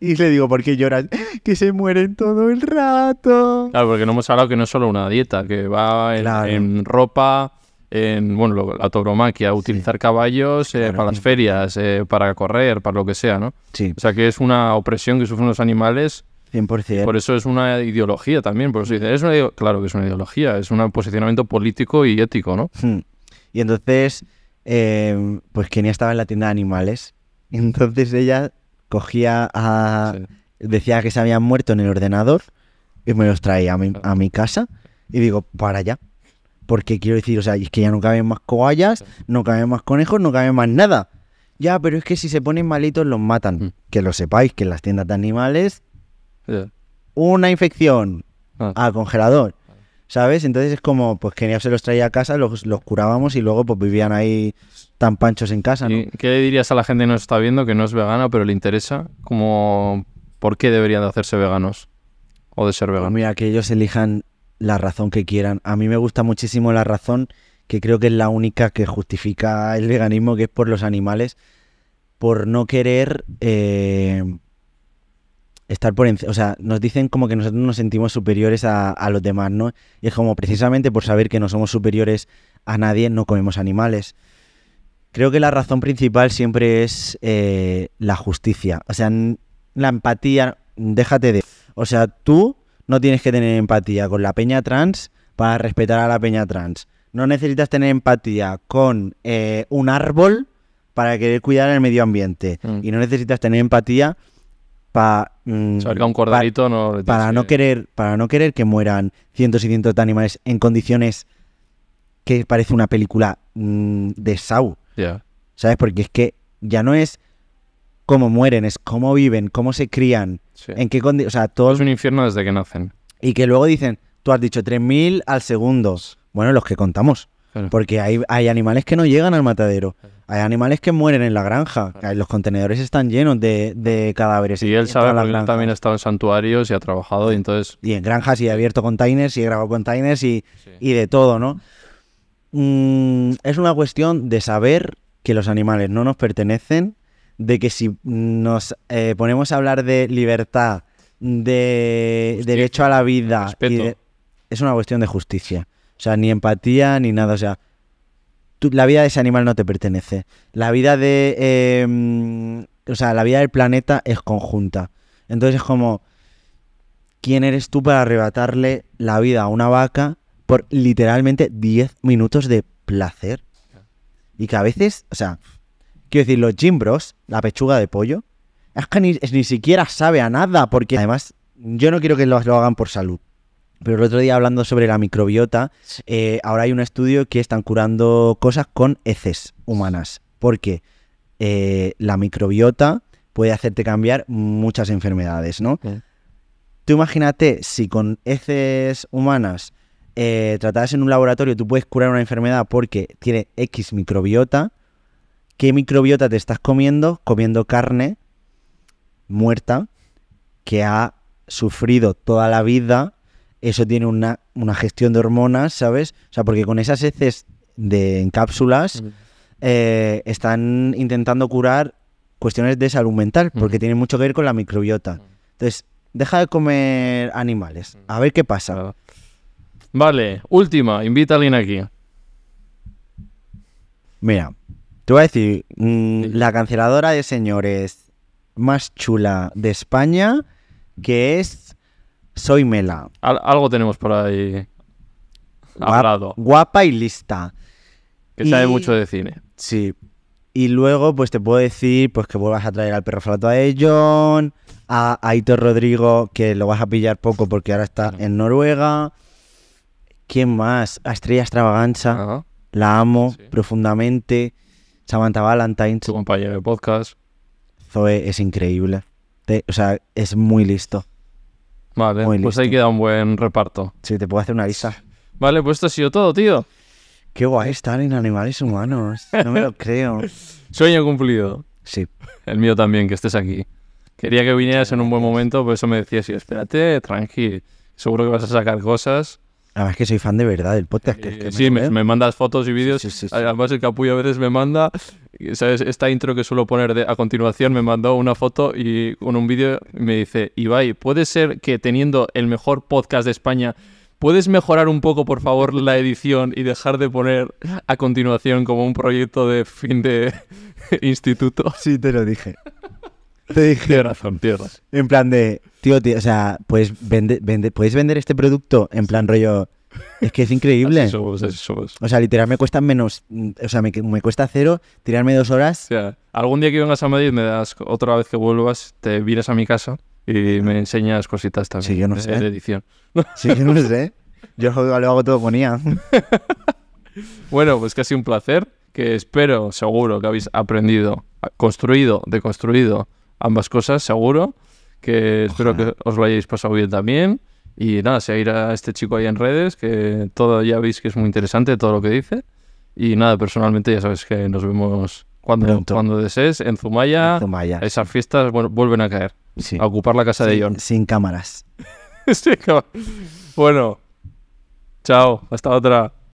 Y le digo, ¿por qué lloran? Que se mueren todo el rato. Claro, porque no hemos hablado que no es solo una dieta, que va en, ropa, en bueno, la tauromaquia, utilizar caballos eh, para las ferias, eh, para correr, para lo que sea, ¿no? Sí. O sea que es una opresión que sufren los animales 100%. Por eso es una ideología también, por eso dice, es una, claro que es una ideología, es un posicionamiento político y ético, ¿no? Hmm. Y entonces, Em, pues Kenia estaba en la tienda de animales. Entonces ella cogía a... Decía que se habían muerto en el ordenador y me los traía a mi, casa. Y digo, para allá. Porque quiero decir, o sea, es que ya no caben más coallas, no caben más conejos, no caben más nada. Ya, pero es que si se ponen malitos los matan. Mm. Que lo sepáis, que en las tiendas de animales... Una infección ah. al congelador. ¿sabes? Entonces es como, pues que se los traía a casa, los, curábamos y luego pues vivían ahí tan panchos en casa, ¿no? ¿Qué le dirías a la gente que nos está viendo, que no es vegana, pero le interesa? Como, ¿por qué deberían de hacerse veganos? O de ser veganos. Pues mira, que ellos elijan la razón que quieran. A mí me gusta muchísimo la razón, que creo que es la única que justifica el veganismo, que es por los animales, por no querer... Eh, estar por encima, o sea, nos dicen como que nosotros nos sentimos superiores a, los demás, ¿no? Y es como precisamente por saber que no somos superiores a nadie, no comemos animales. Creo que la razón principal siempre es eh, la justicia, o sea, la empatía, déjate de... O sea, tú no tienes que tener empatía con la peña trans para respetar a la peña trans. No necesitas tener empatía con eh, un árbol para querer cuidar el medio ambiente. Mm. Y no necesitas tener empatía Mm, para no para no querer para no querer que mueran cientos y cientos de animales en condiciones que parece una película mm, de Sau. ya ¿Sabes? Porque es que ya no es cómo mueren, es cómo viven, cómo se crían, en qué es un infierno desde que nacen. Y que luego dicen, tú has dicho 3000 al segundo. Bueno, los que contamos, porque hay, hay animales que no llegan al matadero. Hay animales que mueren en la granja. Los contenedores están llenos de, cadáveres. Y él sabe que también ha estado en santuarios y ha trabajado y entonces... Y en granjas y ha abierto containers y ha grabado containers y, y de todo, ¿no? Mm, es una cuestión de saber que los animales no nos pertenecen, de que si nos eh, ponemos a hablar de libertad, de derecho a la vida... es una cuestión de justicia. O sea, ni empatía ni nada. O sea, la vida de ese animal no te pertenece. La vida de... Em, o sea, la vida del planeta es conjunta. Entonces es como, ¿quién eres tú para arrebatarle la vida a una vaca por literalmente 10 minutos de placer? Y que a veces, o sea, quiero decir, los Jimbros, la pechuga de pollo, es que ni, siquiera sabe a nada, porque además yo no quiero que lo, lo hagan por salud. Pero el otro día hablando sobre la microbiota, eh, ahora hay un estudio que están curando cosas con heces humanas, porque eh, la microbiota puede hacerte cambiar muchas enfermedades, ¿no? Mm. Tú imagínate si con heces humanas eh, tratadas en un laboratorio tú puedes curar una enfermedad porque tiene X microbiota, ¿qué microbiota te estás comiendo? Comiendo carne muerta que ha sufrido toda la vida eso tiene una, gestión de hormonas, ¿sabes? O sea, porque con esas heces de, cápsulas eh, están intentando curar cuestiones de salud mental, porque tiene mucho que ver con la microbiota. Entonces, deja de comer animales, a ver qué pasa. Vale, última, invita a alguien aquí. Mira, te voy a decir, mm, la canceladora de señores más chula de España, que es soy Mela. algo tenemos por ahí. Guap guapa y lista. Que sabe mucho de cine. Sí. Y luego, pues te puedo decir pues que vuelvas a traer al perro flato a John, a Aitor Rodrigo, que lo vas a pillar poco porque ahora está en Noruega. ¿Quién más? A Estrella Extravaganza. La amo profundamente. Samantha Valentine. Tu compañero de podcast. Zoe es increíble. o sea, es muy listo. Vale, pues ahí queda un buen reparto. Sí, te puedo hacer una risa. Vale, pues esto ha sido todo, tío. Qué guay estar en animales humanos. No me lo creo. Sueño cumplido. Sí. El mío también, que estés aquí. Quería que vinieras en un buen momento, por eso me decías, espérate, tranqui, seguro que vas a sacar cosas. Además que soy fan de verdad del podcast. Eh, sí, me, mandas fotos y vídeos. Además el capullo a veces me manda, ¿sabes? Esta intro que suelo poner de, a continuación me mandó una foto y con un vídeo me dice, Ibai, ¿puede ser que teniendo el mejor podcast de España, puedes mejorar un poco, por favor, la edición y dejar de poner a continuación como un proyecto de fin de instituto? Sí, te lo dije. Te dije. razón, tío. En plan de, tío, tío o sea, puedes vender, vende, puedes vender este producto en plan rollo. Es que es increíble. O sea, literal me cuesta menos, o sea, me, cuesta cero tirarme dos horas. algún día que vengas a Madrid me das otra vez que vuelvas, te vienes a mi casa y me enseñas cositas también. Sí, yo no sé. edición. Sí, yo no sé. Yo lo hago todo ponía. bueno, pues que casi un placer. Que espero, seguro, que habéis aprendido, construido, deconstruido ambas cosas, seguro. Que espero que os lo hayáis pasado bien también. Y nada, seguir a este chico ahí en redes, que todo ya veis que es muy interesante todo lo que dice. Y nada, personalmente ya sabes que nos vemos cuando, cuando desees en Zumaya. Esas fiestas vuelven a caer. A ocupar la casa de John. Sin cámaras. sin cámaras. Bueno, chao, hasta otra.